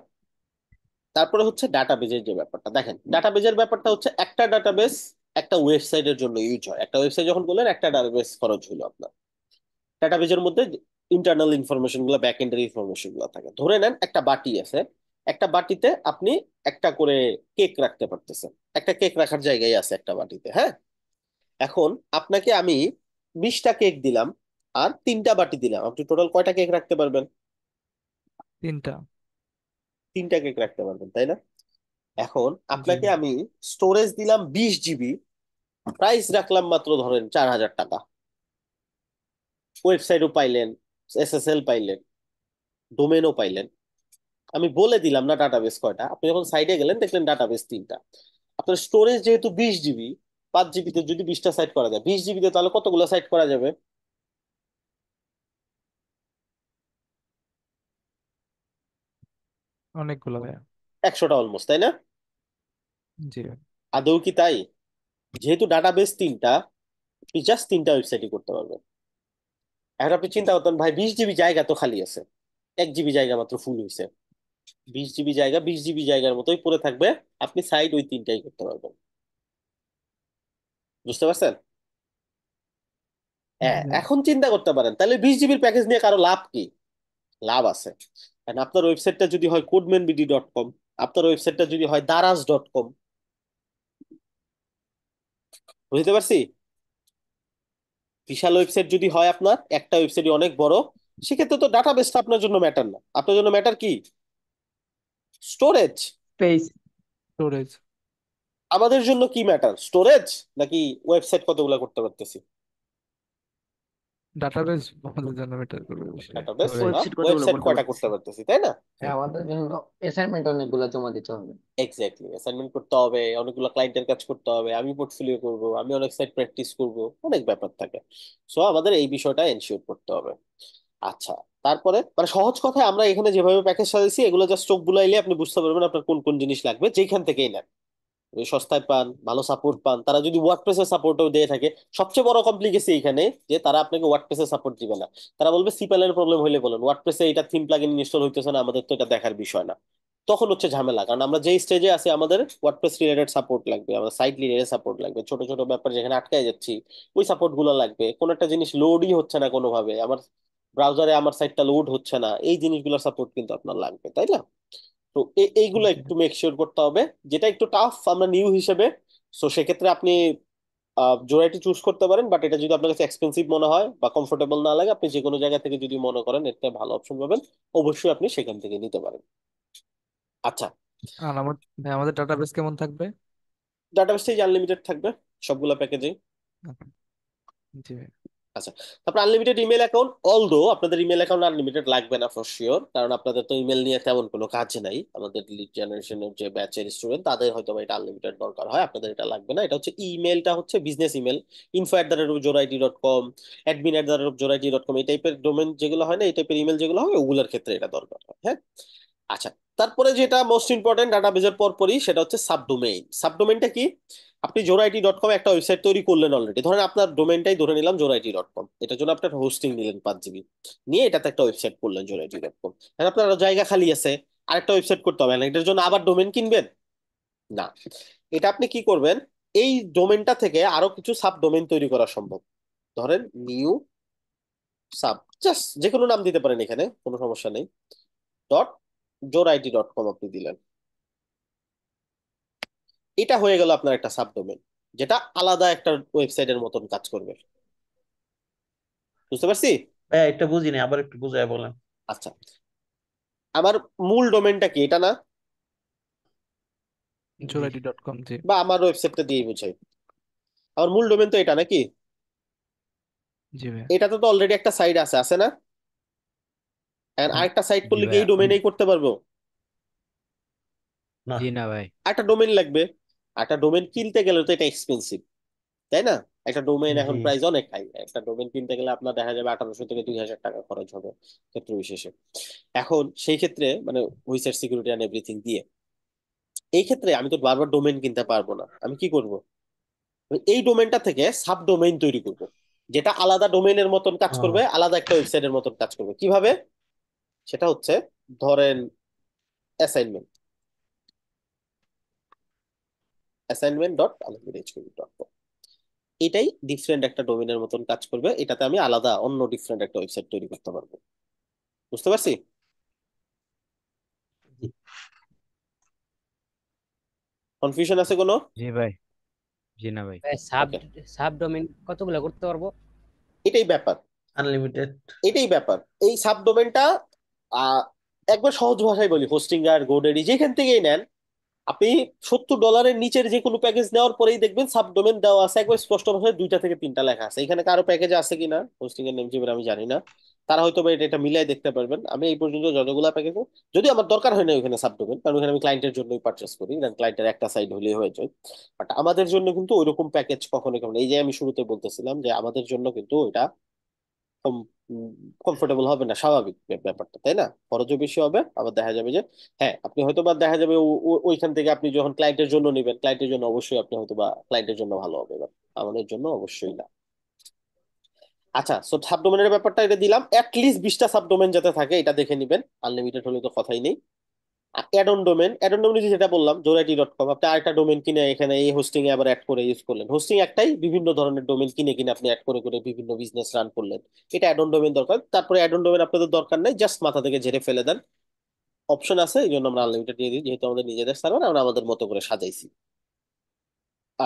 তারপরে হচ্ছে ডাটাবেজের যে ব্যাপারটা দেখেন ডাটাবেজের ব্যাপারটা হচ্ছে একটা ডাটাবেস একটা ওয়েবসাইটের জন্য ইউজ হয় একটা ওয়েবসাইট যখন বললেন একটা ডাটাবেস খরচ হলো আপনার ডাটাবেজের মধ্যে ইন্টারনাল ইনফরমেশন গুলো ব্যাক এন্ডের ইনফরমেশন গুলো থাকে ধরে নেন একটা বাটি আছে একটা বাটিতে আপনি একটা করে কেক রাখতে পারতেছেন একটা কেক রাখার জায়গায় আছে একটা বাটিতে হ্যাঁ এখন আপনাকে আমি বিশটা কেক দিলাম আর তিনটা বাটি দিলাম আপনি টোটাল কয়টা কেক রাখতে পারবেন তিনটা তিনটা কেক রাখতে পারবেন তাই না এখন আপনাকে আমি স্টোরেজ দিলাম বিশ জিবি প্রাইস রাখলাম মাত্র ধরেন চার হাজার টাকা ওয়েবসাইটও পাইলেন এসএসএল পাইলেন ডোমেনও পাইলেন আমি বলে দিলাম না ডাটাবেস কয়টা আপনি যখন সাইডে গেলেন দেখলেন ডাটাবেস তিনটা আপনার স্টোরেজ যেহেতু বিশ জিবি পাঁচ জিবিতে যদি বিশটা সাইট করা যায় বিশ জিবিতে তাহলে কতগুলো সাইট করা যাবে অনেকগুলো একশোটা অলমোস্ট তাই না জি আদৌ কি তাই যেহেতু ডাটাবেস তিনটা জাস্ট তিনটা ওয়েবসাইটই করতে পারবেন এখন আপনি চিন্তা করতেন ভাই বিশ জিবি জায়গা তো খালি আছে এক জিবি জায়গা মাত্র ফুল হয়েছে বিশ জিবি জায়গা বিশ জিবি জায়গার মতোই পড়ে থাকবে আপনি সাইড ওই তিনটাই করতে পারবেন বুঝতে পারছেন হ্যাঁ এখন চিন্তা করতে পারেন তাহলে বিশ জিবির প্যাকেজ নিয়ে কারো লাভ কি লাভ আছে আপনার ওয়েবসাইটটা যদি হয় কোডম্যান বিডি ডট কম আপনার ওয়েবসাইটটা যদি হয় দারাজ ডট কম বুঝতে পারছি বিশাল ওয়েবসাইট যদি হয় আপনার একটা ওয়েবসাইটই অনেক বড় সেক্ষেত্রে তো ডাটাবেসটা আপনার জন্য ম্যাটার না আপনার জন্য ম্যাটার কি স্টোরেজ স্পেস স্টোরেজ আমাদের জন্য কি ম্যাটার স্টোরেজ নাকি ওয়েবসাইট কতগুলো করতে পারতেছি ডাটাবেস আমাদের জন্য করবে ডাটাবেস হ্যাঁ? ওয়েবসাইট কয়টা করতে পারতেছি তাই না হ্যাঁ, আমাদের জন্য অ্যাসাইনমেন্ট অনেকগুলো জমা দিতে হবে এক্স্যাক্টলি অ্যাসাইনমেন্ট করতে হবে অনেকগুলো ক্লায়েন্টের কাজ করতে হবে আমি পোর্টফোলিও করব আমি অনেক সাইট প্র্যাকটিস করব অনেক ব্যাপার থাকে সো আমাদের এই বিষয়টা এনশিওর করতে হবে আচ্ছা তারপরে মানে সহজ কথায় আমরা এখানে যেভাবে প্যাকেজ সাজাইছি এগুলো জাস্ট চোখ বুলাইলে আপনি বুঝতে পারবেন আপনার কোন কোন জিনিস লাগবে যেখান থেকেই নেন সস্তায় পান ভালো সাপোর্ট পান তারা যদি ওয়ার্ডপ্রেসের সাপোর্টও দিয়ে থাকে সবচেয়ে বড় কমপ্লিকেসি এখানে যে তারা আপনাকে ওয়ার্ডপ্রেসের সাপোর্ট দিবে না তারা বলবে সিপ্যালের প্রবলেম হলে বলেন ওয়ার্ডপ্রেসে এটা থিম প্লাগিন ইনস্টল হইতেছে না আমাদের তো এটা দেখার বিষয় না তখন হচ্ছে ঝামেলা কারণ আমরা যে স্টেজে আছি আমাদের ওয়ার্ডপ্রেস রিলেটেড সাপোর্ট লাগবে আমাদের সাইট রিলেটেড সাপোর্ট লাগবে ছোট ছোট ব্যাপার যেখানে আটকায় যাচ্ছি ওই সাপোর্ট গুলো লাগবে কোনো একটা জিনিস লোডই হচ্ছে না কোনোভাবে আমার ব্রাউজারে আমার সাইটটা লোড হচ্ছে না এই জিনিসগুলোর সাপোর্ট কিন্তু আপনার লাগবে তাই না তো এইগুলো আচ্ছা। একটু মেক শিওর করতে হবে যেটা একটু টাফ আমরা নিউ হিসেবে সো সেক্ষেত্রে আপনি জোরাইটি চুজ করতে পারেন বাট এটা যদি আপনার কাছে এক্সপেন্সিভ মনে হয় বা কমফোর্টেবল না লাগে আপনি যে কোনো জায়গা থেকে যদি মনে করেন এটা ভালো অপশন পাবেন অবশ্যই আপনি সেখান থেকে নিতে পারেন আচ্ছা আর আমাদের আমাদের ডাটাবেস কেমন থাকবে ডাটাবেস আনলিমিটেড থাকবে সবগুলা প্যাকেজেই আচ্ছা। জি আচ্ছা তারপর আনলিমিটেড ইমেল অ্যাকাউন্ট অলদো আপনাদের ইমেল অ্যাকাউন্ট আনলিমিটেড লাগবে না ফর শিওর কারণ আপনাদের তো ইমেল নিয়ে তেমন কোনো কাজ নাই আমাদের লিড জেনারেশনের যে ব্যাচের স্টুডেন্ট তাদের হয়তো এটা আনলিমিটেড দরকার হয় আপনাদের এটা লাগবে না এটা হচ্ছে ইমেলটা হচ্ছে business email info at the rate of Zora IT dot com admin at the rate of Zora IT dot com এই টাইপের ডোমেন যেগুলো হয় না এই টাইপের ইমেল যেগুলো হয় ওগুলোর ক্ষেত্রে এটা দরকার হয় হ্যাঁ আচ্ছা তারপরে যেটা মোস্ট ইম্পর্টেন্ট ডাটাবেজের পরপরই সেটা হচ্ছে সাবডোমেইন সাবডোমেইনটা কি আপনি জোরাইটি ডট কম একটা ওয়েবসাইট তৈরি করলেন অলরেডি ধরেন আপনার ডোমেনটাই ধরে নিলাম জোরাইটি ডট কম এটার জন্য আপনার হোস্টিং নিলেন পাঁচ জিবি নিয়ে এটাতে একটা ওয়েবসাইট করলেন জোরাইটি ডট কম আপনার জায়গা খালি আছে আরেকটা ওয়েবসাইট করতে হবে না এটার জন্য আবার ডোমেন কিনবেন না এটা আপনি কি করবেন এই ডোমেনটা থেকে আরো কিছু সাব ডোমেন তৈরি করা সম্ভব ধরেন নিউ সাব জাস্ট যে কোনো নাম দিতে পারেন এখানে কোনো সমস্যা নেই ডট জোরাইটি ডট কম আপনি দিলেন এটা হয়ে গেল আপনার একটা সাবডোমেন যেটা আলাদা একটা ওয়েবসাইটের মতন কাজ করবে বুঝতে পারছি হ্যাঁ এটা বুঝিনি আবার একটু বলেন আচ্ছা আমার মূল ডোমেনটা কি এটা না জোরাইটি ডট কম জি বা আমার ওয়েবসাইটটা দিয়ে বুঝাই আমার মূল ডোমেন তো এটা নাকি জি ভাই এটাতে তো অলরেডি একটা সাইট আছে আছে না এন্ড হ্যাঁ। আরেকটা সাইট করলে কি এই ডোমেনেই করতে পারবো না জি না ভাই একটা ডোমেন লাগবে একটা ডোমেন কিনতে গেলে তো এটা এক্সপেন্সিভ তাই না একটা ডোমেন এখন জি। প্রাইস অনেক হাই একটা ডোমেন কিনতে গেলে আপনার দেখা যাবে আঠারোশো থেকে দুই হাজার টাকা খরচ হবে ক্ষেত্র বিশেষে এখন সেই ক্ষেত্রে মানে উইসার সিকিউরিটি অ্যান্ড এভরিথিং দিয়ে এই ক্ষেত্রে আমি তো বারবার ডোমেন কিনতে পারবো না আমি কি করব এই ডোমেনটা থেকে সাব ডোমেইন তৈরি করব যেটা আলাদা ডোমেনের মতন কাজ করবে আলাদা একটা ওয়েবসাইটের মতন কাজ করবে কিভাবে সেটা হচ্ছে ধরেন assignment assignment dot dot com এটাই ডিফারেন্ট একটা ডোমেনের মতন কাজ করবে এটাতে আমি আলাদা অন্য ডিফারেন্ট একটা ওয়েবসাইট তৈরি করতে পারবো বুঝতে পারছি কনফিউশন আছে কোনো জি ভাই জি না ভাই সাব সাব কতগুলো করতে পারবো এটাই ব্যাপার আনলিমিটেড এটাই ব্যাপার এই সাব ডোমেনটা একবার সহজ ভাষায় বলি আর গোডেডি যেখান থেকেই নেন আপনি সত্তর ডলারের নিচের যে কোনো প্যাকেজ নেওয়ার পরেই দেখবেন সাবডোমেন দেওয়া আছে একবার স্পষ্ট ভাবে দুইটা থেকে তিনটা লেখা আছে এখানে কারো প্যাকেজ আছে কিনা হোস্টিং এর নেম যে আমি জানি না তারা হয়তো এটা এটা মিলাই দেখতে পারবেন আমি এই পর্যন্ত যতগুলা প্যাকেজ যদি আমার দরকার হয় না ওইখানে সাবডোমেন কারণ ওখানে আমি ক্লায়েন্টের জন্যই পারচেস করি কারণ ক্লায়েন্টের একটা সাইড হলেই হয়ে যায় বাট আমাদের জন্য কিন্তু ওইরকম প্যাকেজ কখনো কেমন এই যে আমি শুরুতে বলতেছিলাম যে আমাদের জন্য কিন্তু এটা কমফোর্টেবল হবে না স্বাভাবিক ব্যাপারটা তাই না খরচও বেশি হবে আবার দেখা যাবে যে হ্যাঁ আপনি হয়তো বা দেখা যাবে ওইখান থেকে আপনি যখন ক্লায়েন্টের জন্য নেবেন ক্লায়েন্টের জন্য অবশ্যই আপনি হয়তো বা ক্লায়েন্টের জন্য ভালো হবে এবার আমাদের জন্য অবশ্যই না আচ্ছা সো সাবডোমেনের ব্যাপারটা এটা দিলাম অ্যাটলিস্ট বিশটা সাবডোমেন যাতে থাকে এটা দেখে নেবেন আনলিমিটেড হলে তো কথাই নেই অ্যাডন ডোমেন অ্যাডন ডোমেন যেটা বললাম জোরাইটি ডট কম আপনি আরেকটা ডোমেন কিনে এখানে এই হোস্টিং এ আবার অ্যাড করে ইউজ করলেন হোস্টিং একটাই বিভিন্ন ধরনের ডোমেন কিনে কিনে আপনি অ্যাড করে করে বিভিন্ন বিজনেস রান করলেন এটা অ্যাডন ডোমেন দরকার তারপরে অ্যাডন ডোমেন আপনাদের দরকার নাই জাস্ট মাথা থেকে ঝেড়ে ফেলে দেন অপশন আছে এই জন্য আমরা আনলিমিটেড দিয়ে দিই যেহেতু আমাদের নিজেদের সার্ভার আমরা আমাদের মতো করে সাজাইছি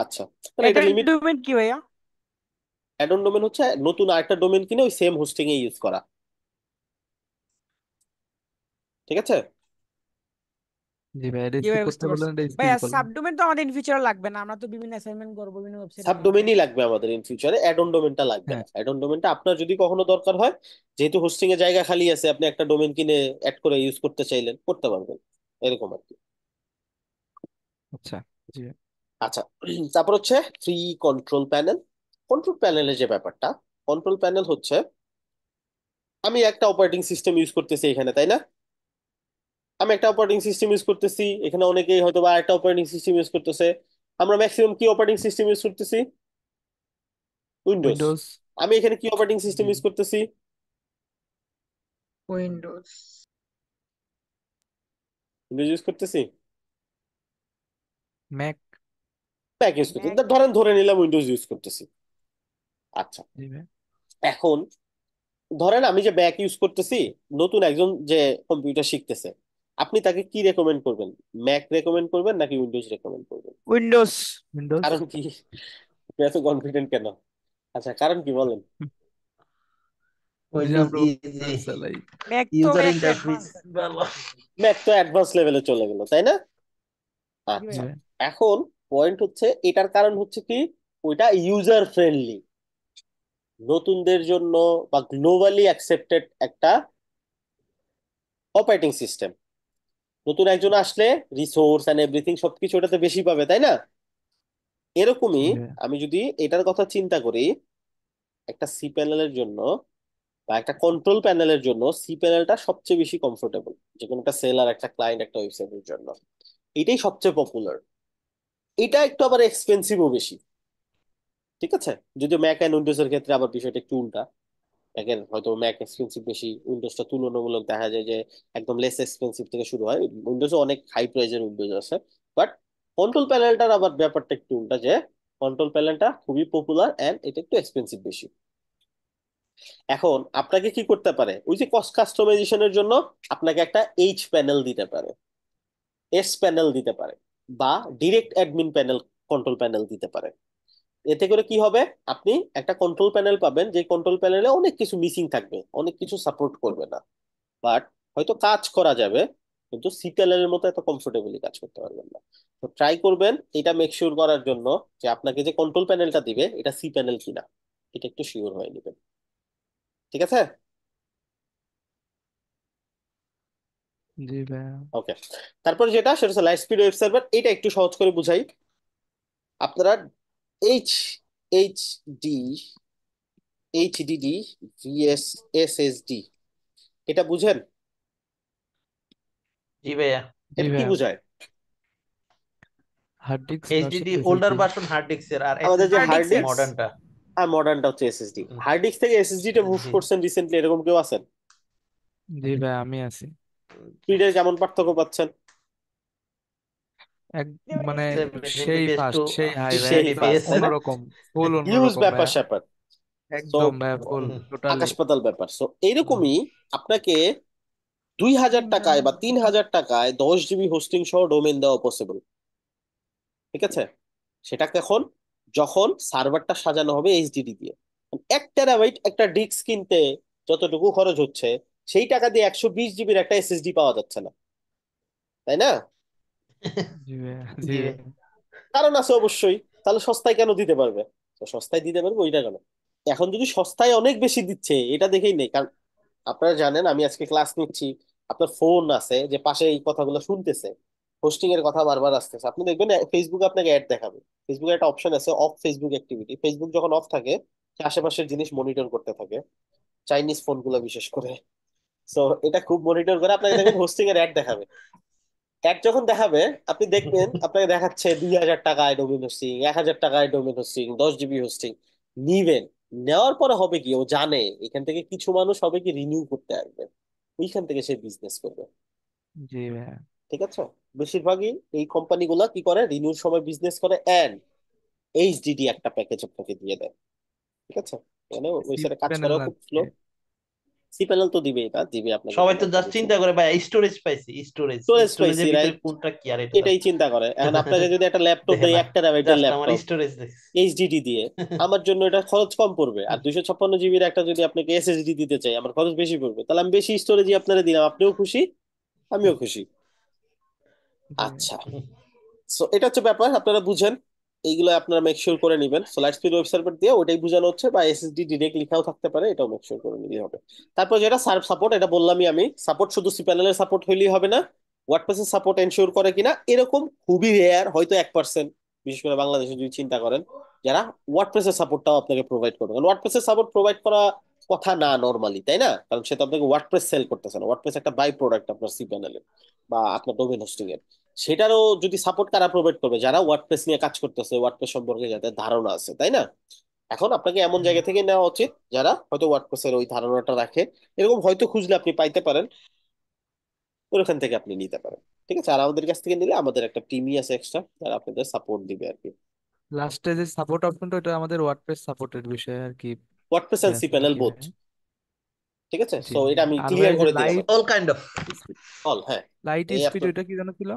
আচ্ছা তাহলে এটা লিমিট ডোমেন কি ভাইয়া অ্যাডন ডোমেন হচ্ছে নতুন আরেকটা ডোমেন কিনে ওই সেম হোস্টিং এ ইউজ করা ঠিক আছে জি ভাই এটা কিভাবে করতে পারলেন পারছি এটা ভাই স্কিল সাবডোমেন তো আমাদের ইন ফিউচার লাগবে না আমরা তো বিভিন্ন অ্যাসাইনমেন্ট করবো বিভিন্ন ওয়েবসাইট সাবডোমেনই লাগবে আমাদের ইন ফিউচারে অ্যাডন ডোমেনটা লাগবে হ্যাঁ না অ্যাডন ডোমেনটা আপনার যদি কখনো দরকার হয় যেহেতু হোস্টিং এর জায়গা খালি আছে আপনি একটা ডোমেন কিনে অ্যাড করে ইউজ করতে চাইলেন করতে পারবেন এরকম আর কি আচ্ছা জি আচ্ছা তারপর হচ্ছে ফ্রি কন্ট্রোল প্যানেল কন্ট্রোল প্যানেলের যে ব্যাপারটা কন্ট্রোল প্যানেল হচ্ছে আমি একটা অপারেটিং সিস্টেম ইউজ করতেছি এখানে তাই না আমি একটা অপারেটিং সিস্টেম ইউজ করতেছি এখানে অনেকেই হয়তো বা একটা অপারেটিং সিস্টেম ইউজ করতেছে আমরা ম্যাক্সিমাম কি অপারেটিং সিস্টেম ইউজ করতেছি উইন্ডোজ আমি এখানে কি অপারেটিং সিস্টেম ইউজ করতেছি উইন্ডোজ উইন্ডোজ ইউজ করতেছি ম্যাক ম্যাক ইউজ করতেছি ধরেন ধরে নিলাম উইন্ডোজ ইউজ করতেছি আচ্ছা এখন ধরেন আমি যে ব্যাক ইউজ করতেছি নতুন একজন যে কম্পিউটার শিখতেছে আপনি তাকে কি রেকমেন্ড করবেন ম্যাক রেকমেন্ড করবেন নাকি উইন্ডোজ রেকমেন্ড করবেন উইন্ডোজ উইন্ডোজ কারণ কি আপনি এত কনফিডেন্ট কেন আচ্ছা কারণ কি বলেন ম্যাক তো অ্যাডভান্স লেভেলে চলে গেল তাই না আচ্ছা এখন পয়েন্ট হচ্ছে এটার কারণ হচ্ছে কি ওইটা ইউজার ফ্রেন্ডলি নতুনদের জন্য বা গ্লোবালি অ্যাকসেপ্টেড একটা অপারেটিং সিস্টেম নতুন একজন আসলে রিসোর্স অ্যান্ড এভরিথিং সবকিছু ওটাতে বেশি পাবে তাই না এরকমই আমি যদি এটার কথা চিন্তা করি একটা সি প্যানেলের জন্য বা একটা কন্ট্রোল প্যানেলের জন্য সি প্যানেলটা সবচেয়ে বেশি কমফোর্টেবল যে কোনো একটা সেলার একটা ক্লায়েন্ট একটা ওয়েবসাইটের জন্য এটাই সবচেয়ে পপুলার এটা একটু আবার এক্সপেন্সিভও বেশি ঠিক আছে যদি ম্যাক অ্যান্ড উইন্ডোজের ক্ষেত্রে আবার বিষয়টা একটু উল্টা দেখেন হয়তো ম্যাক এক্সপেন্সিভ বেশি উইন্ডোজটা তুলনামূলক দেখা যায় যে একদম লেস এক্সপেন্সিভ থেকে শুরু হয় উইন্ডোজে অনেক হাই প্রাইজের উইন্ডোজ আছে বাট কন্ট্রোল প্যানেলটার আবার ব্যাপারটা একটু উল্টা যে কন্ট্রোল প্যানেলটা খুবই পপুলার অ্যান্ড এটা একটু এক্সপেন্সিভ বেশি এখন আপনাকে কি করতে পারে ওই যে কস্ট কাস্টমাইজেশনের জন্য আপনাকে একটা এইচ প্যানেল দিতে পারে এস প্যানেল দিতে পারে বা direct admin panel control panel দিতে পারে এতে করে কি হবে আপনি একটা কন্ট্রোল প্যানেল পাবেন যে কন্ট্রোল প্যানেলে অনেক কিছু মিসিং থাকবে অনেক কিছু সাপোর্ট করবে না বাট হয়তো কাজ করা যাবে কিন্তু সি প্যানেলের মতো এত কমফোর্টেবলি কাজ করতে পারবেন না তো ট্রাই করবেন এটা মেক শিওর করার জন্য যে আপনাকে যে কন্ট্রোল প্যানেলটা দিবে এটা সি প্যানেল কিনা এটা একটু শিওর হয়ে নেবেন ঠিক আছে ওকে তারপর যেটা সেটা হচ্ছে লাইট স্পিড ওয়েব সার্ভার এটা একটু সহজ করে বুঝাই আপনারা H HD HDD VS SSD এটা বুঝেন জি ভাইয়া এটা কি বোঝায় hard disk HDD older version hard ডিস্কের আর আমাদের যে হার্ড ডিস্ক মডার্নটা আর মডার্নটা হচ্ছে এসএসডি হার্ড ডিস্ক থেকে এসএসডিটা মুভ করছেন রিসেন্টলি এরকম কেউ আছেন জি ভাই আমি আছি স্পিডে কেমন পার্থক্য পাচ্ছেন এক মানে সেই ফাস্ট সেই হাই ভাই সেই একদম fast, অন্যরকম ফুল হিউজ (laughs) অন্যরকম ব্যাপার স্যাপার একদম ভাইয়া ফুল টোটালি আকাশ পাতাল ব্যাপার সো এইরকমই আপনাকে দুই হাজার টাকায় বা তিন হাজার টাকায় দশ জিবি হোস্টিং সহ ডোমেন দেওয়া পসিবল ঠিক আছে সেটা এখন যখন সার্ভারটা সাজানো হবে এইচডিডি দিয়ে এক টেরাবাইট একটা ডিস্ক কিনতে যতটুকু খরচ হচ্ছে সেই টাকা দিয়ে একশো বিশ জিবির একটা এসএসডি পাওয়া যাচ্ছে না তাই না কারণ আছে অবশ্যই তাহলে সস্তায় কেন দিতে পারবে সস্তায় দিতে পারবে ওইটা কেন এখন যদি সস্তায় অনেক বেশি দিচ্ছে এটা দেখেই নেই কারণ আপনারা জানেন আমি আজকে ক্লাস নিচ্ছি আপনার ফোন আছে যে পাশে এই কথাগুলো শুনতেছে হোস্টিং এর কথা বারবার আসতেছে আপনি দেখবেন ফেসবুক আপনাকে অ্যাড দেখাবে ফেসবুকে একটা অপশন আছে অফ ফেসবুক অ্যাক্টিভিটি ফেসবুক যখন অফ থাকে আশেপাশের জিনিস মনিটর করতে থাকে চাইনিজ ফোনগুলো বিশেষ করে সো এটা খুব মনিটর করে আপনাকে দেখবেন হোস্টিং এর অ্যাড দেখাবে এক যখন দেখাবে আপনি দেখবেন (laughs) আপনাকে দেখাচ্ছে দুই হাজার টাকায় ডোমেন হোস্টিং এক হাজার টাকায় ডোমেন হোস্টিং দশ জিবি হোস্টিং নিবেন নেওয়ার পরে হবে কি ও জানে এখান থেকে কিছু মানুষ হবে কি রিনিউ করতে আসবে ওইখান থেকে সে বিজনেস করবে জি ভাইয়া ঠিক আছে বেশিরভাগই এই কোম্পানি গুলা কি করে রিনিউর সময় বিজনেস করে অ্যান্ড এইচডিডি একটা প্যাকেজ আপনাকে দিয়ে দেয় ঠিক আছে মানে ওই সাথে কাজ করাও খুব স্লো সিপ্যানেল তো দিবে আপনাকে সবাই তো জাস্ট চিন্তা করে ভাই স্টোরেজ পাইছি স্টোরেজ স্টোরেজ পাইছি কোনটা কি আর এটা এটাই চিন্তা করে এখন (laughs) আপনাকে যদি একটা ল্যাপটপ দেয় ল্যাপটপ স্টোরেজ এইচডিডি দিয়ে (laughs) আমার জন্য এটা খরচ কম পড়বে আর 256 জিবির একটা যদি আপনাকে এসএসডি দিতে চাই আমার খরচ বেশি পড়বে তাহলে আমি বেশি স্টোরেজই আপনারা দিলাম আপনিও খুশি আমিও খুশি (laughs) আচ্ছা সো এটা হচ্ছে ব্যাপার আপনারা বুঝেন এইগুলো আপনারা মেক শিওর করে নেবেন so light speed web server দিয়ে ওইটাই বোঝানো হচ্ছে বা এসএসডি ডিরেক্ট লেখাও থাকতে পারে এটাও মেক শিওর করে নিলেই হবে তারপর যেটা সার্ভ সাপোর্ট এটা বললামই আমি সাপোর্ট শুধু সি প্যানেলের সাপোর্ট হইলেই হবে না ওয়ার্ডপ্রেসের সাপোর্ট এনশিওর করে কিনা এরকম খুবই রেয়ার হয়তো এক পার্সেন্ট বিশেষ করে বাংলাদেশে যদি চিন্তা করেন যারা ওয়ার্ডপ্রেসের সাপোর্টটাও আপনাকে প্রোভাইড করবে কারণ ওয়ার্ডপ্রেসের সাপোর্ট প্রোভাইড করা কথা না নর্মালি তাই না কারণ সে তো আপনাকে ওয়ার্ডপ্রেস সেল করতেছে না ওয়ার্ডপ্রেস একটা বাই প্রোডাক্ট আপনার সি প্যানেলের বা আপনার ডোমেন হোস্টিং এর সেটারও যদি সাপোর্ট কারা প্রোভাইড করবে যারা ওয়ার্ডপ্রেস নিয়ে কাজ করতেছে ওয়ার্ডপ্রেস সম্পর্কে যাদের ধারণা আছে তাই না এখন আপনাকে এমন জায়গা থেকে নেওয়া উচিত যারা হয়তো এর ওই ধারণাটা রাখে এরকম হয়তো খুঁজলে আপনি পাইতে পারেন ওখান থেকে আপনি নিতে পারেন ঠিক আছে আর আমাদের কাছ থেকে নিলে আমাদের একটা টিমই আছে এক্সট্রা যারা আপনাদের সাপোর্ট দিবে আর কি লাস্টে যে সাপোর্ট অপশনটা এটা আমাদের ওয়ার্ডপ্রেস সাপোর্টের বিষয়ে আর কি WordPress and C panel both ঠিক আছে সো এটা আমি ক্লিয়ার করে দিলাম অল কাইন্ড অফ অল হ্যাঁ লাইট স্পিড ওটা কি জানো ছিল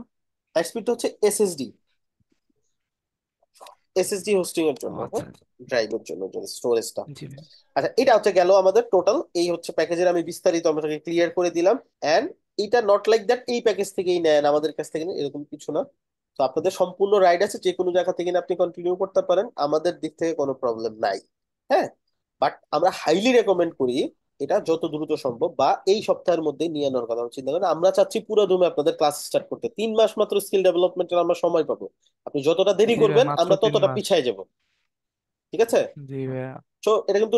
স্পিডটা হচ্ছে এসএসডি এসএসডি হোস্টিং এর জন্য ড্রাইভের আচ্ছা। জন্য স্টোরেজটা আচ্ছা এটা হচ্ছে গেল আমাদের টোটাল এই হচ্ছে প্যাকেজের আমি বিস্তারিত আপনাকে ক্লিয়ার করে দিলাম এন্ড এটা নট লাইক দ্যাট এই প্যাকেজ থেকেই নেন আমাদের কাছ থেকে এরকম কিছু না তো আপনাদের সম্পূর্ণ রাইড আছে যে কোনো জায়গা থেকে আপনি কন্টিনিউ করতে পারেন আমাদের দিক থেকে কোনো প্রবলেম নাই হ্যাঁ বাট আমরা হাইলি রেকমেন্ড করি এটা যত দ্রুত সম্ভব বা এই সপ্তাহের মধ্যে নিয়ে আনার কথা চিন্তা করেন আমরা চাচ্ছি পুরো রুমে আপনাদের ক্লাস স্টার্ট করতে তিন মাস মাত্র স্কিল ডেভেলপমেন্টের আমরা সময় পাবো আপনি যতটা দেরি করবেন আমরা ততটা পিছায় যাব ঠিক আছে জি ভাইয়া সো এটা কিন্তু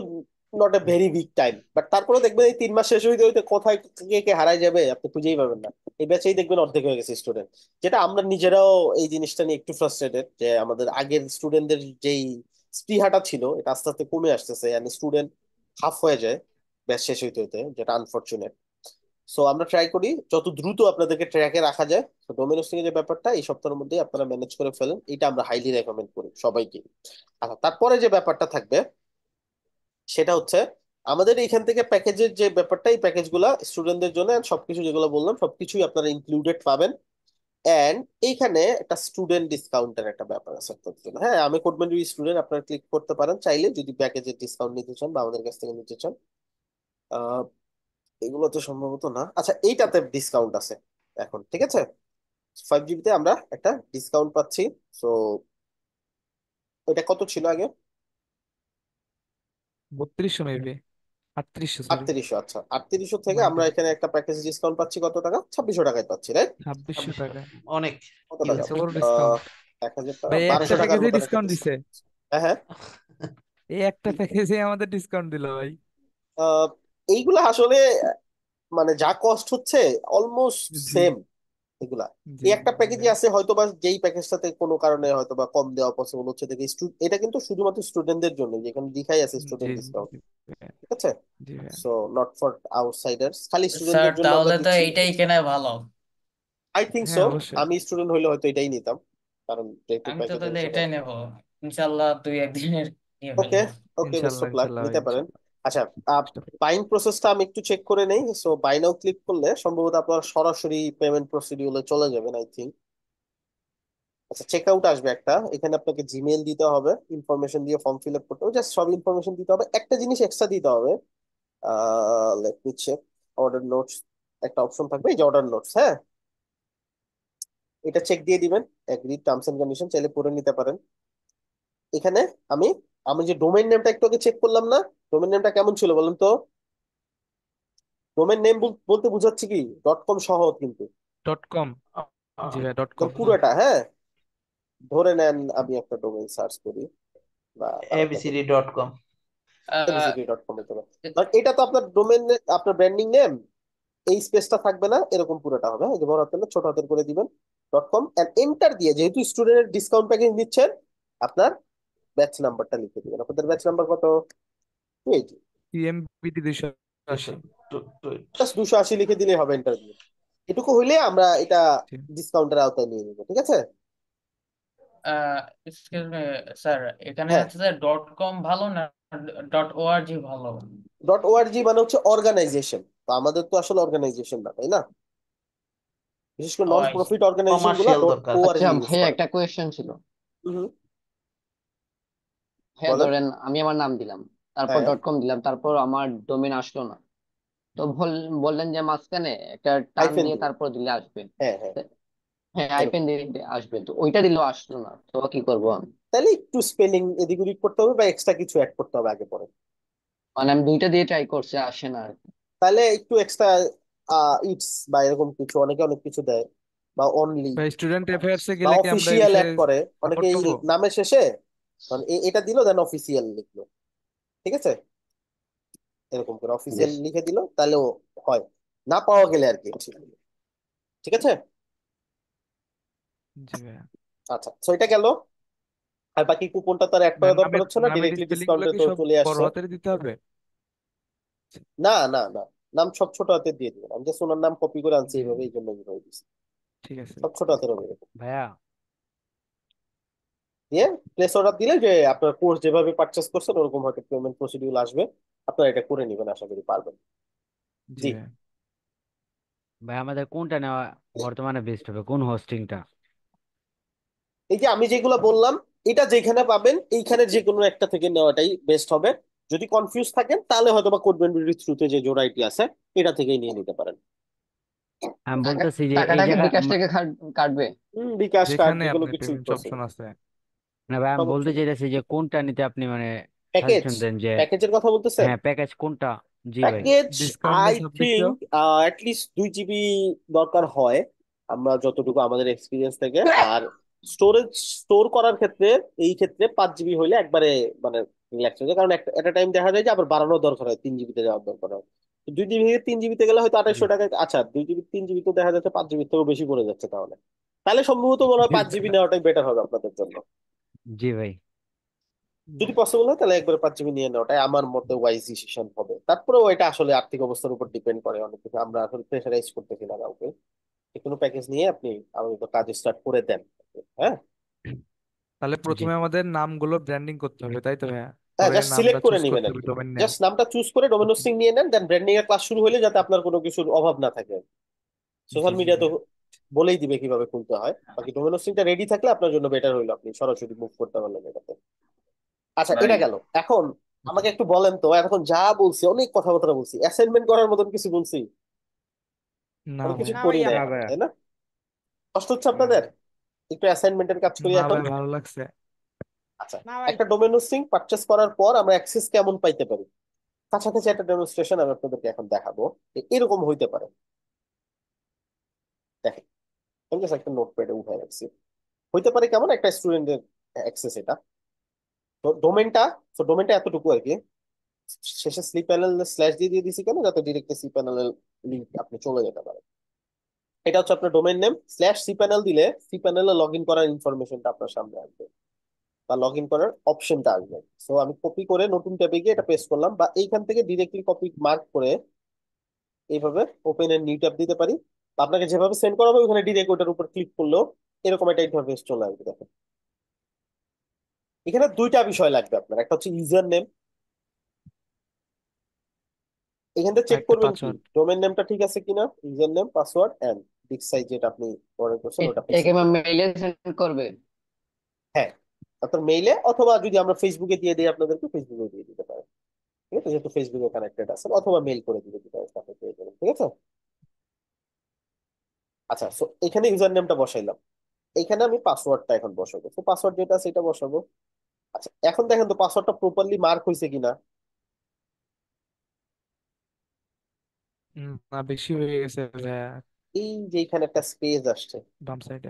not a very big time but তারপরে দেখবেন এই তিন মাস শেষ হইতে হইতে কোথায় কে কে হারাই যাবে আপনি খুঁজেই পাবেন না এই ব্যাচেই দেখবেন অর্ধেক হয়ে গেছে স্টুডেন্ট যেটা আমরা নিজেরাও এই জিনিসটা নিয়ে একটু ফ্রাস্ট্রেটেড যে আমাদের আগের স্টুডেন্টদের যেই স্পৃহাটা ছিল এটা আস্তে আস্তে কমে আসতেছে স্টুডেন্ট হাফ হয়ে যায় ম্যাচ শেষ হইতে হইতে যেটা আনফর্চুনেট সো আমরা ট্রাই করি যত দ্রুত আপনাদেরকে ট্র্যাকে রাখা যায় তো ডোমিনোসিং এর যে ব্যাপারটা এই সপ্তাহের মধ্যে আপনারা ম্যানেজ করে ফেলেন এটা আমরা হাইলি রেকমেন্ড করি সবাইকে আচ্ছা তারপরে যে ব্যাপারটা থাকবে সেটা হচ্ছে আমাদের এইখান থেকে প্যাকেজের যে ব্যাপারটা এই প্যাকেজগুলা স্টুডেন্টদের জন্য সবকিছু যেগুলো বললাম সবকিছুই আপনারা ইনক্লুডেড পাবেন অ্যান্ড এইখানে একটা স্টুডেন্ট ডিসকাউন্টের একটা ব্যাপার আছে আপনাদের জন্য হ্যাঁ আমি কোডমেন্টরি স্টুডেন্ট আপনারা ক্লিক করতে পারেন চাইলে যদি প্যাকেজের ডিসকাউন্ট নিতে চান বা আমাদের কাছ থেকে নিতে চান এগুলো তো সম্ভবত না আচ্ছা এইটাতে ডিসকাউন্ট আছে এখন ঠিক আছে ফাইভ জিবিতে আমরা একটা ডিসকাউন্ট পাচ্ছি সো ওইটা কত ছিল আগে বত্রিশশো মেবি আটত্রিশশো সরি আটত্রিশশো আচ্ছা আটত্রিশশো থেকে আমরা এখানে একটা প্যাকেজ ডিসকাউন্ট পাচ্ছি কত টাকা ছাব্বিশশো টাকায় পাচ্ছি রাইট ছাব্বিশশো টাকা অনেক কত টাকা বড় ডিসকাউন্ট এক হাজার টাকা ভাই বারোশো প্যাকেজে টাকার টাকা ডিসকাউন্ট দিছে হ্যাঁ হ্যাঁ এই একটা প্যাকেজে আমাদের ডিসকাউন্ট দিল ভাই এইগুলা আসলে মানে যা কস্ট হচ্ছে অলমোস্ট জি সেম এগুলা এই একটা প্যাকেজই আছে হয়তো বা যেই প্যাকেজটাতে কোনো কারণে হয়তো বা কম দেওয়া পসিবল হচ্ছে দেখে এটা কিন্তু শুধুমাত্র স্টুডেন্টদের জন্য যেখানে লিখাই আছে স্টুডেন্ট ডিসকাউন্ট ঠিক আছে সো নট ফর আউটসাইডার্স খালি স্টুডেন্টদের জন্য আমরা তাহলে তো এটাই এইটাই কেনা ভালো আই থিংক সো আমি স্টুডেন্ট হইলে হয়তো এটাই নিতাম কারণ যেহেতু আমি তো প্যাকেজের তাহলে বিষয়টা এটাই নেব ইনশাল্লাহ দুই একদিনের নিয়ে ওকে ফেলবো ওকে বেস্ট ইনশাল্লাহ ইনশাল্লাহ নিতে পারেন আচ্ছা বাইং প্রসেসটা আমি একটু চেক করে নেই সো বাই নাও ক্লিক করলে সম্ভবত আপনার সরাসরি পেমেন্ট প্রসিডিউরে চলে যাবেন আই থিঙ্ক আচ্ছা চেক আউট আসবে একটা এখানে আপনাকে জিমেল দিতে হবে ইনফরমেশন দিয়ে ফর্ম ফিল আপ করতে হবে জাস্ট সব ইনফরমেশন দিতে হবে একটা জিনিস এক্সট্রা দিতে হবে let me check order notes একটা অপশন থাকবে এই যে অর্ডার নোটস হ্যাঁ এটা চেক দিয়ে দিবেন এগ্রি টার্মস এন্ড কন্ডিশন চাইলে পড়ে নিতে পারেন এখানে আমি আমি যে ডোমেইন নেমটা একটু আগে চেক করলাম না ডোমেন নেমটা কেমন ছিল বলুন তো ডোমেন নেম বলতে বুঝাচ্ছি কি ডট কম সহ কিন্তু ডট কম জি ভাই ডট কম পুরোটা হ্যাঁ ধরে নেন আমি একটা ডোমেন সার্চ করি বা ABCD dot com ABCD dot com এটা তো আপনার ডোমেন আপনার ব্র্যান্ডিং নেম এই স্পেসটা থাকবে না এরকম পুরোটা হবে হ্যাঁ বড় হাতের ছোট হাতের করে দিবেন ডট কম অ্যান্ড এন্টার দিয়ে যেহেতু স্টুডেন্টের ডিসকাউন্ট প্যাকেজ নিচ্ছেন আপনার ব্যাচ নাম্বারটা লিখে দিবেন আপনাদের ব্যাচ নাম্বার কত টিএমবিটি e দুইশো আশি দুশো আশি লিখে দিলে হবে ইন্টারভিউ এটুকু হইলে আমরা এটা ডিসকাউন্টের আওতায় নিয়ে নেবো ঠিক আছে স্যার এখানে হ্যাঁ। আছে যে ডট কম ভালো না ডট ওআরজি ভালো ডট ওআরজি মানে হচ্ছে অর্গানাইজেশন তো আমাদের তো আসলে অর্গানাইজেশন না তাই না বিশেষ করে নন প্রফিট অর্গানাইজেশন গুলো দরকার আচ্ছা, একটা কোয়েশ্চেন ছিল হ্যাঁ ধরেন আমি আমার নাম দিলাম তারপর ডট হ্যাঁ। কম দিলাম তারপর আমার ডোমেন আসলো না তো বললেন যে মাঝখানে একটা টার্ম দিয়ে তারপর দিলে আসবে হ্যাঁ হ্যাঁ হ্যাঁ আইপেন দিয়ে আসবে তো ওইটা দিলেও আসলো না তো কি করব আমি তাহলে একটু স্পেলিং এদিক ওদিক করতে হবে বা এক্সট্রা কিছু অ্যাড করতে হবে আগে পরে মানে আমি দুইটা দিয়ে ট্রাই করছি আসে না আর তাহলে একটু এক্সট্রা ইটস বা এরকম কিছু অনেকে অনেক কিছু দেয় বা অনলি বা স্টুডেন্ট অ্যাফেয়ার্স এ গেলে কি আমরা অফিশিয়াল অ্যাড করে অনেকে নামের শেষে মানে এটা দিল দেন অফিসিয়াল লিখলো ঠিক আছে এরকম করে অফিসে লিখে দিল তাহলেও হয় না পাওয়া গেলে আর কি ঠিক আছে আচ্ছা তো এটা গেল আর বাকি কুপনটা তার এক টাকা দরকার হচ্ছে না ডিরেক্টলি ডিসকাউন্টে তো চলে আসছে দিতে হবে না না না নাম সব ছোট হাতে দিয়ে দিবেন আমি জাস্ট ওনার নাম কপি করে আনছি এইভাবে এই জন্য এইভাবে ঠিক আছে সব ছোট হাতের হবে ভাইয়া দিয়ে প্লেস অর্ডার দিলে যে আপনার কোর্স যেভাবে পারচেস করছেন ওরকম হয়তো পেমেন্ট প্রসিডিউল আসবে আপনারা এটা করে নেবেন আশা করি পারবেন জি ভাই আমাদের কোনটা নেওয়া বর্তমানে বেস্ট হবে কোন হোস্টিংটা এই যে আমি যেগুলো বললাম এটা যেখানে পাবেন এইখানে যে কোনো একটা থেকে নেওয়াটাই বেস্ট হবে যদি কনফিউজ থাকেন তাহলে হয়তো বা কোডবেন থ্রুতে যে আইটি আছে এটা থেকেই নিয়ে নিতে পারেন আমি বলতেছি যে এই টাকাটা কি জায়গা বিকাশ থেকে কাটবে হুম, বিকাশ কার্ড যেখানে কিছু payment আছে না ভাই আমি বলতে চাইতেছি যে কোনটা নিতে আপনি মানে প্যাকেজ সাজেশন দেন যে প্যাকেজের কথা বলতেছেন হ্যাঁ প্যাকেজ কোনটা জি ভাই প্যাকেজ আই ডিসকাউন্টের থিংক সাপেক্ষেও অ্যাটলিস্ট দুই জিবি দরকার হয় আমরা যতটুকু আমাদের এক্সপিরিয়েন্স থেকে আর স্টোরেজ স্টোর করার ক্ষেত্রে এই ক্ষেত্রে পাঁচ জিবি হইলে একবারে মানে রিল্যাক্স হয়ে যায় কারণ একটা টাইম দেখা যায় যে আবার বাড়ানো দরকার হয় তিন জিবিতে যাওয়ার দরকার হয় দুই জিবি থেকে তিন জিবিতে গেলে হয়তো জি টাকা আচ্ছা দুই জিবি তিন জিবি তো দেখা যাচ্ছে পাঁচ জিবির থেকেও বেশি পড়ে যাচ্ছে তাহলে তাহলে সম্ভবত মনে হয় পাঁচ জিবি নেওয়াটাই বেটার হবে আপনাদের জন্য জি ভাই যদি পসিবল হয় তাহলে একবার পাঁচজমি নিয়ে নেওয়াটাই আমার মতে ওয়াইজ ডিসিশন হবে তারপরেও এটা আসলে আর্থিক অবস্থার উপর ডিপেন্ড করে অনেক কিছু আমরা আসলে প্রেশারাইজ করতেছি না কাউকে যে কোনো প্যাকেজ নিয়ে আপনি আমাকে কাজ স্টার্ট করে দেন হ্যাঁ তাহলে প্রথমে আমাদের নামগুলো ব্র্যান্ডিং করতে হবে তাই তো ভাইয়া হ্যাঁ পরে জাস্ট নামটা সিলেক্ট করে চুজ নেবেন করতে আর হবে কি ডোমেন নেম জাস্ট নামটা চুজ করে ডোমেন হোস্টিং নিয়ে নেন দেন ব্র্যান্ডিং এর ক্লাস শুরু হলে যাতে আপনার কোনো কিছুর অভাব না থাকে সোশ্যাল জি মিডিয়া তো বলেই দিবে কিভাবে খুলতে হয় হ্যাঁ। বাকি ডোমেন হোস্টিংটা রেডি থাকলে আপনার জন্য বেটার হইলো আপনি সরাসরি মুভ করতে পারলেন এটাতে আচ্ছা এটা গেল এখন আমাকে একটু বলেন তো এখন যা বলছি অনেক কথাবার্তা বলছি অ্যাসাইনমেন্ট করার মতন কিছু বলছি না আমি কিছু করি না তাই না কষ্ট হচ্ছে আপনাদের একটু অ্যাসাইনমেন্টের কাজ করি এখন ভালো লাগছে আচ্ছা একটা ডোমেন হোস্টিং পারচেজ করার পর আমরা অ্যাক্সেস কেমন পাইতে পারি কাছাকাছি একটা ডেমনস্ট্রেশন আমি আপনাদেরকে এখন দেখাবো এরকম হইতে পারে দেখেন আমি জাস্ট একটা নোটপ্যাডে উঠে রাখছি হইতে পারে কেমন একটা স্টুডেন্টের অ্যাক্সেস এটা তো ডোমেনটা তো ডোমেনটা এতটুকু আর কি শেষে সি প্যানেল স্ল্যাশ দিয়ে দিয়ে দিছি কেন যাতে ডিরেক্টলি সি প্যানেল লিঙ্ক আপনি চলে যেতে পারেন এটা হচ্ছে আপনার domain name slash C panel দিলে সি প্যানেলে লগ ইন করার ইনফরমেশনটা আপনার সামনে আসবে বা লগ ইন করার অপশনটা আসবে সো আমি কপি করে নতুন ট্যাবে গিয়ে এটা পেস্ট করলাম বা এইখান থেকে ডিরেক্টলি কপি মার্ক করে এইভাবে ওপেন এর নিউ ট্যাব দিতে পারি আপনাকে যেভাবে সেন্ড করা হবে ওখানে ডিরেক্ট ওটার উপর ক্লিক করলেও এরকম একটা ইন্টারফেস চলে আসবে দেখেন এখানে দুইটা বিষয় লাগবে আপনার একটা হচ্ছে ইউজার নেম এখানটা চেক করবেন কি ডোমেন নেমটা ঠিক আছে কিনা user name password and disk size যেটা আপনি অর্ডার করছেন ওটা এটাকে মেইলে সেন্ড করবে হ্যাঁ আপনার মেইলে অথবা যদি আমরা ফেসবুকে দিয়ে দিই আপনাদেরকে ফেসবুকে দিয়ে দিতে পারেন ঠিক আছে যেহেতু ফেসবুকে কানেক্টেড আছেন অথবা মেইল করে দিতে পারেন ঠিক আছে আচ্ছা সো এখানে ইউজার নেমটা বসাইলাম এখানে আমি পাসওয়ার্ডটা এখন বসাবো সো পাসওয়ার্ড যেটা সেটা বসাবো আচ্ছা এখন দেখেন তো পাসওয়ার্ডটা প্রপারলি মার্ক হয়েছে কিনা না বেশি হয়ে গেছে ভাইয়া এই যে এখানে একটা স্পেস আসছে বাম সাইডে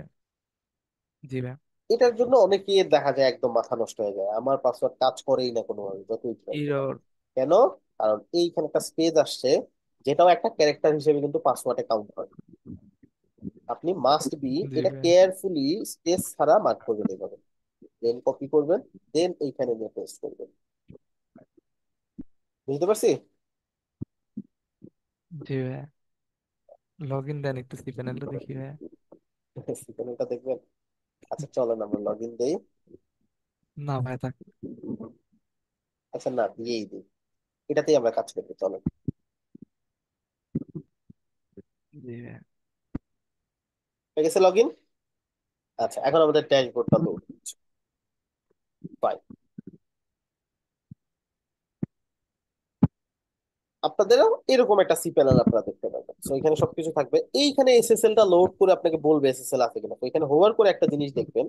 জি ভাইয়া এটার জন্য অনেকে দেখা যায় একদম মাথা নষ্ট হয়ে যায় আমার পাসওয়ার্ড টাচ করেই না কোনোভাবে যতই ট্রাই করি। কেন কারণ এইখানে একটা স্পেস আসছে যেটাও একটা ক্যারেক্টার হিসেবে কিন্তু পাসওয়ার্ডে কাউন্ট হয় আপনি মাস্ট বি এটা কেয়ারফুলি স্পেস ছাড়া মার্ক করবেন এইভাবে দেন কপি করবেন দেন এইখানে নিয়ে পেস্ট করবেন বুঝতে পারছি জি দেন একটু দেখি (laughs) দেখবেন আচ্ছা চলেন আমরা লগ ইন দেই না ভাই থাক আচ্ছা না দিয়েই দিই এটাতেই আমরা কাজ করবো চলেন জি হয়ে গেছে লগ ইন আচ্ছা এখন আমাদের ড্যাশবোর্ডটা লোড হচ্ছে বাই আপনাদেরও এরকম একটা সি প্যানেল আপনারা দেখতে পাবেন তো এখানে সবকিছু থাকবে এইখানে এসএসএল টা লোড করে আপনাকে বলবে এসএসএল আছে কিনা তো এখানে হোয়ার করে একটা জিনিস দেখবেন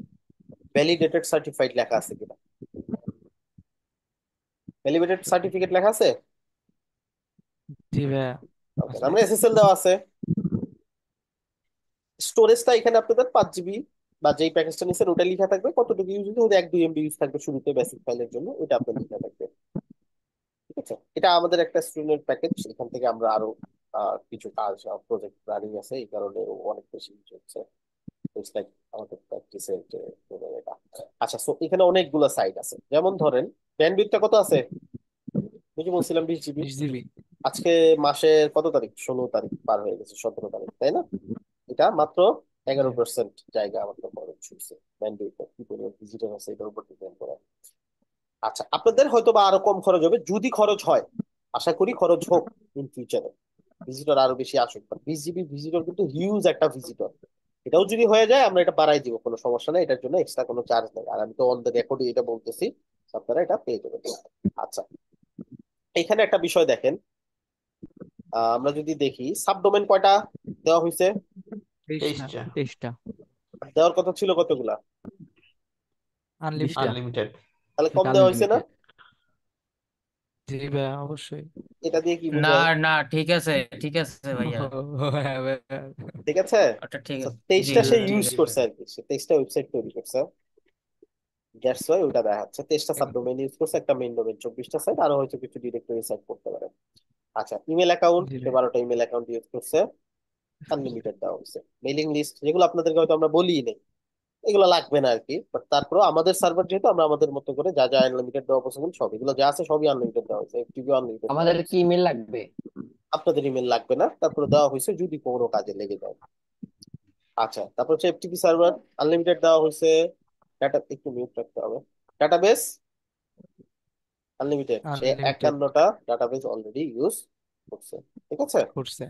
ভ্যালিডেটেড সার্টিফাইড লেখা আছে কিনা ভ্যালিডেটেড সার্টিফিকেট লেখা আছে জি ভাই আমরা এসএসএল দেওয়া আছে স্টোরেজটা এখানে আপনাদের পাঁচ জিবি বা যেই প্যাকেজটা নিচ্ছেন ওটা লিখা থাকবে কতটুকু ইউজ হতে এক দুই এমবি ইউজ থাকবে শুরুতে বেসিক ফাইলের জন্য ওটা আপনার লিখা থাকবে ঠিক আছে এটা আমাদের একটা স্টুডেন্ট প্যাকেজ এখান থেকে আমরা আরো কিছু কাজ প্রজেক্ট রানিং আছে এই কারণে অনেক বেশি ইউজ হচ্ছে আমাদের প্র্যাকটিসের যে এটা আচ্ছা সো এখানে অনেকগুলো সাইট আছে যেমন ধরেন ব্যান্ডউইথটা কত আছে বুঝে বলছিলাম বিশ জিবি জিবি আজকে মাসের কত তারিখ ষোলো তারিখ পার হয়ে গেছে সতেরো তারিখ তাই না এটা মাত্র আচ্ছা। এগারো পার্সেন্ট জায়গা আমাদের খরচ ছুটছে কি পরিমাণ ডিজিটাল আছে এটার উপর ডিপেন্ড করে আচ্ছা আপনাদের হয়তো বা আরো কম খরচ হবে যদি খরচ হয় আশা করি খরচ হোক ইন ফিউচারে ভিজিটর আরো বেশি আসুক বিজিবি ভিজিটর কিন্তু হিউজ একটা ভিজিটর এটাও যদি হয়ে যায় আমরা এটা বাড়াই দিব কোনো সমস্যা নেই এটার জন্য এক্সট্রা কোনো চার্জ নেই আর আমি তো অন দ্য রেকর্ডে এটা বলতেছি আপনারা এটা পেয়ে যাবেন আচ্ছা এখানে একটা বিষয় দেখেন আমরা যদি দেখি সাবডোমেন কয়টা দেওয়া হয়েছে দেওয়ার কথা ছিল কতগুলা আনলিমিটেড তাহলে কম দেওয়া হয়েছে না এটা দিয়ে কি না না ঠিক আছে ঠিক আছে ভাইয়া ঠিক আছে আচ্ছা, ঠিক আছে তেইশটা ইউজ করছে আর কি তেইশটা ওয়েবসাইট তৈরি করছে তেইশটা ইউজ হ্যাঁ। করছে একটা চব্বিশটা আরো হয়তো কিছু ডিরেক্টরি সাইট করতে পারেন আচ্ছা ইমেল অ্যাকাউন্ট বারোটা ইমেল অ্যাকাউন্ট ইউজ করছে আনলিমিটেড দেওয়া হয়েছে মেলিং লিস্ট যেগুলো আপনাদেরকে হয়তো আমরা বলি নেই এগুলো লাগবে না আর কি বাট তারপরে আমাদের সার্ভার যেহেতু আমরা আমাদের মতো করে যা যা আনলিমিটেড দেওয়া পসিবল সব এগুলো যা আছে সবই আনলিমিটেড দেওয়া হয়েছে এফটিপি আনলিমিটেড আমাদের কি ইমেল লাগবে আপনাদের ইমেল লাগবে না তারপরে দেওয়া হয়েছে যদি কোনো কাজে লেগে যায় আচ্ছা তারপর হচ্ছে এফটিপি সার্ভার আনলিমিটেড দেওয়া হয়েছে ডাটা একটু মিউট রাখতে হবে ডাটাবেস আনলিমিটেড সে একান্নটা ডাটাবেস অলরেডি ইউজ করছে ঠিক আছে করছে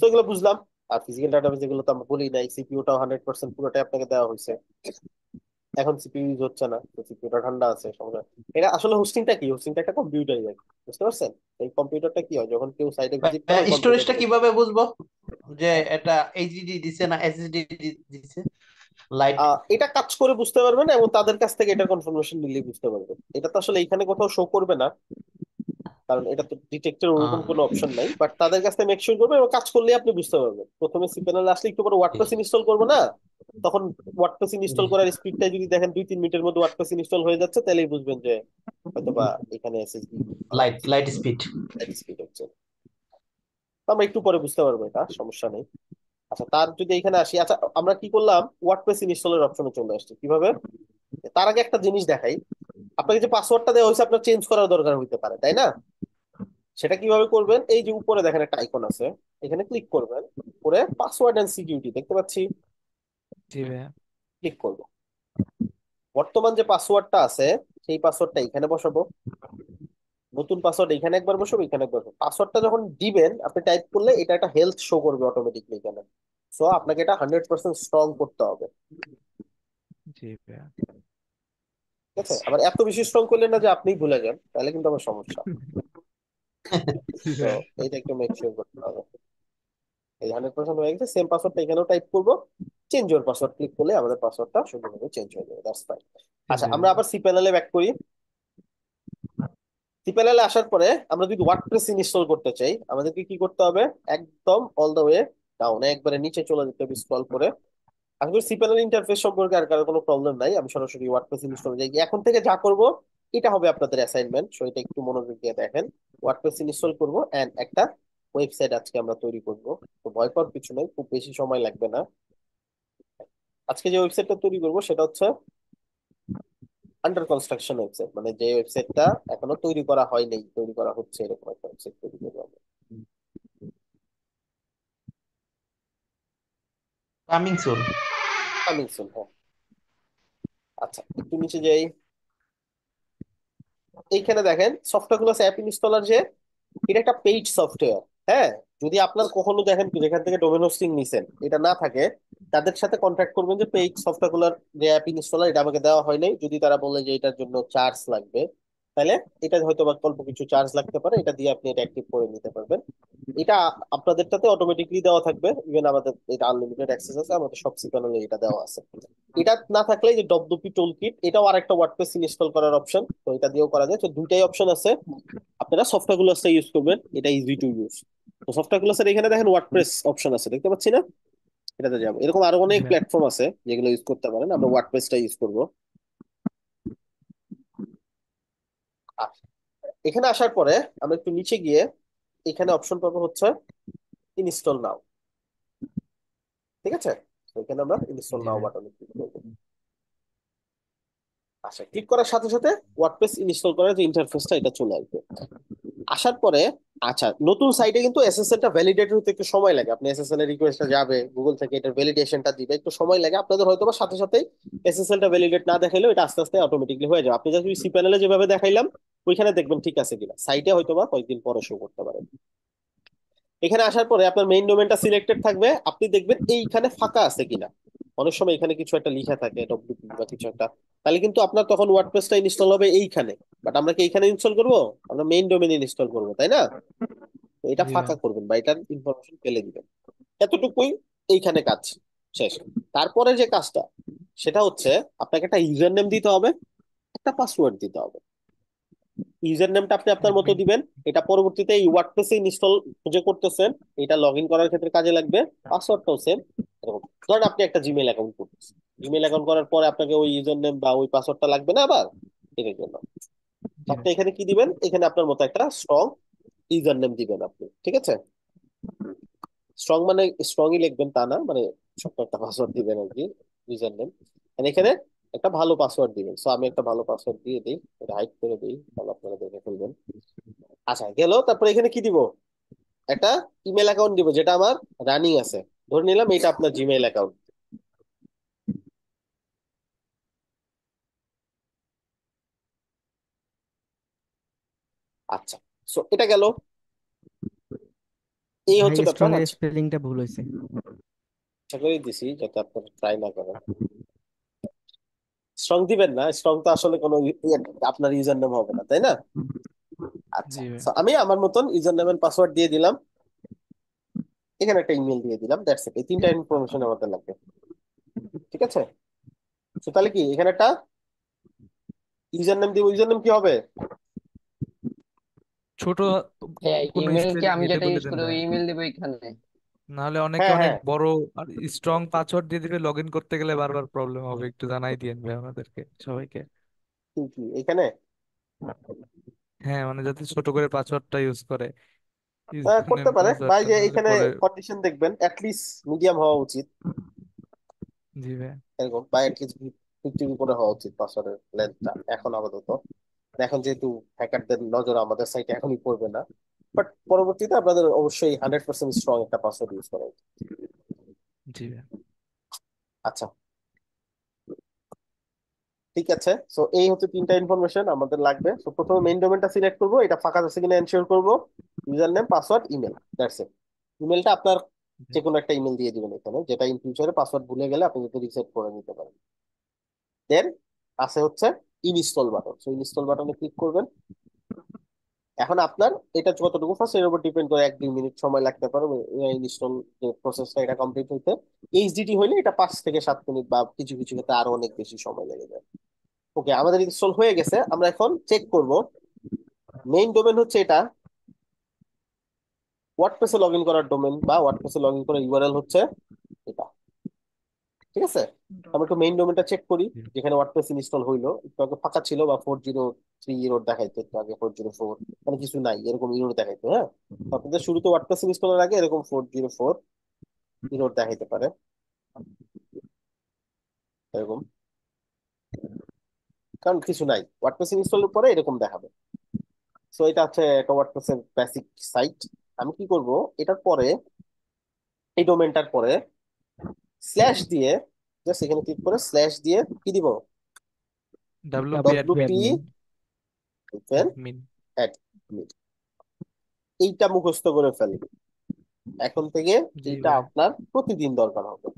তো এগুলো বুঝলাম আর ফিজিক্যাল ডাটাবেস এগুলো তো আমরা বলি নাই সিপিইউটা হান্ড্রেড পার্সেন্ট পুরোটাই আপনাকে দেওয়া হয়েছে এখন সিপিইউ ইউজ হচ্ছে না তো সিপিইউটা ঠান্ডা আছে সমস্যা এটা আসলে হোস্টিংটা কি হোস্টিংটা একটা কম্পিউটারই আর বুঝতে পারছেন এই কম্পিউটারটা কি হয় যখন কেউ সাইডে ভিজিট করে স্টোরেজটা কিভাবে বুঝবো যে এটা এইচডিডি দিছে না এসএসডি দিছে লাইট এটা কাজ করে বুঝতে পারবেন এবং তাদের কাছ থেকে এটা কনফার্মেশন নিলে বুঝতে পারবেন এটা তো আসলে এখানে কোথাও শো করবে না কারণ এটা তো ডিটেক্টর ওরকম কোনো অপশন নাই বাট তাদের কাছ থেকে মেক শিওর করবে এবং কাজ করলে আপনি বুঝতে পারবেন প্রথমে সি প্যানেল আসলে একটু পরে ওয়ার্ডপ্রেস ইনস্টল করবো না তখন ওয়ার্ডপ্রেস ইনস্টল করার স্পিডটা যদি দেখেন দুই তিন মিনিটের মধ্যে ওয়ার্ডপ্রেস ইনস্টল হয়ে যাচ্ছে তাহলেই বুঝবেন যে হয়তোবা এখানে SSD light light speed light speed হচ্ছে আমরা একটু পরে বুঝতে পারবো এটা সমস্যা নেই আচ্ছা তার যদি এখানে আসি আচ্ছা আমরা কি করলাম ওয়ার্ডপ্রেস ইনস্টলের অপশনে চলে আসছে কিভাবে তার আগে একটা জিনিস দেখাই আপনাকে যে পাসওয়ার্ডটা দেওয়া হয়েছে আপনার চেঞ্জ করার দরকার হইতে পারে তাই না সেটা কিভাবে করবেন এই যে উপরে দেখেন একটা আইকন আছে এখানে ক্লিক করবেন করে পাসওয়ার্ড এন্ড সিকিউরিটি দেখতে পাচ্ছি ক্লিক করব বর্তমান যে পাসওয়ার্ডটা আছে সেই পাসওয়ার্ডটা এখানে বসাবো নতুন পাসওয়ার্ড এখানে একবার বসবে এখানে একবার বসবে পাসওয়ার্ডটা যখন দিবেন আপনি টাইপ করলে এটা একটা হেলথ শো করবে অটোমেটিকলি এখানে সো আপনাকে এটা হান্ড্রেড পার্সেন্ট স্ট্রং করতে হবে ঠিক আছে আবার এত বেশি স্ট্রং করলে না যে আপনি ভুলে যান তাহলে কিন্তু আমার সমস্যা এটা একটু মেক শিওর করতে হবে এই হান্ড্রেড পার্সেন্ট হয়ে গেছে সেম পাসওয়ার্ডটা এখানেও টাইপ করবো চেঞ্জ ওর পাসওয়ার্ড ক্লিক করলে আমাদের পাসওয়ার্ডটা সুন্দরভাবে চেঞ্জ হয়ে যাবে দ্যাটস ফাইন আচ্ছা আমরা আবার সি প্যানেলে ব্যাক করি টিপিএলএল আসার পরে আমরা যদি ওয়ার্ডপ্রেস ইনস্টল করতে চাই আমাদেরকে কি করতে হবে একদম অল দ্য ওয়ে ডাউন একবারে নিচে চলে যেতে হবে স্ক্রল করে আমি করি সিপিএলএল ইন্টারফেস সম্পর্কে আর কারো কোনো প্রবলেম নাই আমি সরাসরি ওয়ার্ডপ্রেস ইনস্টল করে যাই এখন থেকে যা করব এটা হবে আপনাদের অ্যাসাইনমেন্ট সো এটা একটু মনোযোগ দিয়ে দেখেন ওয়ার্ডপ্রেস ইনস্টল করব এন্ড একটা ওয়েবসাইট আজকে আমরা তৈরি করব তো ভয় পাওয়ার কিছু নেই খুব বেশি সময় লাগবে না আজকে যে ওয়েবসাইটটা তৈরি করব সেটা হচ্ছে আন্ডার কনস্ট্রাকশন ওয়েবসাইট মানে যে ওয়েবসাইটটা এখনো তৈরি করা হয়নি তৈরি করা হচ্ছে এরকম একটা ওয়েবসাইট তৈরি করব আমি কামিং সুন কামিং সুন হ্যাঁ আচ্ছা একটু নিচে যাই এইখানে দেখেন সফটওয়্যার গুলো অ্যাপ ইনস্টলার যে এটা একটা পেইড সফটওয়্যার হ্যাঁ যদি আপনার কখনো দেখেন যেখান থেকে ডোমেন হোস্টিং নিছেন এটা না থাকে তাদের সাথে কন্ট্যাক্ট করবেন যে পেইড সফটওয়্যার যে অ্যাপ ইনস্টলার এটা আমাকে দেওয়া হয় নাই যদি তারা বলে যে এটার জন্য চার্জ লাগবে তাহলে এটা হয়তো বা অল্প কিছু চার্জ লাগতে পারে এটা দিয়ে আপনি এটা অ্যাক্টিভ করে নিতে পারবেন এটা আপনাদেরটাতে অটোমেটিকলি দেওয়া থাকবে ইভেন আমাদের এটা আনলিমিটেড অ্যাক্সেস আছে আমাদের সব সিকানোলে এটা দেওয়া আছে এটা না থাকলে যে ডব্লুপি টুল কিট এটাও আরেকটা ওয়ার্ডপ্রেস ইনস্টল করার অপশন তো এটা দিয়েও করা যায় তো দুইটাই অপশন আছে আপনারা সফটওয়্যার গুলো ইউজ করবেন এটা ইজি টু ইউজ তো সফটওয়্যার গুলো এখানে দেখেন ওয়ার্ডপ্রেস অপশন আছে দেখতে পাচ্ছি না এটাতে যাবো এরকম আরো অনেক প্ল্যাটফর্ম আছে যেগুলো ইউজ করতে পারেন আমরা ওয়ার্ডপ্রেসটা ইউজ করবো এখানে আসার পরে আমরা একটু নিচে গিয়ে এখানে অপশন পাবো হচ্ছে ইনস্টল নাও ঠিক আছে এখানে আমরা ইনস্টল নাও বাটনে ক্লিক করবো আচ্ছা ক্লিক করার সাথে সাথে ওয়ার্ডপ্রেস ইনস্টল করার যে ইন্টারফেসটা এটা চলে আসবে আসার পরে আচ্ছা নতুন সাইটে কিন্তু এসএসএলটা ভ্যালিডেট হতে একটু সময় লাগে আপনি এসএসএল এর রিকোয়েস্টটা যাবে গুগল থেকে এটার ভ্যালিডেশনটা দিবে একটু সময় লাগে আপনাদের হয়তো বা সাথে সাথেই এসএসএলটা ভ্যালিডেট না দেখাইলেও এটা আস্তে আস্তে অটোমেটিকলি হয়ে যাবে আপনি যদি সি প্যানেলে যেভাবে দেখাইলাম ওইখানে দেখবেন ঠিক আছে কিনা সাইটে হয়তো বা কয়েকদিন পরে শো করতে পারেন এখানে আসার পরে আপনার মেইন ডোমেনটা সিলেক্টেড থাকবে আপনি দেখবেন এইখানে ফাঁকা আছে কিনা অনেক সময় এখানে কিছু একটা লিখা থাকে ডব্লিউপি বা কিছু একটা তাহলে কিন্তু আপনার তখন ওয়ার্ডপ্রেসটা ইনস্টল হবে এইখানে বাট আমরা কি এইখানে ইনস্টল করব আমরা মেইন ডোমেইনে ইনস্টল করব তাই না এটা ফাঁকা করবেন বা এটার ইনফরমেশন ফেলে দিবেন এতটুকুই এইখানে কাজ শেষ তারপরে যে কাজটা সেটা হচ্ছে আপনাকে একটা ইউজার নেম দিতে হবে একটা পাসওয়ার্ড দিতে হবে ইউজার নেমটা আপনি আপনার মতো দিবেন এটা পরবর্তীতে এই ওয়ার্ডপ্রেসে ইনস্টল খুঁজে করতেছেন এটা লগ ইন করার ক্ষেত্রে কাজে লাগবে পাসওয়ার্ডটাও সেম ধরেন আপনি একটা জিমেল অ্যাকাউন্ট করতেছেন জিমেল অ্যাকাউন্ট করার পরে আপনাকে ওই ইউজার নেম বা ওই পাসওয়ার্ডটা লাগবে না আবার এর জন্য আপনি এখানে কি দিবেন এখানে আপনার মতো একটা স্ট্রং ইউজার নেম দিবেন আপনি ঠিক আছে স্ট্রং মানে স্ট্রংই লিখবেন তা না মানে সব একটা পাসওয়ার্ড দিবেন আর কি ইউজার নেম এখানে একটা ভালো পাসওয়ার্ড দিবেন সো আমি একটা ভালো পাসওয়ার্ড দিয়ে দিই এটা করে দিই তাহলে আপনারা দেখে ফেলবেন আচ্ছা গেল তারপরে এখানে কি দিব একটা ইমেল অ্যাকাউন্ট দিব যেটা আমার রানিং আছে ধরে নিলাম এটা আপনার জিমেইল অ্যাকাউন্ট আচ্ছা সো এটা গেল এই হচ্ছে ব্যাপার স্পেলিংটা আচ্ছা। ভুল হয়েছে চাকরি দিছি যাতে আপনারা ট্রাই না করেন স্ট্রং দিবেন না স্ট্রং তো আসলে কোনো ইয়ে আপনার ইউজার নেম হবে না তাই না আচ্ছা আমি আমার মতন ইউজার নেম এন্ড পাসওয়ার্ড দিয়ে দিলাম এখানে একটা ইমেল দিয়ে দিলাম দ্যাটস ইট এই তিনটা ইনফরমেশন আমাদের লাগবে ঠিক আছে তো তাহলে কি এখানে একটা ইউজার নেম দিব ইউজার নেম কি হবে ছোট ইমেল হ্যাঁ, কি আমি যেটা ইউজ করি ওই ইমেল দিব এখানে নাহলে অনেকে হ্যাঁ অনেক হ্যাঁ বড় আর স্ট্রং পাসওয়ার্ড দিয়ে দিলে লগইন করতে গেলে বারবার প্রবলেম হবে একটু জানাই দিয়েন ভাই আমাদেরকে সবাইকে কি কি এখানে হ্যাঁ মানে যাতে ছোট করে পাসওয়ার্ডটা ইউজ করে ইউজ মানে করতে পারে বা এই পাসওয়ার্ডটা যে নাহলে এখানে পরে কন্ডিশন দেখবেন অ্যাটলিস্ট মিডিয়াম হওয়া উচিত জি ভাই এরকম বা অ্যাটলিস্ট ফিফটি উপরে হওয়া উচিত পাসওয়ার্ডের লেন্থটা এখন আপাতত এখন যেহেতু হ্যাকারদের নজর আমাদের সাইটে এখনই পড়বে না বাট পরবর্তীতে আপনাদের অবশ্যই হান্ড্রেড পার্সেন্ট স্ট্রং একটা পাসওয়ার্ড ইউজ করা উচিত আচ্ছা ঠিক আছে সো এই হচ্ছে তিনটা ইনফরমেশন আমাদের লাগবে সো প্রথমে মেইন ডোমেনটা সিলেক্ট করব এটা ফাঁকা আছে কিনা এনশিওর করব user name password email that's it ইমেলটা আপনার যে কোনো একটা ইমেল দিয়ে দিবেন এখানে যেটা ইন ফিউচারে পাসওয়ার্ড ভুলে গেলে আপনি যাতে রিসেট করে নিতে পারেন দেন আছে হচ্ছে ইনস্টল বাটন সো ইনস্টল বাটনে ক্লিক করবেন এখন আপনার এটা যতটুকু ফার্স্ট এর উপর ডিপেন্ড করে এক দুই মিনিট সময় লাগতে পারে ইনস্টল যে প্রসেসটা এটা কমপ্লিট হইতে এইচডিটি হইলে এটা পাঁচ থেকে সাত মিনিট বা কিছু কিছু ক্ষেত্রে আরো অনেক বেশি সময় লেগে যায় ওকে আমাদের ইনস্টল হয়ে গেছে আমরা এখন চেক করব মেইন ডোমেন হচ্ছে এটা ওয়ার্ডপ্রেসে লগ ইন করার ডোমেন বা ওয়ার্ডপ্রেসে লগ ইন করার ইউআরএল হচ্ছে এটা ঠিক আছে আমরা একটু মেইন ডোমেনটা চেক করি যেখানে ওয়ার্ডপ্রেস ইনস্টল হইলো একটু আগে ফাঁকা ছিল বা ফোর জিরো থ্রি এরোর দেখাইতো একটু আগে ফোর জিরো ফোর মানে কিছু নাই এরকম ইরোর দেখাইতো হ্যাঁ আপনাদের শুরুতে ওয়ার্ডপ্রেস ইনস্টলের আগে এরকম ফোর জিরো ফোর ইরোর দেখাইতে পারে এরকম কারণ কিছু নাই ওয়ার্ডপ্রেস ইনস্টলের পরে এরকম দেখাবে সো এটা হচ্ছে একটা ওয়ার্ডপ্রেসের বেসিক সাইট আমি কি করব এটার পরে এই ডোমেনটার পরে স্ল্যাশ দিয়ে জাস্ট এখানে ক্লিক করে স্ল্যাশ দিয়ে কি দিব ডব্লিউপি ওপেন মিন এইটা মুখস্থ করে ফেলি এখন থেকে এটা আপনার প্রতিদিন দরকার হবে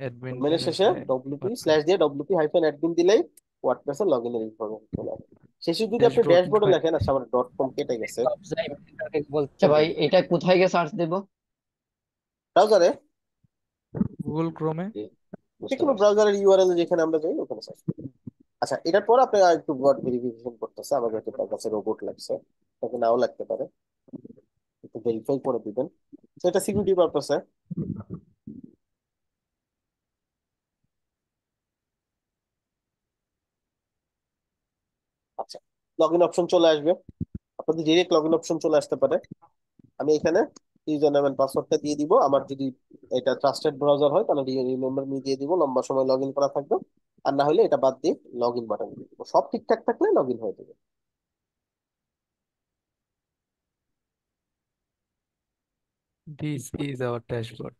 অ্যাডমিন মানে শেষে ডব্লিউপি আচ্ছা। স্ল্যাশ দিয়ে ডব্লিউপি হাইফেন অ্যাডমিন দিলেই ওয়ার্ডপ্রেসে লগইন এর ইনফরমেশন চলে আসবে শেষে যদি আপনি ড্যাশবোর্ডে লেখেন আচ্ছা আমার ডট কম কেটে গেছে বলছে ভাই এটা কোথায় গিয়ে সার্চ দেব ব্রাউজারে গুগল ক্রোমে যে কোনো ব্রাউজারের ইউআরএল যেখানে আমরা যাই ওখানে সার্চ আচ্ছা এটার পর আপনাকে একটু ওয়ার্ড ভেরিফিকেশন করতেছে আমাদের আপনার কাছে রোবট লাগছে তাকে নাও লাগতে পারে একটু ভেরিফাই করে দিবেন তো এটা সিকিউরিটি পারপাসে আচ্ছা লগ ইন অপশন চলে আসবে আপনাদের ডিরেক্ট লগ অপশন চলে আসতে পারে আমি এখানে ইউজার এন্ড পাসওয়ার্ডটা দিয়ে দিব আমার যদি এটা ট্রাস্টেড ব্রাউজার হয় তাহলে রিমেম্বার মি দিয়ে দিব লম্বা সময় লগ ইন করা থাকবে আর না হলে এটা বাদ দিয়ে লগ ইন বাটন দিয়ে দিব সব ঠিকঠাক থাকলে লগ ইন হয়ে যাবে দিস ইজ আওয়ার ড্যাশবোর্ড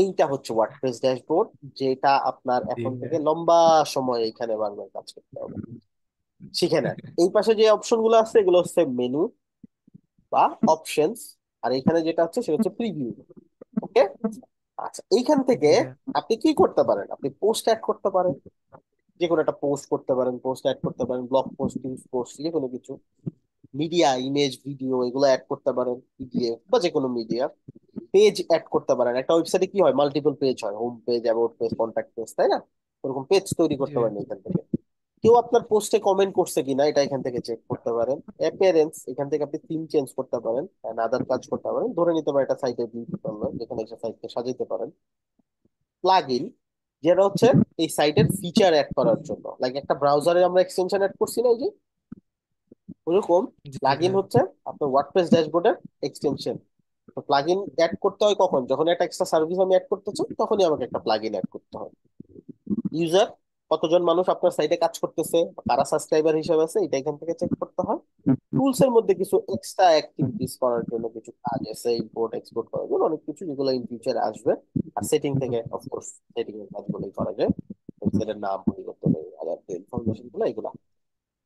এইটা হচ্ছে ওয়ার্ডপ্রেস ড্যাশবোর্ড যেটা আপনার এখন থেকে লম্বা সময় এখানে বারবার কাজ করতে হবে শিখে নেন (laughs) এই পাশে যে অপশনগুলো আছে এগুলো হচ্ছে মেনু বা অপশনস আর এখানে যেটা হচ্ছে সেটা হচ্ছে প্রিভিউ ওকে আচ্ছা এইখান থেকে আপনি কি করতে পারেন আপনি পোস্ট অ্যাড করতে পারেন যে কোনো একটা পোস্ট করতে পারেন পোস্ট অ্যাড করতে পারেন ব্লগ পোস্ট নিউজ পোস্ট যে কোনো কিছু মিডিয়া ইমেজ ভিডিও এগুলো অ্যাড করতে পারেন পিডিএফ বা যে কোনো মিডিয়া পেজ অ্যাড করতে পারেন একটা ওয়েবসাইটে কি হয় মাল্টিপল পেজ হয় home page about page contact page তাই না ওরকম পেজ তৈরি করতে পারেন এখান থেকে কেউ আপনার পোস্টে কমেন্ট করছে কিনা এটা এখান থেকে চেক করতে পারেন অ্যাপিয়ারেন্স এখান থেকে আপনি থিম চেঞ্জ করতে পারেন এন্ড আদার কাজ করতে পারেন ধরে নিতে পারেন এটা সাইটে বিল্ড করবেন যেখানে একটা সাইটকে সাজাতে পারেন প্লাগইন যেটা হচ্ছে এই সাইটের ফিচার অ্যাড করার জন্য লাইক একটা ব্রাউজারে আমরা এক্সটেনশন অ্যাড করছি না এই যে ওরকম প্লাগইন হ্যাঁ। হচ্ছে আপনার ওয়ার্ডপ্রেস ড্যাশবোর্ডের এক্সটেনশন তো প্লাগইন অ্যাড করতে হয় কখন যখন একটা এক্সট্রা সার্ভিস আমি অ্যাড করতে চাই তখনই আমাকে একটা প্লাগইন অ্যাড করতে হয় ইউজার কতজন মানুষ আপনার সাইডে কাজ করতেছে কারা সাবস্ক্রাইবার হিসেবে আছে এটা এখান থেকে চেক করতে হয় টুলস এর মধ্যে কিছু এক্সট্রা অ্যাক্টিভিটিস করার জন্য কিছু কাজ আছে ইম্পোর্ট এক্সপোর্ট করার জন্য অনেক কিছু যেগুলো ইন ফিউচার আসবে আর সেটিং থেকে অফকোর্স সেটিং এর কাজগুলোই করা যায় ওয়েবসাইটের নাম পরিবর্তন আদার ইনফরমেশন গুলো এগুলো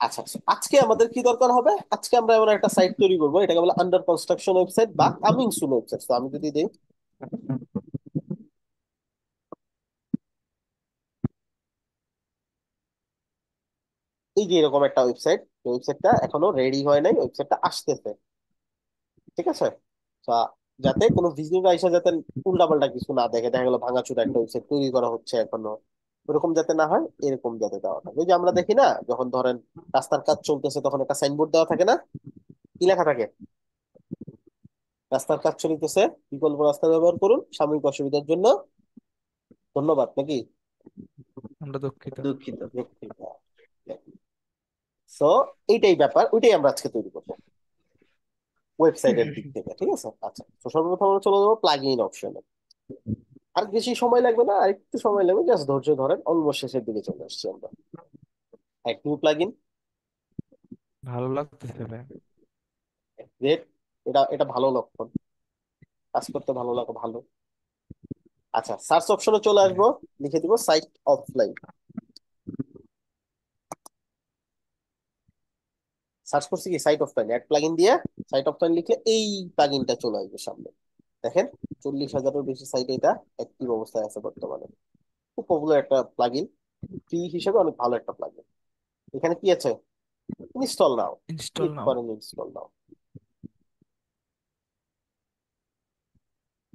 আচ্ছা, আচ্ছা আজকে আমাদের কি দরকার হবে আজকে আমরা এমন একটা সাইট তৈরি করবো এটাকে বলে আন্ডার কনস্ট্রাকশন ওয়েবসাইট বা কামিং সুন ওয়েবসাইট তো আমি যদি দিই এই যে এরকম একটা ওয়েবসাইট ওয়েবসাইটটা এখনো রেডি হয় নাই ওয়েবসাইটটা আসতেছে ঠিক আছে যাতে কোনো ভিজিটর আইসা যাতে উল্টাপাল্টা কিছু না দেখে দেখা গেলো চুরা একটা ওয়েবসাইট তৈরি করা হচ্ছে এখনো ওরকম যাতে না হয় এরকম যাতে দেওয়া থাকে ওই যে আমরা দেখি না যখন ধরেন রাস্তার কাজ চলতেছে তখন একটা সাইনবোর্ড দেওয়া থাকে না কি লেখা থাকে রাস্তার কাজ চলিতেছে বিকল্প রাস্তা ব্যবহার করুন সাময়িক অসুবিধার জন্য ধন্যবাদ নাকি আমরা দুঃখিত দুঃখিত দুঃখিত সো এইটাই ব্যাপার ওইটাই আমরা আজকে তৈরি করবো ওয়েবসাইটের দিক থেকে ঠিক আছে আচ্ছা তো সর্বপ্রথম আমরা চলে যাবো প্লাগ ইন অপশনে আর বেশি সময় লাগবে না আর একটু সময় লাগবে জাস্ট ধৈর্য ধরেন অলমোস্ট শেষের দিকে চলে আসছি আমরা এক নিউ প্লাগ ইন ভালো লাগতেছে এটা এটা ভালো লক্ষণ কাজ করতে ভালো লাগো ভালো আচ্ছা সার্চ অপশনে চলে আসবো লিখে দিব সাইট অফলাইন সার্চ করছি কি site offline add plugin দিয়ে সাইট অফ টাইন লিখে এই প্লাগিনটা চলে আসবে সামনে দেখেন চল্লিশ হাজারের বেশি সাইটে এটা অ্যাক্টিভ অবস্থায় আছে বর্তমানে খুব পপুলার একটা প্লাগিন ফ্রি হিসেবে অনেক ভালো একটা প্লাগিন এখানে কি আছে ইনস্টল নাও ইনস্টল নাও করেন install now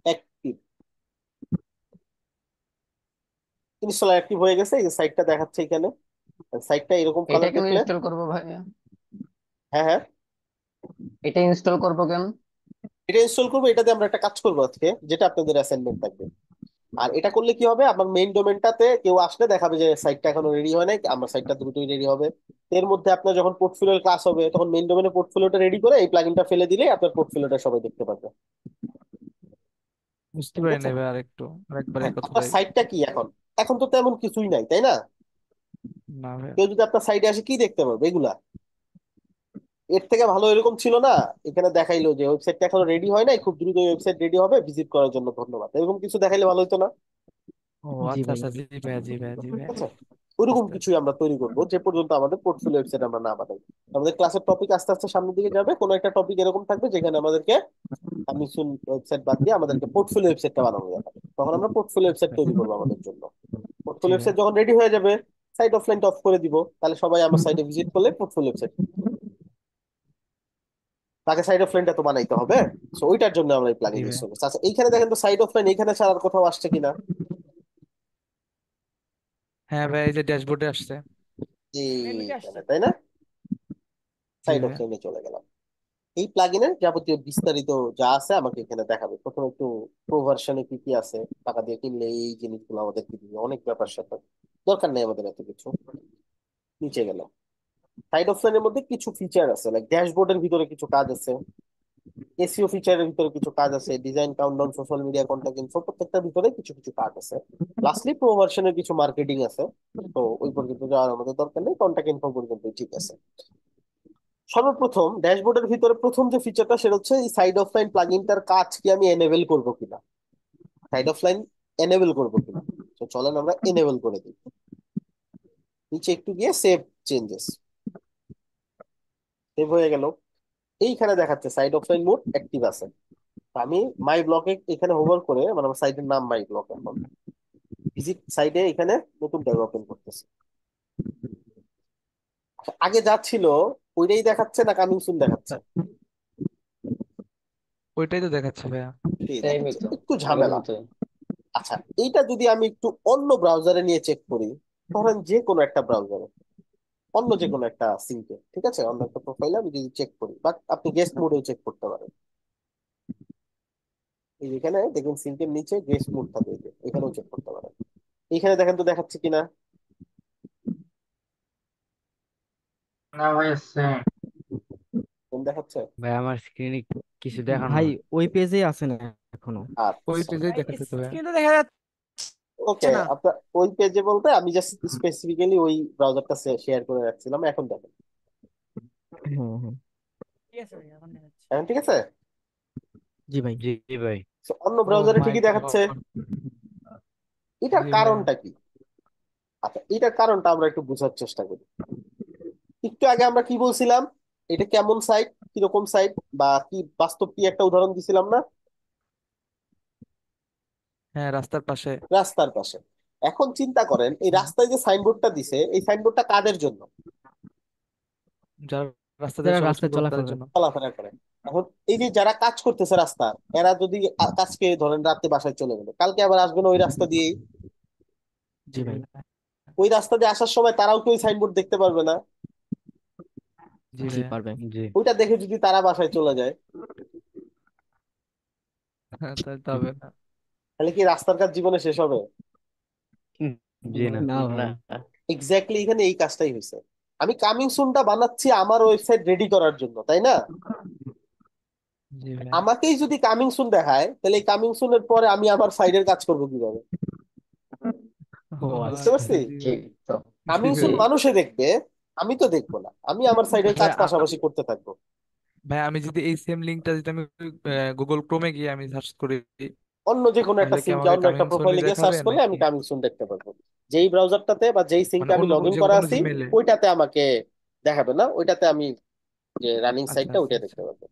active install active হয়ে গেছে এই সাইটটা দেখাচ্ছে এখানে সাইটটা এরকম কালার দেখলে ইনস্টল করব ভাই হ্যাঁ হ্যাঁ এটা ইনস্টল করবো কেন এটা ইনস্টল করবো এটাতে আমরা একটা কাজ করবো আজকে যেটা আপনাদের অ্যাসাইনমেন্ট থাকবে আর এটা করলে কি হবে আমার মেইন ডোমেনটাতে কেউ আসলে দেখাবে যে সাইটটা এখনো রেডি হয় নাই আমার সাইটটা দ্রুতই রেডি হবে এর মধ্যে আপনার যখন পোর্টফোলিও ক্লাস হবে তখন মেইন ডোমেনে পোর্টফোলিওটা রেডি করে এই প্লাগইনটা ফেলে দিলে আপনার পোর্টফোলিওটা সবাই দেখতে পাবে বুঝতে পারি না একটু হ্যাঁ, কথা আপনার সাইটটা কি এখন এখন তো তেমন কিছুই নাই তাই না না ভাই কেউ যদি আপনার সাইডে আসে কি দেখতে পাবে এগুলা এর থেকে ভালো এরকম ছিল না এখানে দেখাইলো যে ওয়েবসাইটটা এখনো রেডি হয় নাই খুব দ্রুত ওয়েবসাইট রেডি হবে ভিজিট করার জন্য ধন্যবাদ এরকম কিছু দেখাইলে ভালো হতো না আচ্ছা, আচ্ছা, আচ্ছা ওরকম আচ্ছা। কিছুই আমরা তৈরি করব যে পর্যন্ত আমাদের পোর্টফোলিও ওয়েবসাইট আমরা না বানাই আমাদের ক্লাসের টপিক আস্তে আস্তে সামনের দিকে যাবে কোনো একটা টপিক এরকম থাকবে যেখানে আমাদেরকে আমি সুন ওয়েবসাইট বাদ দিয়ে আমাদেরকে পোর্টফোলিও ওয়েবসাইটটা বানানো যাবে তখন আমরা পোর্টফোলিও ওয়েবসাইট তৈরি করবো আমাদের জন্য পোর্টফোলিও ওয়েবসাইট যখন রেডি হয়ে যাবে সাইট অফলাইন অফ করে দিব তাহলে সবাই আমার সাইটে ভিজিট করলে পোর্টফোলিও ওয়েবসাইট তাকে সাইড অফ লাইনটা তো বানাইতে হবে সো ওইটার জন্য আমরা এই প্লাগিন ইউজ করব আচ্ছা এইখানে দেখেন তো সাইড অফ লাইন এখানে ছাড়ার কোথাও আসছে কিনা হ্যাঁ ভাই এই যে ড্যাশবোর্ডে আসছে জি তাই না সাইড অফ লাইনে চলে গেলাম এই প্লাগিনের যাবতীয় বিস্তারিত যা আছে আমাকে এখানে দেখাবে প্রথমে একটু প্রো ভার্সনে কি কি আছে টাকা দিয়ে কিনলে এই জিনিসগুলো আমাদের কি অনেক ব্যাপার সাথে দরকার নেই আমাদের এত কিছু নিচে গেলাম সাইড অপশনের মধ্যে কিছু ফিচার আছে লাইক ড্যাশবোর্ডের ভিতরে কিছু কাজ আছে e এসিও ফিচারের ভিতরে কিছু কাজ আছে design countdown social media contact info প্রত্যেকটার ভিতরে কিছু কিছু কাজ আছে লাস্টলি প্রো ভার্সনের কিছু মার্কেটিং আছে তো ওই পর্যন্ত যাওয়ার আমাদের দরকার নেই কন্ট্যাক্ট ইনফো পর্যন্ত ঠিক আছে সর্বপ্রথম ড্যাশবোর্ডের ভিতরে প্রথম যে ফিচারটা সেটা হচ্ছে এই সাইড অফ লাইন প্লাগইনটার কাজ কি আমি এনেবল করব কিনা সাইড অফ লাইন এনেবল করব কিনা তো চলেন আমরা এনেবল করে দিই নিচে একটু গিয়ে সেভ চেঞ্জেস সেভ হয়ে গেল এইখানে দেখাচ্ছে site off site mode active আছে আমি মাই ব্লকে এখানে হোভার করে মানে আমার সাইটের নাম মাই ব্লক এখন ভিজিট সাইটে এখানে নতুন ট্যাব ওপেন করতেছে আগে যা ছিল ওইটাই দেখাচ্ছে না কামিং সুন দেখাচ্ছে ওইটাই তো দেখাচ্ছে ভাইয়া একটু ঝামেলা আচ্ছা এইটা যদি আমি একটু অন্য ব্রাউজারে নিয়ে চেক করি ধরেন যে কোনো একটা ব্রাউজারে অন্য যে কোনো একটা সিঙ্কে ঠিক আছে অন্য একটা প্রোফাইলে আমি যদি চেক করি বাট আপনি গেস্ট মোডেও চেক করতে পারেন এই এখানে দেখুন নিচে গেস্ট মোড থাকে এখানেও চেক করতে পারেন এখানে দেখেন তো দেখাচ্ছে কিনা দেখাচ্ছে ভাই আমার কিছু দেখানো ভাই ওই আছে না এখনো আচ্ছা। দেখা যাচ্ছে ওকে হ্যাঁ, না আপনার ওই পেজে বলতে আমি জাস্ট স্পেসিফিক্যালি ওই ব্রাউজারটা শেয়ার করে রাখছিলাম এখন দেখেন হুম হুম ঠিক আছে ভাই এখন দেখাচ্ছি এখন ঠিক আছে জি ভাই জি জি ভাই অন্য ব্রাউজারে oh ঠিকই দেখাচ্ছে এটার কারণটা কি আচ্ছা এটার কারণটা আমরা একটু বোঝার চেষ্টা করি একটু আগে আমরা কি বলছিলাম এটা কেমন সাইট কিরকম সাইট বা কি বাস্তব কি একটা উদাহরণ দিছিলাম না হ্যাঁ রাস্তার পাশে রাস্তার পাশে এখন চিন্তা করেন এই রাস্তায় যে সাইনবোর্ডটা দিছে এই সাইনবোর্ডটা কাদের জন্য যারা রাস্তা দিয়ে যারা রাস্তায় চলাফেরা করে। জন্য চলাফেরা করে এখন এই যে যারা কাজ করতেছে রাস্তার এরা যদি কাজকে ধরেন রাতে বাসায় চলে গেলো কালকে আবার আসবেন ওই রাস্তা দিয়েই জি ভাই ওই রাস্তা দিয়ে আসার সময় তারাও কি ওই সাইনবোর্ড দেখতে পারবে না জি জি ভাইয়া পারবে জি ওইটা দেখে যদি তারা বাসায় চলে যায় হ্যাঁ, তাই তো হবে না তাহলে কি রাস্তার কাজ জীবনে শেষ হবে জি না না এক্স্যাক্টলি এখানে এই কাজটাই হয়েছে আমি কামিং সুনটা বানাচ্ছি আমার ওয়েবসাইট রেডি করার জন্য তাই না জি আমাকেই যদি কামিং সুন দেখায় তাহলে এই কামিং সুনের পরে আমি আমার সাইডের কাজ করব কিভাবে আচ্ছা। বুঝতে পারছি? কামিং সুন মানুষে দেখবে আমি তো দেখবো না আমি আমার সাইডের কাজ পাশাপাশি করতে থাকবো ভাই আমি যদি এই সেম লিঙ্কটা যদি আমি গুগল ক্রোমে গিয়ে আমি সার্চ করি অন্য মানে যে কোনো একটা সিঙ্কে অন্য একটা প্রোফাইলে গিয়ে সার্চ করলে আমি কামিং সুন দেখতে পাবো যেই ব্রাউজারটাতে বা যেই সিঙ্কে আমি লগ করা আছি ওইটাতে আমাকে দেখাবে না ওইটাতে আমি যে রানিং সাইটটা ওইটা দেখতে পাবো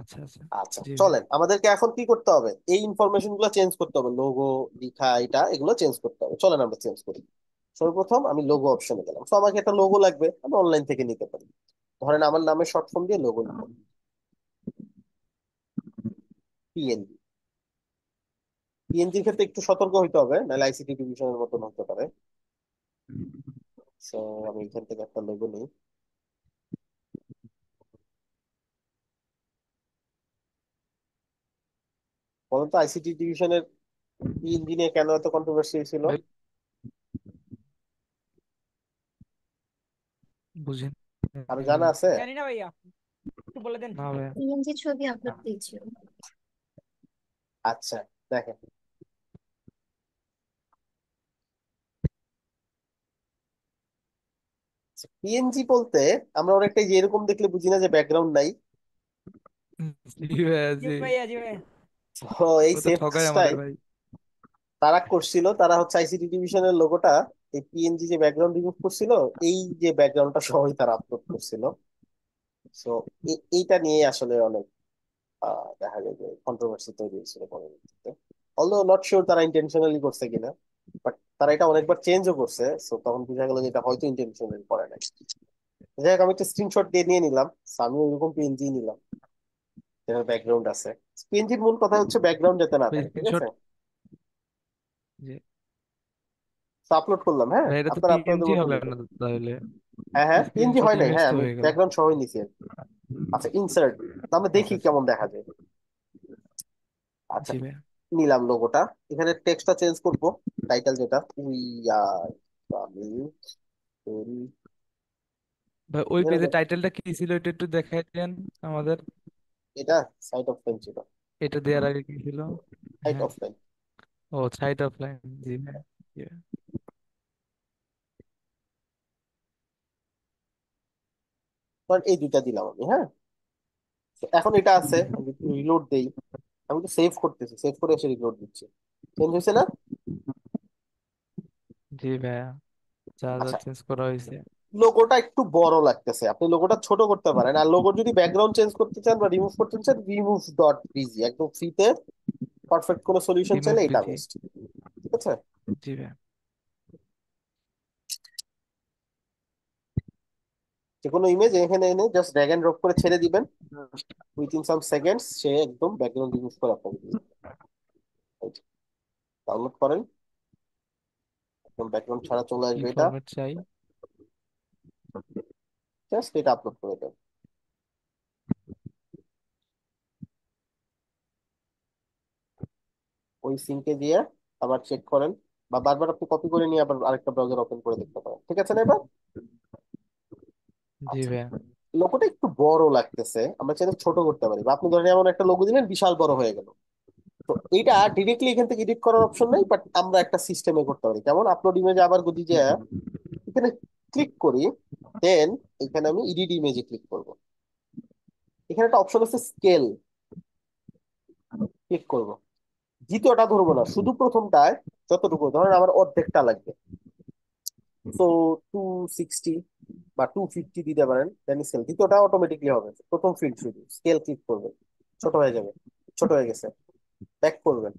আচ্ছা, আচ্ছা। আচ্ছা, চলেন আমাদেরকে এখন কি করতে হবে এই ইনফরমেশন গুলো চেঞ্জ করতে হবে লোগো লিখা এটা এগুলো চেঞ্জ করতে হবে চলেন আমরা চেঞ্জ করি সর্বপ্রথম আমি লোগো অপশনে গেলাম তো আমাকে একটা লোগো লাগবে আমি অনলাইন থেকে নিতে পারি ধরেন আমার নামে শর্ট ফর্ম দিয়ে লোগো নিলাম পিএনবি পিএনজির ক্ষেত্রে একটু সতর্ক হইতে হবে নাহলে আইসিটি ডিভিশনের মতন হতে পারে সো আমি এখান থেকে একটা লোগো নিই তো আইসিটি ডিভিশনের পিএনজি নিয়ে কেন এত কন্ট্রোভার্সি হয়েছিল বুঝেন আর জানা আছে জানি না ভাইয়া একটু বলে দেন পিএনজি ছবি আপলোড দিয়েছিল আচ্ছা দেখেন পিএনজি বলতে আমরা অনেকটা যেরকম দেখলে বুঝি না যে ব্যাকগ্রাউন্ড নাই এই সেম কাজটাই তারা করছিল তারা হচ্ছে আইসিটি ডিভিশনের লোগোটা এই পিএনজি যে ব্যাকগ্রাউন্ড রিমুভ করছিল এই যে ব্যাকগ্রাউন্ডটা সহই তারা আপলোড করছিল সো এইটা নিয়ে আসলে অনেক দেখা যায় যে কন্ট্রোভার্সি তৈরি হয়েছিল পরবর্তীতে অলদো নট শিওর তারা ইন্টেনশনালি করছে কিনা বাট তারা এটা অনেকবার চেঞ্জও করছে সো তখন বোঝা গেল যে এটা হয়তো ইন্টেনশনালি করে নাই যাই হোক আমি একটা স্ক্রিনশট দিয়ে নিয়ে নিলাম আমি ওইরকম পিএনজি নিলাম যেটার ব্যাকগ্রাউন্ড আছে পিএনজির মূল কথা হচ্ছে ব্যাকগ্রাউন্ড যাতে না থাকে ঠিক আছে আপলোড করলাম হ্যাঁ মানে আপনারা আপনাদের হবে না তাহলে হ্যাঁ হ্যাঁ হয় নাই হ্যাঁ আমি ব্যাকগ্রাউন্ড সহই নিছি আচ্ছা ইনসার্ট তাহলে দেখি কেমন দেখা যায় আচ্ছা জি ভাইয়া নিলাম লোগোটা এখানে টেক্সটটা চেঞ্জ করব টাইটেল যেটা উই আর আমি ভাই ওই পেজে টাইটেলটা কি ছিল এটা একটু দেখাই দেন আমাদের এটা সাইট অফ লাইন ছিল এটা দেওয়ার আগে কি ছিল সাইট হ্যাঁ অফ লাইন ও সাইট অফ লাইন জি ভাইয়া এই দুইটা দিলাম আমি হ্যাঁ এখন এটা আছে আমি রিলোড দেই আমি তো সেভ করতেছি সেভ করে এসে রিলোড দিচ্ছি চেঞ্জ হয়েছে না জি ভাইয়া যা যা আচ্ছা চেঞ্জ করা হয়েছে লোগোটা একটু বড় লাগতেছে আপনি লোগোটা ছোট করতে পারেন আর লোগো যদি ব্যাকগ্রাউন্ড চেঞ্জ করতে চান বা রিমুভ করতে চান রিমুভ ডট বিজি একদম ফ্রিতে পারফেক্ট কোনো সলিউশন চাইলে এটা বেস্ট ঠিক আছে জি ভাইয়া যে কোনো ইমেজ এখানে এনে জাস্ট ড্র্যাগ এন্ড ড্রপ করে ছেড়ে দিবেন উইথিন সাম সেকেন্ডস সে একদম ব্যাকগ্রাউন্ড রিমুভ করে আপনাকে ডাউনলোড করেন একদম ব্যাকগ্রাউন্ড ছাড়া চলে আসবে এটা চাই জাস্ট এটা আপলোড করে দেন ওই সিঙ্কে দিয়ে আবার চেক করেন বা বারবার আপনি কপি করে নিয়ে আবার আরেকটা ব্রাউজার ওপেন করে দেখতে পারেন ঠিক আছে না এবার জি আচ্ছা। ভাইয়া লোগোটা একটু বড় লাগতেছে আমরা চাইলে ছোট করতে পারি বা আপনি ধরেন এমন একটা লোগো দিলেন বিশাল বড় হয়ে গেল তো এইটা ডিরেক্টলি এখান থেকে এডিট করার অপশন নাই বাট আমরা একটা সিস্টেমে করতে পারি যেমন আপলোড ইমেজ আবার যদি যে এখানে ক্লিক করি দেন এখানে আমি ইডিট ইমেজে ক্লিক করব এখানে একটা অপশন আছে স্কেল ক্লিক করব দ্বিতীয়টা ধরবো না শুধু প্রথমটায় যতটুকু ধরেন আমার অর্ধেকটা লাগবে সো টু সিক্সটি বা টু ফিফটি দিতে পারেন দেন স্কেল ওটা অটোমেটিকলি হবে প্রথম ফিল্ড শুধু স্কেল ক্লিক করবেন ছোট হয়ে যাবে ছোট হয়ে গেছে ব্যাক করবেন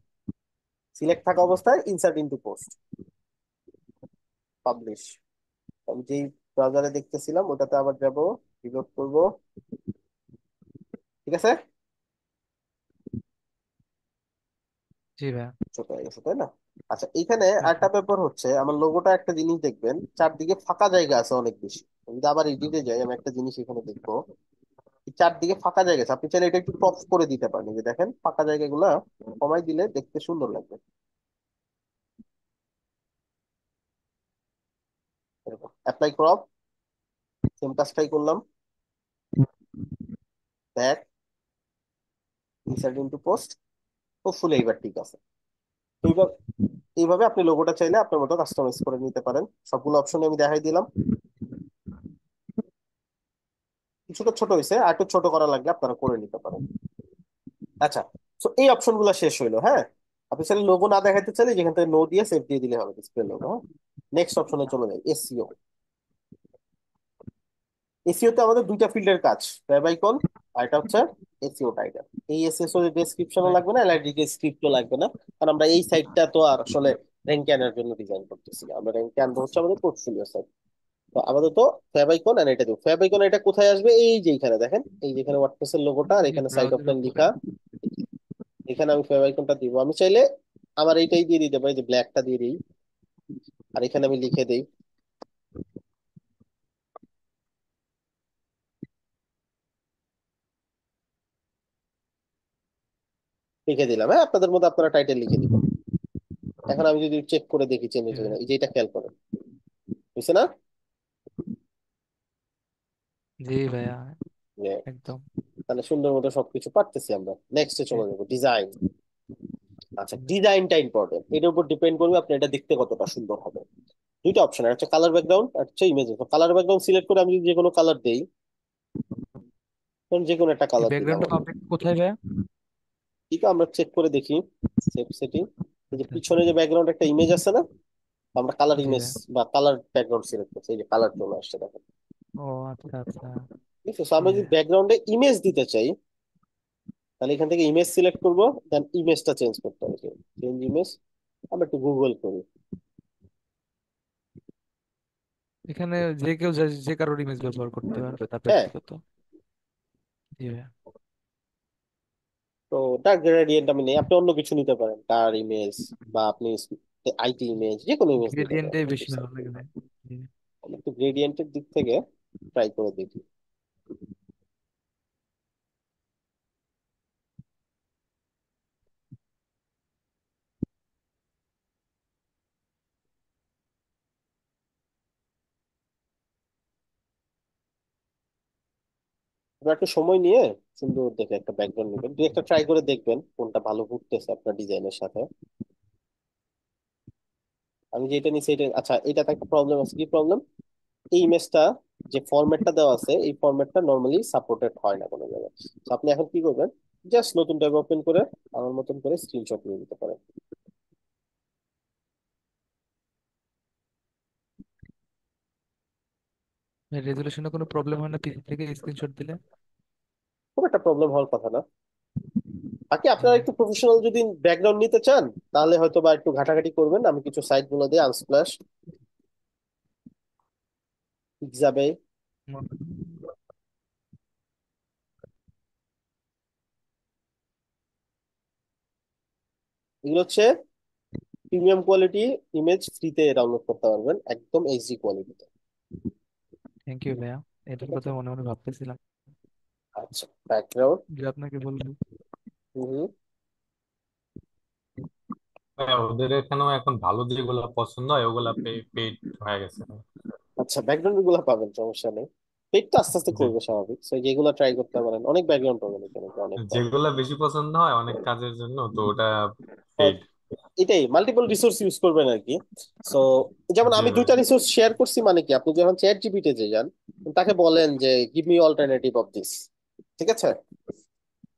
সিলেক্ট থাকা অবস্থায় ইনসার্ট ইনটু পোস্ট পাবলিশ আমি যেই ব্রাউজারে দেখতেছিলাম ওটাতে আবার যাব রিলোড করব ঠিক আছে জি ভাই ছোট হয়ে গেছে তাই না আচ্ছা এখানে একটা আচ্ছা। ব্যাপার হচ্ছে আমার লোগোটা একটা জিনিস দেখবেন চারদিকে ফাঁকা জায়গা আছে অনেক বেশি যদি আবার এডিটে আচ্ছা। যাই আমি একটা জিনিস এখানে দেখবো চারদিকে ফাঁকা জায়গা আছে আপনি চাইলে এটা একটু টপ করে দিতে পারেন যে দেখেন ফাঁকা জায়গাগুলো কমাই দিলে দেখতে সুন্দর লাগবে এরকম অ্যাপ্লাই ক্রপ সেম কাজটাই করলাম back insert into post full এইবার ঠিক আছে এইবার এইভাবে আপনি লোগোটা চাইলে আপনার মতো কাস্টমাইজ করে নিতে পারেন সবগুলো অপশন আমি দেখাই দিলাম কিছুটা ছোট হয়েছে আর একটু ছোট করা লাগলে আপনারা করে নিতে পারেন আচ্ছা তো এই গুলো শেষ হইলো হ্যাঁ আপনি চাইলে লোগো না দেখাতে চাইলে যেখান থেকে নো দিয়ে সেভ দিয়ে দিলে হবে ডিসপ্লে লোগো হ্যাঁ নেক্সট অপশনে চলে যাই এসিও এসিওতে e e আমাদের দুইটা ফিল্ডের কাজ ওয়েব আইকন আর এটা হচ্ছে এসিও টাইগার e এই এসএসও e ডেসক্রিপশনও হ্যাঁ। লাগবে না এলআইডি ডেসক্রিপ্টও লাগবে না কারণ আমরা এই সাইটটা তো আর আসলে র্যাঙ্ক জন্য ডিজাইন করতেছি আমরা র্যাঙ্ক হচ্ছে আমাদের পোর্টফোলিও সাইট তো আমাদের তো ফ্যাবাইকন আর এটা দিব ফ্যাবাইকন এটা কোথায় আসবে এই যে এখানে দেখেন এই যেখানে ওয়ার্ডপ্রেসের লোগোটা আর এখানে সাইড অপশন লেখা এখানে আমি ফ্যাবাইকনটা দিব আমি চাইলে আমার এইটাই দিয়ে দিতে পারি যে ব্ল্যাকটা দিয়ে দিই আর এখানে আমি লিখে দেই লিখে দিলাম হ্যাঁ আপনাদের মধ্যে আপনারা টাইটেল লিখে দিবেন এখন আমি যদি চেক করে দেখি চেঞ্জ হয়েছে এই যে এটা খেয়াল করেন বুঝছে না জি ভাইয়া একদম তাহলে সুন্দর মতো সবকিছু পারতেছি আমরা নেক্সটে চলে যাবো ডিজাইন আচ্ছা ডিজাইনটা ইম্পর্টেন্ট এটার উপর ডিপেন্ড করবে আপনি এটা দেখতে কতটা সুন্দর হবে দুইটা অপশন একটা কালার ব্যাকগ্রাউন্ড আর হচ্ছে ইমেজ কালার ব্যাকগ্রাউন্ড সিলেক্ট করে আমি যদি যে কোনো কালার দেই যে কোনো একটা কালার ব্যাকগ্রাউন্ডটা কোথায় ভাইয়া ঠিক আছে আমরা চেক করে দেখি সেভ সেটিং এই যে আচ্ছা। পিছনে যে ব্যাকগ্রাউন্ড একটা ইমেজ আছে না আমরা কালার ইমেজ বা কালার ব্যাকগ্রাউন্ড সিলেক্ট করছি এই যে কালার চলে আসছে দেখেন ও আচ্ছা আচ্ছা ঠিক আছে আমরা যদি ব্যাকগ্রাউন্ডে ইমেজ দিতে চাই তাহলে এখান থেকে ইমেজ সিলেক্ট করব দেন ইমেজটা চেঞ্জ করতে হবে চেঞ্জ ইমেজ আমরা একটু গুগল করি এখানে যে কেউ যে কারোর ইমেজ ব্যবহার করতে হ্যাঁ। পারবে তার ব্যক্তিগত হ্যাঁ। তো ডার্ক গ্রেডিয়েন্ট আমি নেই আপনি অন্য কিছু নিতে পারেন কার ইমেজ বা আপনি আইটি ইমেজ যে কোনো ইমেজ গ্রেডিয়েন্টে বেশি ভালো লাগে ভাই আমি একটু গ্রেডিয়েন্টের দিক থেকে ট্রাই করে দেখি আপনারা সময় নিয়ে সুন্দর দেখে একটা ব্যাকগ্রাউন্ড নেবেন দুই একটা ট্রাই করে দেখবেন কোনটা ভালো ঘুরতেছে আপনার ডিজাইনের সাথে আমি যেটা নিছি এটা আচ্ছা এটাতে একটা প্রবলেম আছে কি প্রবলেম এই ইমেজটা যে ফরম্যাটটা দেওয়া আছে এই ফরম্যাটটা নর্মালি সাপোর্টেড হয় না কোনো জায়গায় তো আপনি এখন কি করবেন জাস্ট নতুন ট্যাব ওপেন করে আমার মতন করে স্ক্রিনশট নিয়ে নিতে পারেন রেজুলেশনে কোনো প্রবলেম হয় না পিসি থেকে স্ক্রিনশট দিলে খুব একটা প্রবলেম হওয়ার কথা না বাকি আপনারা একটু প্রফেশনাল যদি ব্যাকগ্রাউন্ড নিতে চান তাহলে হয়তো বা একটু ঘাটাঘাটি করবেন আমি কিছু সাইট গুলো দিয়ে আনস্প্ল্যাশ পিক্সাবে এগুলো হচ্ছে প্রিমিয়াম কোয়ালিটি ইমেজ ফ্রিতে ডাউনলোড করতে পারবেন একদম এইচডি কোয়ালিটিতে থ্যাংক ইউ ভাইয়া এটার কথা মনে মনে ভাবতেছিলাম আচ্ছা ব্যাকগ্রাউন্ড যে আপনাকে বলবো হুম হ্যাঁ ওদের এখানেও এখন ভালো যেগুলো পছন্দ হয় ওগুলা পেড হয়ে গেছে আচ্ছা ব্যাকগ্রাউন্ড গুলো পাবেন সমস্যা নেই পেডটা আস্তে আস্তে করবে স্বাভাবিক সো যেগুলো ট্রাই করতে পারেন অনেক ব্যাকগ্রাউন্ড পাবেন এখানে অনেক যেগুলো বেশি পছন্দ হয় অনেক কাজের জন্য তো ওটা পেড হ্যাঁ। এটাই মাল্টিপল রিসোর্স ইউজ করবেন আর কি সো যেমন আমি দুইটা রিসোর্স শেয়ার করছি মানে কি আপনি যখন চ্যাট জিপিটি তে যান তাকে বলেন যে give me alternative of this ঠিক আছে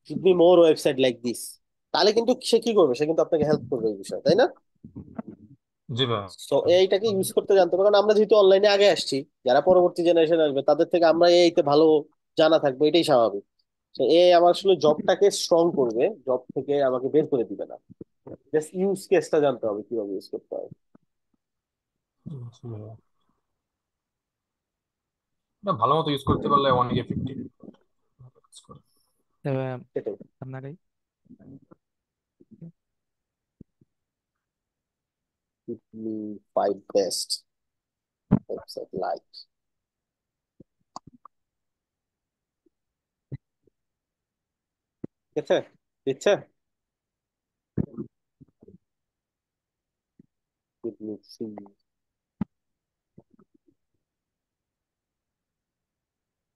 give me more website like this তাহলে কিন্তু সে কি করবে সে কিন্তু আপনাকে হেল্প করবে এই বিষয়ে তাই না জি সো এইটাকে ইউজ করতে জানতে হবে কারণ আমরা যেহেতু অনলাইনে আগে আসছি যারা পরবর্তী জেনারেশন আসবে তাদের থেকে আমরা এইতে ভালো জানা থাকবে এটাই স্বাভাবিক তো এ আমার আসলে জবটাকে স্ট্রং করবে জব থেকে আমাকে বের করে দিবে না জাস্ট ইউজ কেসটা জানতে হবে কিভাবে ইউজ করতে হয় না ভালো মতো ইউজ করতে পারলে অনেক এফেক্টিভ আপনারাই give me five best website like. Yes, sir. Yes, sir.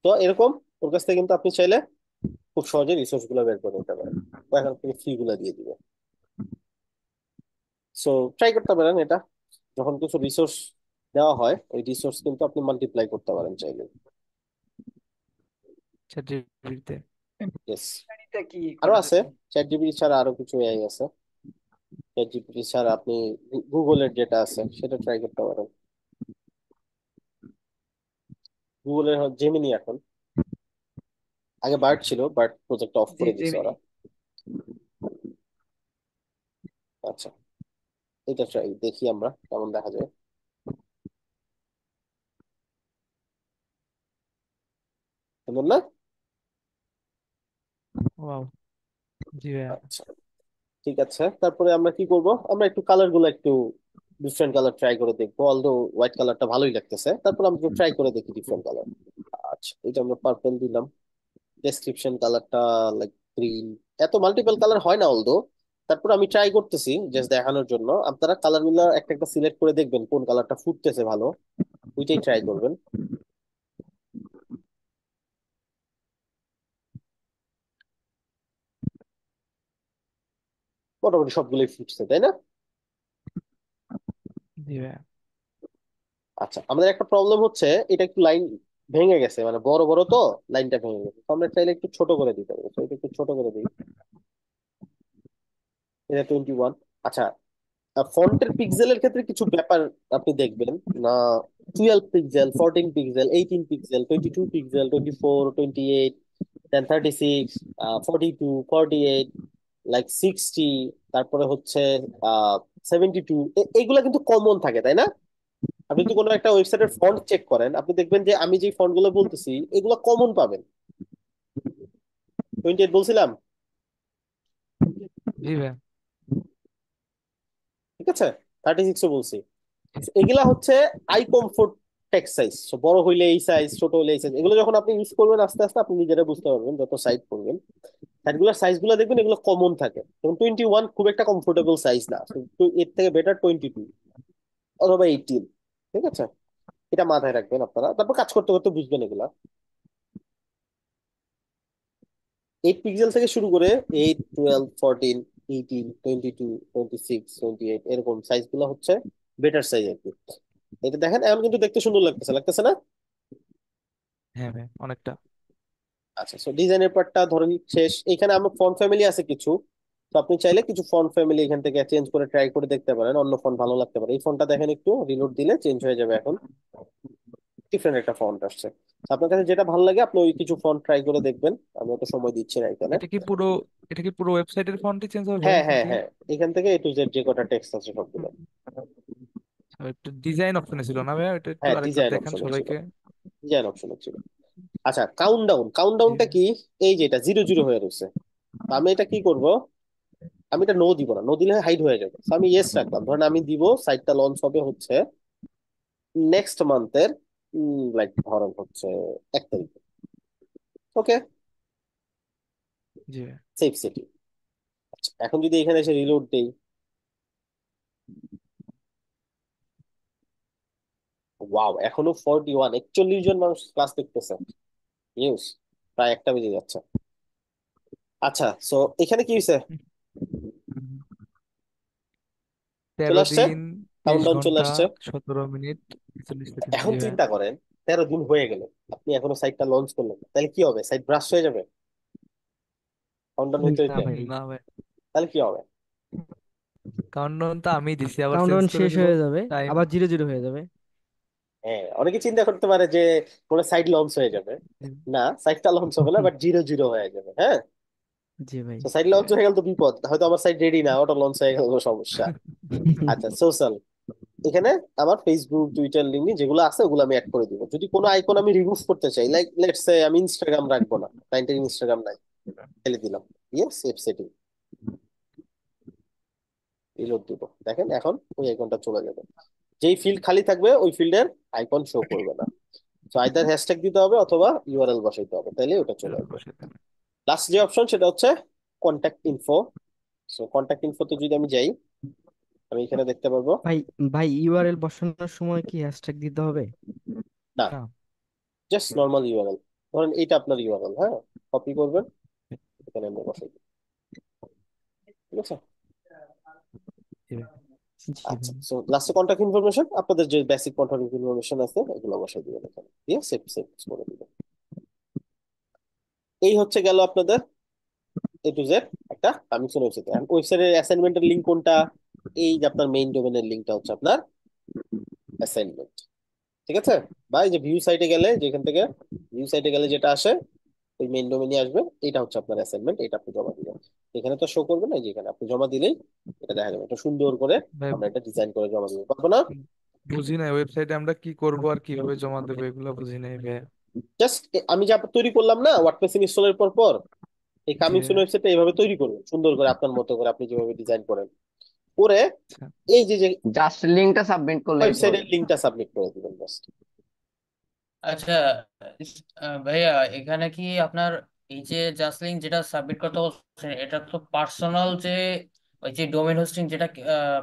তো এরকম ওর কাছ থেকে কিন্তু আপনি চাইলে খুব সহজে রিসোর্স গুলো বের করে নিতে পারেন থেকে ফি গুলা দিয়ে দিবে সো ট্রাই করতে পারেন এটা যখন কিছু রিসোর্স দেওয়া হয় ওই রিসোর্স কিন্তু আপনি মাল্টিপ্লাই করতে পারেন চাইলে আরো আছে চ্যাট জিবি ছাড়া আরো কিছু এআই আছে চ্যাটজিপিটি ছাড়া আপনি গুগলের যেটা আছে সেটা ট্রাই করতে পারেন গুগলের জেমিনি এখন আগে বার্ড ছিল বার্ড প্রজেক্ট অফ করে দিয়েছে ওরা আচ্ছা এটা ট্রাই দেখি আমরা কেমন দেখা যায় সুন্দর না ওয়াও জি আচ্ছা ঠিক আছে তারপরে আমরা কি করব আমরা একটু কালার গুলো একটু ডিফারেন্ট কালার ট্রাই করে দেখবো অলদো হোয়াইট কালারটা ভালোই লাগতেছে তারপর আমরা ট্রাই করে দেখি ডিফারেন্ট কালার আচ্ছা এটা আমরা পার্পল দিলাম ডেসক্রিপশন কালারটা লাইক গ্রিন এত মাল্টিপল কালার হয় না অলদো তারপর আমি ট্রাই করতেছি জাস্ট দেখানোর জন্য আপনারা কালার গুলো একটা একটা সিলেক্ট করে দেখবেন কোন কালারটা ফুটতেছে ভালো ওইটাই ট্রাই করবেন মোটামুটি সবগুলোই ফুটছে তাই না আচ্ছা আমাদের একটা প্রবলেম হচ্ছে এটা একটু লাইন ভেঙে গেছে মানে বড় বড় তো লাইনটা ভেঙে গেছে আমরা চাইলে একটু ছোট করে দিতে পারি এটা একটু ছোট করে দিই এটা টোয়েন্টি ওয়ান আচ্ছা ফন্টের পিক্সেলের ক্ষেত্রে কিছু ব্যাপার আপনি দেখবেন না twelve pixel fourteen pixel eighteen pixel twenty two pixel twenty four twenty eight then thirty six forty two forty eight like sixty তারপরে হচ্ছে সেভেন্টি টু এগুলা কিন্তু কমন থাকে তাই না আপনি যদি কোনো একটা ওয়েবসাইটের ফন্ট চেক করেন আপনি দেখবেন যে আমি যে ফন্ট গুলো বলতেছি এগুলো কমন পাবেন টোয়েন্টি এইট বলছিলাম ঠিক আছে থার্টি সিক্স বলছি এগুলা হচ্ছে আই কমফোর্ট টেক্সট সাইজ বড় হইলে এই সাইজ ছোট হইলে এই সাইজ এগুলো যখন আপনি ইউজ করবেন আস্তে আস্তে আপনি নিজেরা বুঝতে পারবেন যত সাইজ করবেন সাইটগুলোর সাইজগুলো দেখবেন এগুলো কমন থাকে যেমন টোয়েন্টি ওয়ান খুব একটা কমফোর্টেবল সাইজ না এর থেকে বেটার টোয়েন্টি টু অথবা এইটিন ঠিক আছে এটা মাথায় রাখবেন আপনারা তারপর কাজ করতে করতে বুঝবেন এগুলা এইট পিক্সেল থেকে শুরু করে eight twelve fourteen eighteen twenty two twenty six twenty eight এরকম সাইজগুলো হচ্ছে বেটার সাইজ আর কি এটা দেখেন এখন কিন্তু দেখতে সুন্দর লাগতেছে লাগতেছে না হ্যাঁ ভাই অনেকটা আচ্ছা সো ডিজাইনের পার্টটা ধরেন শেষ এখানে আমার ফন্ট ফ্যামিলি আছে কিছু তো আপনি চাইলে কিছু ফন্ট ফ্যামিলি এখান থেকে চেঞ্জ করে ট্রাই করে দেখতে পারেন অন্য ফন্ট ভালো লাগতে পারে এই ফন্টটা দেখেন একটু রিলোড দিলে চেঞ্জ হয়ে যাবে এখন ডিফারেন্ট একটা ফন্ট আসছে আপনার কাছে যেটা ভালো লাগে আপনি ওই কিছু ফন্ট ট্রাই করে দেখবেন আমি অত সময় দিচ্ছি না এখানে এটা কি পুরো এটা কি পুরো ওয়েবসাইটের ফন্টই চেঞ্জ হবে হ্যাঁ হ্যাঁ হ্যাঁ এখান থেকে এ টু জেড যে কটা টেক্সট আছে সবগুলো একটু ডিজাইন অপশনে ছিল না ভাইয়া একটু হ্যাঁ আরেকবার ডিজাইন সবাইকে ডিজাইন ছিল আচ্ছা কাউন্টডাউন কাউন্টডাউনটা হ্যাঁ। কি এই যে এটা জিরো জিরো হয়ে রয়েছে আমি এটা কি করব আমি এটা নো দিব না নো দিলে হাইড হয়ে যাবে আমি ইয়েস রাখলাম ধরেন আমি দিব সাইটটা লঞ্চ হবে হচ্ছে নেক্সট মান্থের লাইক ধরেন হচ্ছে এক তারিখে ওকে সেফ সিটি এখন যদি এখানে এসে রিলোড দেই ওয়াও এখনো ফর্টি ওয়ান একচল্লিশ জন মানুষ ক্লাস দেখতেছে নিউজ প্রায় একটা বেজে যাচ্ছে আচ্ছা সো এখানে কি হয়েছে চলে আসছে চলে আসছে এখন চিন্তা করেন তেরো দিন হয়ে গেল আপনি এখনো সাইটটা লঞ্চ করলেন তাহলে কি হবে সাইট ব্রাশ হয়ে যাবে কাউন্টডাউন হইতে তাহলে কি হবে কাউন্টডাউন তো আমি দিছি আবার কাউন্টডাউন শেষ হয়ে যাবে আবার জিরো জিরো হয়ে যাবে হ্যাঁ অনেকে চিন্তা করতে পারে যে কোনো সাইড লঞ্চ হয়ে যাবে না সাইডটা লঞ্চ হবে না বাট জিরো জিরো হয়ে যাবে হ্যাঁ জি ভাই তো সাইড লঞ্চ হয়ে গেল তো বিপদ হয়তো আমার সাইড রেডি না ওটা লঞ্চ হয়ে গেল সমস্যা (laughs) আচ্ছা সোশ্যাল এখানে আমার ফেসবুক টুইটার লিঙ্ক যেগুলো আছে ওগুলো আমি অ্যাড করে দিব যদি কোনো আইকন আমি রিমুভ করতে চাই লাইক লেটস সে আমি ইনস্টাগ্রাম রাখবো না নাইনটিন ইনস্টাগ্রাম নাই ফেলে দিলাম ইয়ে সেভ সেটিং রিলোড দিব দেখেন এখন ওই আইকনটা চলে যাবে যেই ফিল্ড খালি থাকবে ওই ফিল্ডের আইকন শো করবে না সো আইদার হ্যাশট্যাগ দিতে হবে অথবা ইউআরএল বসাইতে হবে তাইলে ওটা চলে আসবে লাস্ট যে অপশন সেটা হচ্ছে কন্ট্যাক্ট ইনফো সো কন্ট্যাক্ট ইনফোতে যদি আমি যাই আমি এখানে দেখতে পারবো ভাই ভাই ইউআরএল বসানোর সময় কি হ্যাশট্যাগ দিতে হবে না জাস্ট নর্মাল ইউআরএল ধরেন এইটা আপনার ইউআরএল হ্যাঁ কপি করবেন এখানে আমরা বসাই ঠিক আছে আচ্ছা সো লাস্টে কন্ট্যাক্ট ইনফরমেশন আপনাদের যে বেসিক কন্ট্যাক্ট ইনফরমেশন আছে এগুলো অবশ্যই দিয়ে রাখেন দিয়ে সেভ সেভ করে দিবেন এই হচ্ছে গেল আপনাদের এ টু জেড একটা কামিংসন ওয়েবসাইট ওয়েবসাইটের অ্যাসাইনমেন্টের লিঙ্ক কোনটা এই যে আপনার মেইন ডোমেনের লিঙ্কটা হচ্ছে আপনার অ্যাসাইনমেন্ট ঠিক আছে বা যে ভিউ সাইটে গেলে যেখান থেকে ভিউ সাইটে গেলে যেটা আসে ওই মেইন ডোমেনে আসবে এটা হচ্ছে আপনার অ্যাসাইনমেন্ট এটা আপনি জমা দিবেন এখানে তো শো করবে না যেখানে আপনি জমা দিলেই এটা দেখা যাবে এটা সুন্দর করে আমরা এটা ডিজাইন করে জমা দিতে পারবো না বুঝি নাই ওয়েবসাইটে আমরা কি করব আর কিভাবে জমা দেবো এগুলো বুঝি নাই ভাই জাস্ট আমি যা তৈরি করলাম না ওয়ার্ডপ্রেস ইনস্টলের পর পর এই কামিং সুন ওয়েবসাইটটা এইভাবে তৈরি করুন সুন্দর করে আপনার মতো করে আপনি যেভাবে ডিজাইন করেন করে আচ্ছা। এই যে যে জাস্ট লিংকটা সাবমিট করলে ওয়েবসাইটের লিংকটা সাবমিট করে দিবেন জাস্ট আচ্ছা ভাইয়া এখানে কি আপনার এই যে যেটা সাবমিট করতে এটা তো পার্সোনাল যে ওই যে ডোমেন হোস্টিং যেটা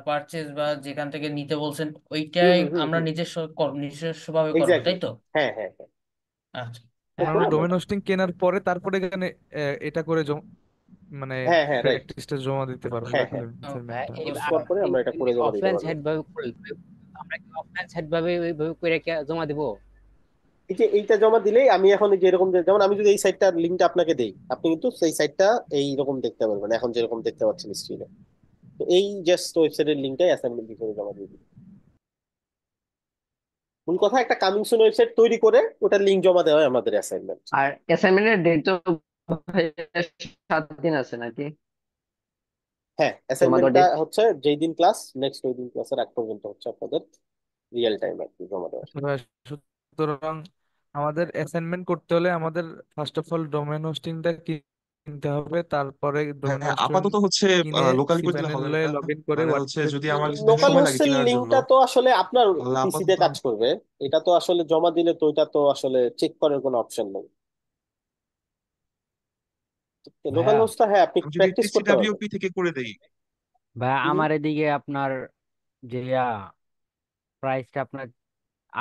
পারচেজ বা যেখান থেকে নিতে বলছেন ওইটাই আমরা নিজস্ব নিজস্ব ভাবে করবো তাই তো হ্যাঁ হ্যাঁ হ্যাঁ আচ্ছা হ্যাঁ, আমরা ডোমেন হোস্টিং কেনার পরে তারপরে এখানে এটা করে মানে হ্যাঁ হ্যাঁ রাইট জমা দিতে পারবো হ্যাঁ হ্যাঁ করার পরে আমরা এটা করে জমা দিতে পারবো অফলাইন সাইট ভাবে আমরা কি অফলাইন সাইট ভাবে ওইভাবে করে জমা দিব এই যে এইটা জমা দিলেই আমি এখন যে এরকম যেমন আমি যদি এই সাইটটার লিংকটা আপনাকে দেই আপনি কিন্তু সেই সাইটটা রকম দেখতে পারবেন এখন যেরকম দেখতে পাচ্ছেন স্ক্রিনে তো এই জাস্ট ওয়েবসাইটের লিংকটাই অ্যাসাইনমেন্ট হিসেবে জমা দিয়ে দিই মূল কথা একটা কামিং সুন ওয়েবসাইট তৈরি করে ওটার লিংক জমা দেওয়া হয় আমাদের অ্যাসাইনমেন্ট আর অ্যাসাইনমেন্টের ডেট তো সাত দিন আছে নাকি হ্যাঁ অ্যাসাইনমেন্টটা হচ্ছে যেই দিন ক্লাস নেক্সট ওই দিন ক্লাসের আগ পর্যন্ত হচ্ছে আপনাদের রিয়েল টাইম আর কি জমা দেওয়া সুতরাং আমাদের অ্যাসাইনমেন্ট করতে হলে আমাদের ফার্স্ট অফ অল ডোমেন হোস্টিংটা কিনতে হবে তারপরে ডোমেন হ্যাঁ হোস্টিং হ্যাঁ, আপাতত হচ্ছে কিনে লোকাল করে দিলে হবে না লগইন করে মানে হচ্ছে যদি আমার কিছু লোকাল সময় লাগে হোস্টেল কেনার জন্য লিঙ্কটা তো আসলে আপনার তাহলে পিসিতে আপাতত কাজ করবে এটা তো আসলে জমা দিলে তো এটা তো আসলে চেক করার কোনো অপশন নেই লোকাল হ্যাঁ হোস্টটা হ্যাঁ আপনি আমি যদি প্র্যাকটিস করতে পারবেন টিসিডাব্লিউপি থেকে করে দেই ভাই হুম। আমার এদিকে আপনার যে প্রাইসটা আপনার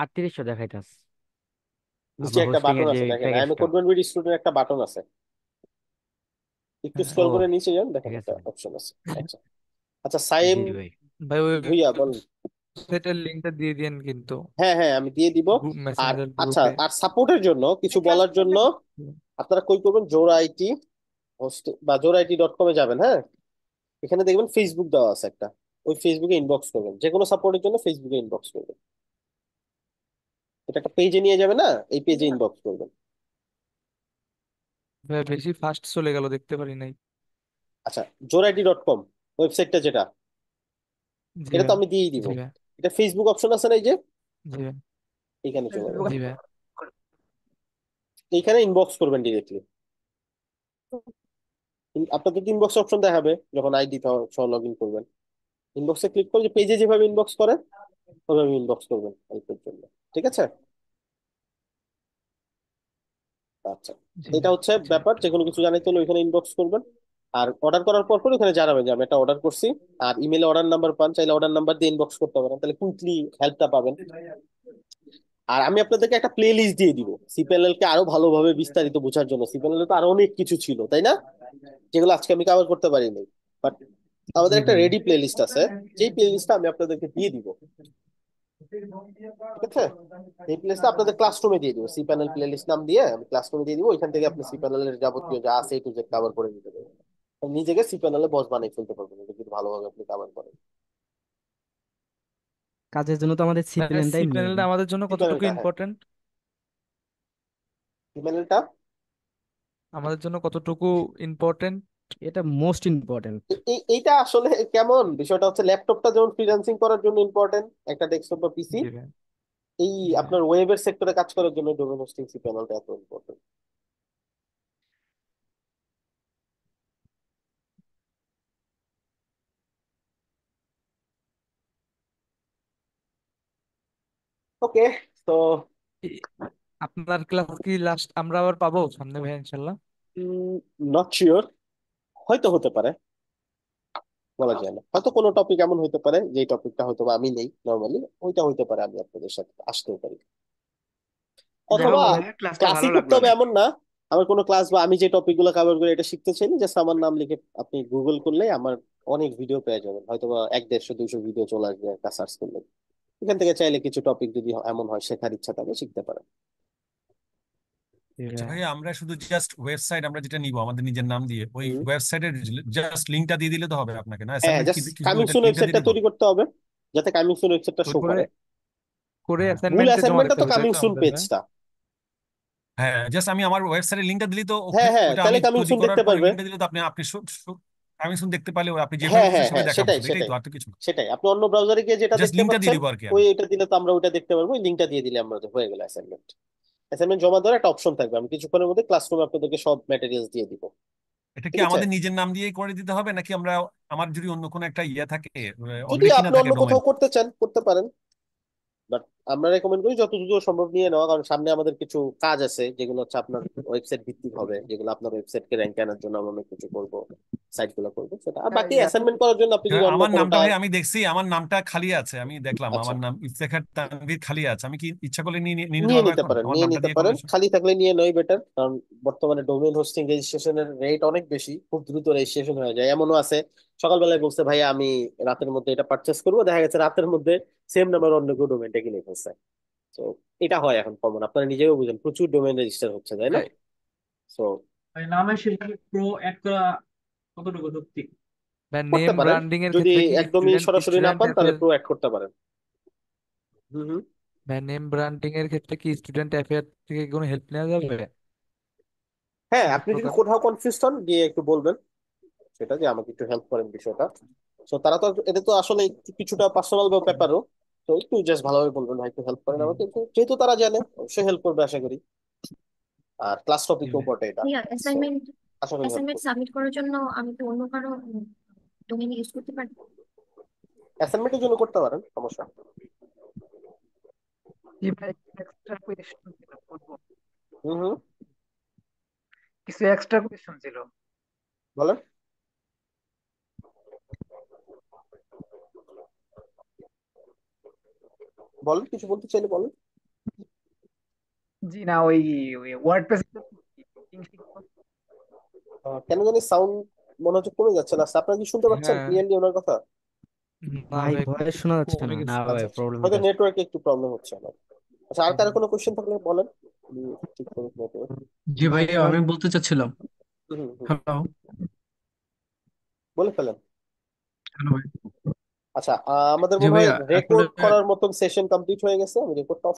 আটত্রিশশো দেখাইতেছে নিচে একটা বাটন আছে দেখেন আই এম উইথ স্টুডেন্ট একটা বাটন আছে একটু স্ক্রল হ্যাঁ, করে নিচে যান দেখেন একটা অপশন আছে আচ্ছা আচ্ছা সাইম ভাই ওই ভুইয়া বল সেটা লিংকটা দিয়ে দেন কিন্তু হ্যাঁ হ্যাঁ আমি দিয়ে দিব আর আচ্ছা আর সাপোর্টের জন্য কিছু বলার জন্য আপনারা কই করবেন জোর আইটি হোস্ট বা জোর আইটি ডট কমে যাবেন হ্যাঁ এখানে দেখবেন ফেসবুক দেওয়া আছে একটা ওই ফেসবুকে ইনবক্স করবেন যে কোনো সাপোর্টের জন্য ফেসবুকে ইনবক্স করবেন এটা একটা পেজে নিয়ে যাবে না এই পেজে ইনবক্স করবেন ভাই বেশি ফাস্ট চলে গেল দেখতে পারি নাই আচ্ছা জোরাইডি ডট কম ওয়েবসাইটটা যেটা জি এটা তো আমি দিয়েই দিব জি ভাই এটা ফেসবুক অপশন আছে না এই যে জি ভাই এইখানে চলে যাবে জি ভাই এইখানে ইনবক্স করবেন ডিরেক্টলি আপনাদের তো ইনবক্স অপশন দেখাবে যখন আইডি সহ লগ ইন করবেন ইনবক্সে ক্লিক করে যে পেজে যেভাবে ইনবক্স করে তবে আমি ইনবক্স করবেন হেল্পের জন্য ঠিক আছে আচ্ছা এটা হচ্ছে ব্যাপার যে কোনো কিছু জানাইতে হলে ওইখানে ইনবক্স করবেন আর অর্ডার করার পর পর ওখানে জানাবেন যে আমি একটা অর্ডার করছি আর ইমেলে অর্ডার নাম্বার পান চাইলে অর্ডার নাম্বার দিয়ে ইনবক্স করতে পারেন তাহলে কুইকলি হেল্পটা পাবেন আর আমি আপনাদেরকে একটা প্লে লিস্ট দিয়ে দিব সিপিএলএল কে আরো ভালোভাবে বিস্তারিত বোঝার জন্য সিপিএলএল তো আরো অনেক কিছু ছিল তাই না যেগুলো আজকে আমি কাভার করতে পারিনি বাট আমাদের একটা রেডি প্লেলিস্ট আছে যেই প্লেলিস্টটা আমি আপনাদেরকে দিয়ে দিব ঠিক আছে এই প্লেলিস্টটা আপনাদের ক্লাসরুমে দিয়ে দিব সি প্যানেল প্লেলিস্ট নাম দিয়ে আমি ক্লাসরুমে দিয়ে দিব ওইখান থেকে আপনি সি প্যানেলের যাবতীয় যা আছে একটু কভার করে নিতে পারবেন নিজেকে সি প্যানেলে বস বানিয়ে ফেলতে পারবেন যদি ভালোভাবে আপনি কভার করেন কাজের জন্য তো আমাদের সি প্যানেলটাই সি প্যানেলটা আমাদের জন্য কতটুকু ইম্পর্টেন্ট সি প্যানেলটা আমাদের জন্য কতটুকু ইম্পর্টেন্ট এটা মোস্ট ইম্পর্টেন্ট এইটা আসলে কেমন বিষয়টা হচ্ছে ল্যাপটপটা যেমন ফ্রিল্যান্সিং করার জন্য ইম্পর্টেন্ট একটা ডেস্কটপ বা পিসি এই আপনার ওয়েবের সেক্টরে কাজ করার জন্য ডোমেন হোস্টিং প্যানেলটা এত ইম্পর্টেন্ট ওকে তো আপনার ক্লাস কি লাস্ট আমরা আবার পাবো সামনে ভাই ইনশাল্লাহ নট শিওর হয়তো হতে পারে বলা যায় না হয়তো কোনো টপিক এমন হইতে পারে যে টপিকটা হয়তো আমি নেই নর্মালি ওইটা হইতে পারে আমি আপনাদের সাথে আসতেও পারি অথবা ক্লাসই করতে হবে এমন না আমার কোনো ক্লাস বা আমি যে টপিক গুলো কাভার করি এটা শিখতে চাইলে জাস্ট আমার নাম লিখে আপনি গুগল করলে আমার অনেক ভিডিও পেয়ে যাবেন হয়তো বা এক দেড়শো দুশো ভিডিও চলে আসবে একটা সার্চ করলে এখান থেকে চাইলে কিছু টপিক যদি এমন হয় শেখার ইচ্ছা থাকে শিখতে পারেন আচ্ছা ভাই আমরা শুধু জাস্ট ওয়েবসাইট আমরা যেটা নিব আমাদের নিজের নাম দিয়ে ওই ওয়েবসাইটের জাস্ট লিংকটা দিয়ে দিলে তো হবে আপনাকে না হ্যাঁ জাস্ট কামিং সুন ওয়েবসাইটটা তৈরি করতে হবে যাতে কামিং সুন ওয়েবসাইটটা শো করে করে হ্যাঁ। মূল অ্যাসাইনমেন্টটা তো কামিং সুন পেজটা হ্যাঁ জাস্ট আমি আমার ওয়েবসাইটের লিংকটা দিলি তো হ্যাঁ হ্যাঁ তাহলে কামিং সুন দেখতে পারবে লিংকটা দিলে তো আপনি আপনি দেখতে পারলে আপনি যে হ্যাঁ হ্যাঁ, হ্যাঁ সেটাই সেটাই সেটাই তো আর তো কিছু সেটাই আপনি অন্য ব্রাউজারে গিয়ে যেটা জাস্ট দেখতে লিংকটা দিয়ে পাচ্ছেন দিব আর কি ওই এটা দিলে তো আমরা ওইটা দেখতে পারবো ওই লিংকটা দিয়ে দিলে আমরা হয়ে গেল অ্যাসাইনমেন্ট অ্যাসাইনমেন্ট জমা দেওয়ার একটা অপশন থাকবে আমি কিছুক্ষণের মধ্যে ক্লাসরুমে আপনাদেরকে সব ম্যাটেরিয়ালস দিয়ে দিব এটা কি আমাদের নিজের নাম দিয়েই করে দিতে হবে নাকি আমরা আমার যদি অন্য কোনো একটা ইয়ে থাকে যদি আপনি অন্য কোথাও করতে চান করতে পারেন বাট আমরা রেকমেন্ড করি যত দ্রুত সম্ভব নিয়ে নেওয়া কারণ সামনে আমাদের কিছু কাজ আছে যেগুলো হচ্ছে আপনার ওয়েবসাইট ভিত্তিক হবে যেগুলো আপনার ওয়েবসাইটকে র্যাঙ্ক আনার জন্য আমরা অনেক কিছু করব সাইট গুলো করব সেটা আর বাকি অ্যাসাইনমেন্ট হ্যাঁ। করার জন্য আপনি হ্যাঁ, আমার নামটা আমি দেখছি আমার নামটা খালি আছে আমি দেখলাম আচ্ছা। আমার নাম ইফতেখার তানভীর খালি আছে আমি কি ইচ্ছা করলে নিয়ে নিতে পারেন নিয়ে নিতে পারেন খালি থাকলে নিয়ে নয় বেটার কারণ বর্তমানে ডোমেইন হোস্টিং রেজিস্ট্রেশনের রেট অনেক বেশি খুব দ্রুত রেজিস্ট্রেশন হয়ে যায় এমনও আছে সকালবেলায় বলছে ভাই আমি রাতের মধ্যে এটা পারচেস করবো দেখা গেছে রাতের মধ্যে সেম নাম্বার অন্য কেউ ডোমেইনটা কিনে ফেলছে চলছে তো এটা হয় এখন কমন আপনারা নিজেও বুঝেন প্রচুর ডোমেইন রেজিস্টার হচ্ছে তাই না সো যদি একদমই সরাসরি না পান তাহলে প্রো করতে পারেন নেম এর ক্ষেত্রে কি স্টুডেন্ট থেকে কোনো হেল্প নেওয়া যাবে হ্যাঁ আপনি যদি কোথাও কনফিউজ হন গিয়ে একটু বলবেন সেটা যে আমাকে একটু হেল্প করেন বিষয়টা তারা তো এটা তো আসলে কিছুটা পার্সোনাল ব্যাপারও তো একটু জাস্ট ভালোভাবে বলবেন ভাই একটু হেল্প করেন আমাকে যেহেতু তারা জানে অবশ্যই হেল্প করবে আশা করি আর ক্লাস টপিক টপিকও বটে এটা অ্যাসাইনমেন্ট আশা করি অ্যাসাইনমেন্ট সাবমিট করার জন্য আমি কি অন্য কারো ডোমেইন ইউজ করতে পারি অ্যাসাইনমেন্টের জন্য করতে পারেন সমস্যা জি ভাই এক্সট্রা কোয়েশ্চন ছিল হুম হুম কিছু এক্সট্রা কোয়েশ্চন ছিল বলেন বলেন কিছু বলতে চাইলে বলেন জি না ওই ওয়ার্ডপ্রেস কেন জানি সাউন্ড মনে হচ্ছে কমে যাচ্ছে না আপনারা কি শুনতে পাচ্ছেন ক্লিয়ারলি ওনার কথা ভাই ভয়েস শোনা যাচ্ছে না না ভাই প্রবলেম হয়তো নেটওয়ার্কে একটু প্রবলেম হচ্ছে আমার আচ্ছা আর কারো কোনো কোশ্চেন থাকলে বলেন ঠিক করে জি ভাই আমি বলতে চাচ্ছিলাম হ্যালো বলে ফেলেন হ্যালো ভাই আচ্ছা আমাদের মনে হয় রেকর্ড করার মতন সেশন কমপ্লিট হয়ে গেছে আমি রেকর্ড